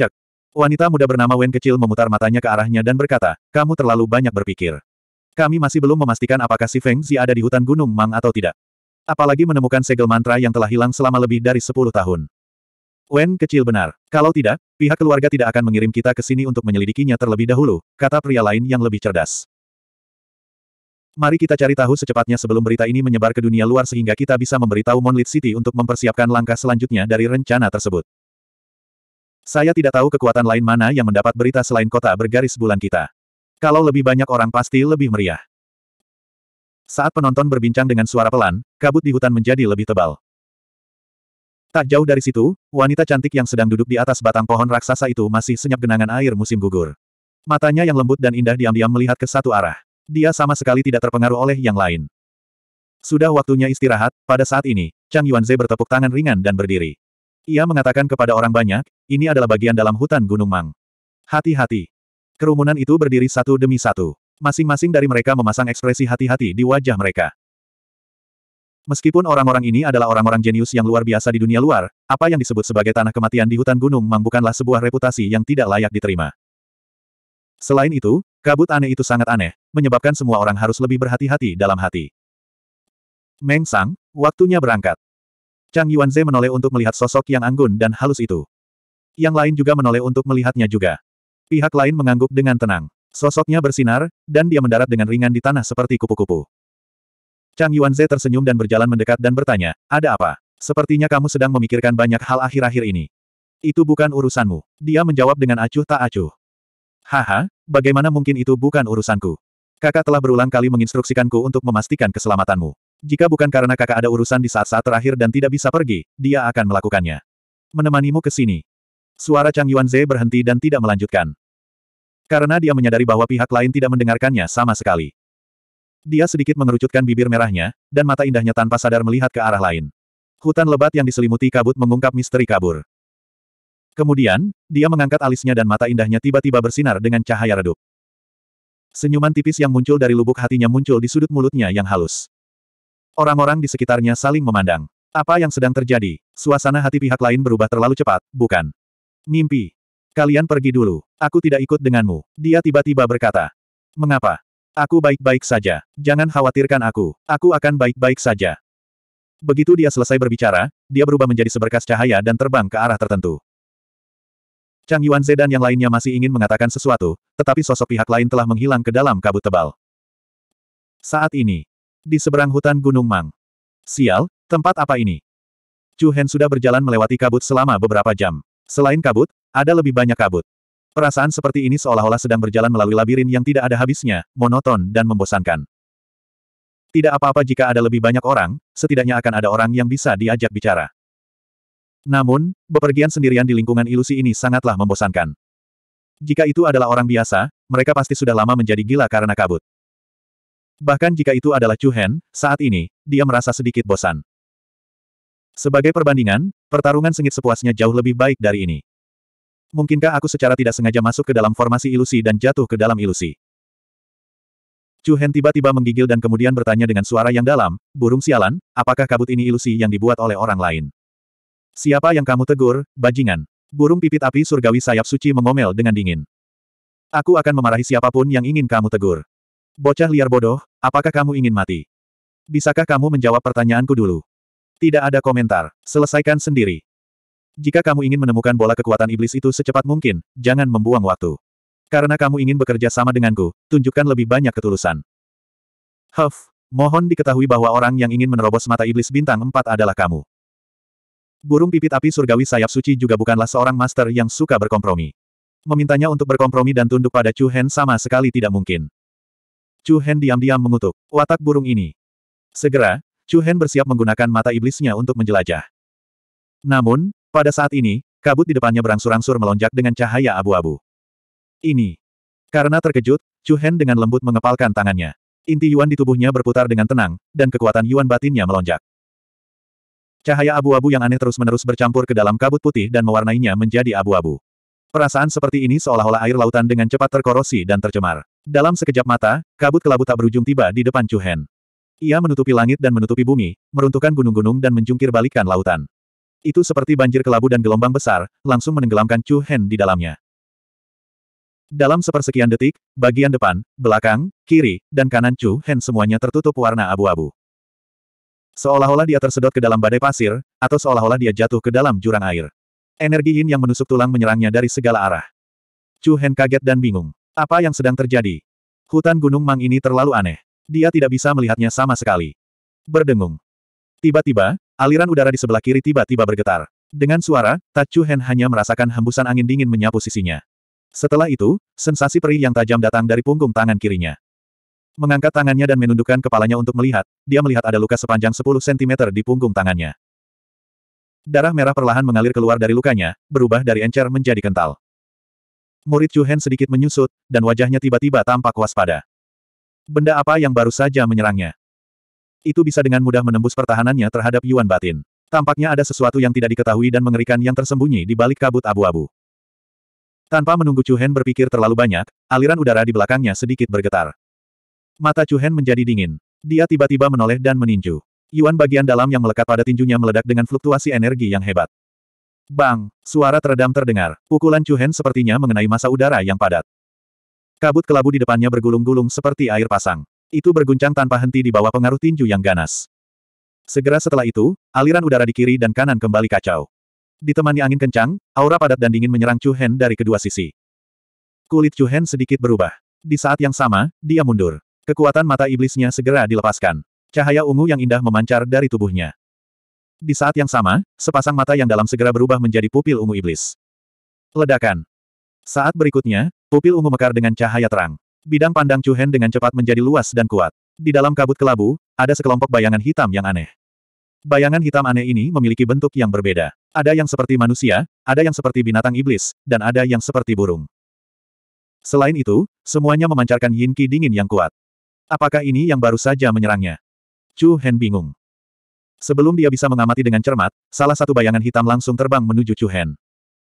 Cek. Wanita muda bernama Wen kecil memutar matanya ke arahnya dan berkata, kamu terlalu banyak berpikir. Kami masih belum memastikan apakah si Feng Zi ada di hutan Gunung Mang atau tidak. Apalagi menemukan segel mantra yang telah hilang selama lebih dari 10 tahun. Wen kecil benar. Kalau tidak, pihak keluarga tidak akan mengirim kita ke sini untuk menyelidikinya terlebih dahulu, kata pria lain yang lebih cerdas. Mari kita cari tahu secepatnya sebelum berita ini menyebar ke dunia luar sehingga kita bisa memberitahu Monlit City untuk mempersiapkan langkah selanjutnya dari rencana tersebut. Saya tidak tahu kekuatan lain mana yang mendapat berita selain kota bergaris bulan kita. Kalau lebih banyak orang pasti lebih meriah. Saat penonton berbincang dengan suara pelan, kabut di hutan menjadi lebih tebal. Tak jauh dari situ, wanita cantik yang sedang duduk di atas batang pohon raksasa itu masih senyap genangan air musim gugur. Matanya yang lembut dan indah diam-diam melihat ke satu arah. Dia sama sekali tidak terpengaruh oleh yang lain. Sudah waktunya istirahat, pada saat ini, Chang Yuanze bertepuk tangan ringan dan berdiri. Ia mengatakan kepada orang banyak, ini adalah bagian dalam hutan Gunung Mang. Hati-hati. Kerumunan itu berdiri satu demi satu. Masing-masing dari mereka memasang ekspresi hati-hati di wajah mereka. Meskipun orang-orang ini adalah orang-orang jenius yang luar biasa di dunia luar, apa yang disebut sebagai tanah kematian di hutan gunung Mang bukanlah sebuah reputasi yang tidak layak diterima. Selain itu, kabut aneh itu sangat aneh, menyebabkan semua orang harus lebih berhati-hati dalam hati. Meng Sang, waktunya berangkat. Chang Yuanze menoleh untuk melihat sosok yang anggun dan halus itu. Yang lain juga menoleh untuk melihatnya juga. Pihak lain mengangguk dengan tenang. Sosoknya bersinar, dan dia mendarat dengan ringan di tanah seperti kupu-kupu. Chang Yuanze tersenyum dan berjalan mendekat dan bertanya, ada apa? Sepertinya kamu sedang memikirkan banyak hal akhir-akhir ini. Itu bukan urusanmu. Dia menjawab dengan acuh tak acuh. Haha, bagaimana mungkin itu bukan urusanku? Kakak telah berulang kali menginstruksikanku untuk memastikan keselamatanmu. Jika bukan karena kakak ada urusan di saat-saat terakhir dan tidak bisa pergi, dia akan melakukannya. Menemanimu ke sini, Suara Chang Yuanze berhenti dan tidak melanjutkan. Karena dia menyadari bahwa pihak lain tidak mendengarkannya sama sekali. Dia sedikit mengerucutkan bibir merahnya, dan mata indahnya tanpa sadar melihat ke arah lain. Hutan lebat yang diselimuti kabut mengungkap misteri kabur. Kemudian, dia mengangkat alisnya dan mata indahnya tiba-tiba bersinar dengan cahaya redup. Senyuman tipis yang muncul dari lubuk hatinya muncul di sudut mulutnya yang halus. Orang-orang di sekitarnya saling memandang. Apa yang sedang terjadi? Suasana hati pihak lain berubah terlalu cepat, bukan? Mimpi. Kalian pergi dulu. Aku tidak ikut denganmu. Dia tiba-tiba berkata. Mengapa? Aku baik-baik saja. Jangan khawatirkan aku. Aku akan baik-baik saja. Begitu dia selesai berbicara, dia berubah menjadi seberkas cahaya dan terbang ke arah tertentu. Chang Yuanze dan yang lainnya masih ingin mengatakan sesuatu, tetapi sosok pihak lain telah menghilang ke dalam kabut tebal. Saat ini, di seberang hutan Gunung Mang. Sial, tempat apa ini? Chu Hen sudah berjalan melewati kabut selama beberapa jam. Selain kabut, ada lebih banyak kabut. Perasaan seperti ini seolah-olah sedang berjalan melalui labirin yang tidak ada habisnya, monoton dan membosankan. Tidak apa-apa jika ada lebih banyak orang, setidaknya akan ada orang yang bisa diajak bicara. Namun, bepergian sendirian di lingkungan ilusi ini sangatlah membosankan. Jika itu adalah orang biasa, mereka pasti sudah lama menjadi gila karena kabut. Bahkan jika itu adalah Chu Hen, saat ini, dia merasa sedikit bosan. Sebagai perbandingan, pertarungan sengit sepuasnya jauh lebih baik dari ini. Mungkinkah aku secara tidak sengaja masuk ke dalam formasi ilusi dan jatuh ke dalam ilusi? Chu Hen tiba-tiba menggigil dan kemudian bertanya dengan suara yang dalam, burung sialan, apakah kabut ini ilusi yang dibuat oleh orang lain? Siapa yang kamu tegur, bajingan? Burung pipit api surgawi sayap suci mengomel dengan dingin. Aku akan memarahi siapapun yang ingin kamu tegur. Bocah liar bodoh, apakah kamu ingin mati? Bisakah kamu menjawab pertanyaanku dulu? Tidak ada komentar. Selesaikan sendiri. Jika kamu ingin menemukan bola kekuatan iblis itu secepat mungkin, jangan membuang waktu. Karena kamu ingin bekerja sama denganku, tunjukkan lebih banyak ketulusan. Huff, mohon diketahui bahwa orang yang ingin menerobos mata iblis bintang empat adalah kamu. Burung pipit api surgawi sayap suci juga bukanlah seorang master yang suka berkompromi. Memintanya untuk berkompromi dan tunduk pada Chu Hen sama sekali tidak mungkin. Chu Hen diam-diam mengutuk, watak burung ini. Segera, Chu Hen bersiap menggunakan mata iblisnya untuk menjelajah. Namun, pada saat ini, kabut di depannya berangsur-angsur melonjak dengan cahaya abu-abu. Ini. Karena terkejut, Chu Hen dengan lembut mengepalkan tangannya. Inti Yuan di tubuhnya berputar dengan tenang, dan kekuatan Yuan batinnya melonjak. Cahaya abu-abu yang aneh terus-menerus bercampur ke dalam kabut putih dan mewarnainya menjadi abu-abu. Perasaan seperti ini seolah-olah air lautan dengan cepat terkorosi dan tercemar. Dalam sekejap mata, kabut kelabu tak berujung tiba di depan Chu Hen. Ia menutupi langit dan menutupi bumi, meruntuhkan gunung-gunung dan menjungkir balikan lautan. Itu seperti banjir kelabu dan gelombang besar, langsung menenggelamkan Chu Hen di dalamnya. Dalam sepersekian detik, bagian depan, belakang, kiri, dan kanan Chu Hen semuanya tertutup warna abu-abu. Seolah-olah dia tersedot ke dalam badai pasir, atau seolah-olah dia jatuh ke dalam jurang air. Energi yin yang menusuk tulang menyerangnya dari segala arah. Chu Hen kaget dan bingung. Apa yang sedang terjadi? Hutan Gunung Mang ini terlalu aneh. Dia tidak bisa melihatnya sama sekali. Berdengung. Tiba-tiba, aliran udara di sebelah kiri tiba-tiba bergetar. Dengan suara, Tachu Hen hanya merasakan hembusan angin dingin menyapu sisinya. Setelah itu, sensasi perih yang tajam datang dari punggung tangan kirinya. Mengangkat tangannya dan menundukkan kepalanya untuk melihat, dia melihat ada luka sepanjang 10 cm di punggung tangannya. Darah merah perlahan mengalir keluar dari lukanya, berubah dari encer menjadi kental. Murid Chu Hen sedikit menyusut, dan wajahnya tiba-tiba tampak waspada. Benda apa yang baru saja menyerangnya? Itu bisa dengan mudah menembus pertahanannya terhadap Yuan Batin. Tampaknya ada sesuatu yang tidak diketahui dan mengerikan yang tersembunyi di balik kabut abu-abu. Tanpa menunggu Chu Hen berpikir terlalu banyak, aliran udara di belakangnya sedikit bergetar. Mata Chu Hen menjadi dingin. Dia tiba-tiba menoleh dan meninju. Yuan bagian dalam yang melekat pada tinjunya meledak dengan fluktuasi energi yang hebat. Bang! Suara teredam terdengar. Pukulan Chu Hen sepertinya mengenai masa udara yang padat. Kabut kelabu di depannya bergulung-gulung seperti air pasang. Itu berguncang tanpa henti di bawah pengaruh tinju yang ganas. Segera setelah itu, aliran udara di kiri dan kanan kembali kacau. Ditemani angin kencang, aura padat dan dingin menyerang Chu Hen dari kedua sisi. Kulit Chu Hen sedikit berubah. Di saat yang sama, dia mundur. Kekuatan mata iblisnya segera dilepaskan. Cahaya ungu yang indah memancar dari tubuhnya. Di saat yang sama, sepasang mata yang dalam segera berubah menjadi pupil ungu iblis. Ledakan. Saat berikutnya, Pupil ungu mekar dengan cahaya terang. Bidang pandang Chu Hen dengan cepat menjadi luas dan kuat. Di dalam kabut kelabu, ada sekelompok bayangan hitam yang aneh. Bayangan hitam aneh ini memiliki bentuk yang berbeda. Ada yang seperti manusia, ada yang seperti binatang iblis, dan ada yang seperti burung. Selain itu, semuanya memancarkan yin qi dingin yang kuat. Apakah ini yang baru saja menyerangnya? Chu Hen bingung. Sebelum dia bisa mengamati dengan cermat, salah satu bayangan hitam langsung terbang menuju Chu Hen.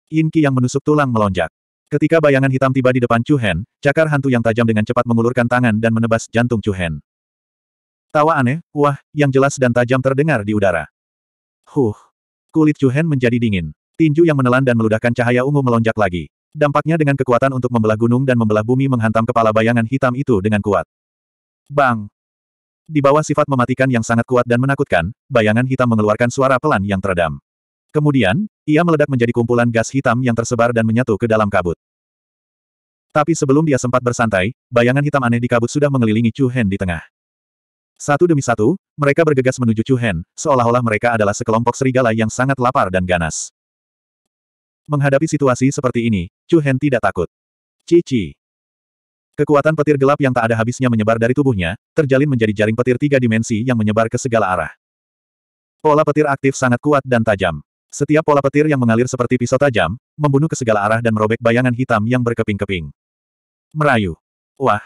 Yin qi yang menusuk tulang melonjak. Ketika bayangan hitam tiba di depan Chu cakar hantu yang tajam dengan cepat mengulurkan tangan dan menebas jantung Chu Tawa aneh, wah, yang jelas dan tajam terdengar di udara. Huh. Kulit Chu menjadi dingin. Tinju yang menelan dan meludahkan cahaya ungu melonjak lagi. Dampaknya dengan kekuatan untuk membelah gunung dan membelah bumi menghantam kepala bayangan hitam itu dengan kuat. Bang! Di bawah sifat mematikan yang sangat kuat dan menakutkan, bayangan hitam mengeluarkan suara pelan yang teredam. Kemudian, ia meledak menjadi kumpulan gas hitam yang tersebar dan menyatu ke dalam kabut. Tapi sebelum dia sempat bersantai, bayangan hitam aneh di kabut sudah mengelilingi Chu Hen di tengah. Satu demi satu, mereka bergegas menuju Chu Hen, seolah-olah mereka adalah sekelompok serigala yang sangat lapar dan ganas. Menghadapi situasi seperti ini, Chu Hen tidak takut. Cici. Kekuatan petir gelap yang tak ada habisnya menyebar dari tubuhnya, terjalin menjadi jaring petir tiga dimensi yang menyebar ke segala arah. Pola petir aktif sangat kuat dan tajam. Setiap pola petir yang mengalir seperti pisau tajam, membunuh ke segala arah dan merobek bayangan hitam yang berkeping-keping. Merayu. Wah.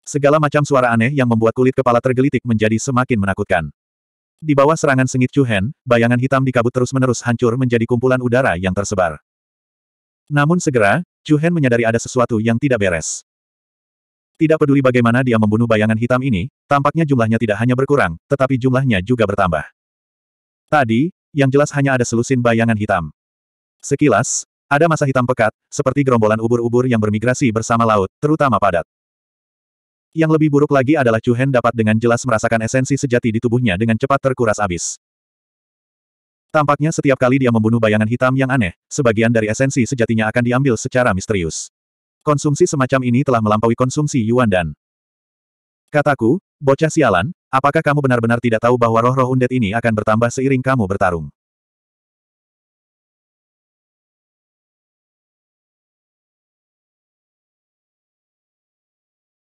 Segala macam suara aneh yang membuat kulit kepala tergelitik menjadi semakin menakutkan. Di bawah serangan sengit Chu Hen, bayangan hitam di kabut terus-menerus hancur menjadi kumpulan udara yang tersebar. Namun segera, Chu Hen menyadari ada sesuatu yang tidak beres. Tidak peduli bagaimana dia membunuh bayangan hitam ini, tampaknya jumlahnya tidak hanya berkurang, tetapi jumlahnya juga bertambah. Tadi, yang jelas hanya ada selusin bayangan hitam. Sekilas, ada masa hitam pekat, seperti gerombolan ubur-ubur yang bermigrasi bersama laut, terutama padat. Yang lebih buruk lagi adalah Chu Hen dapat dengan jelas merasakan esensi sejati di tubuhnya dengan cepat terkuras abis. Tampaknya setiap kali dia membunuh bayangan hitam yang aneh, sebagian dari esensi sejatinya akan diambil secara misterius. Konsumsi semacam ini telah melampaui konsumsi Yuan dan Kataku, bocah sialan, apakah kamu benar-benar tidak tahu bahwa roh-roh undet ini akan bertambah seiring kamu bertarung?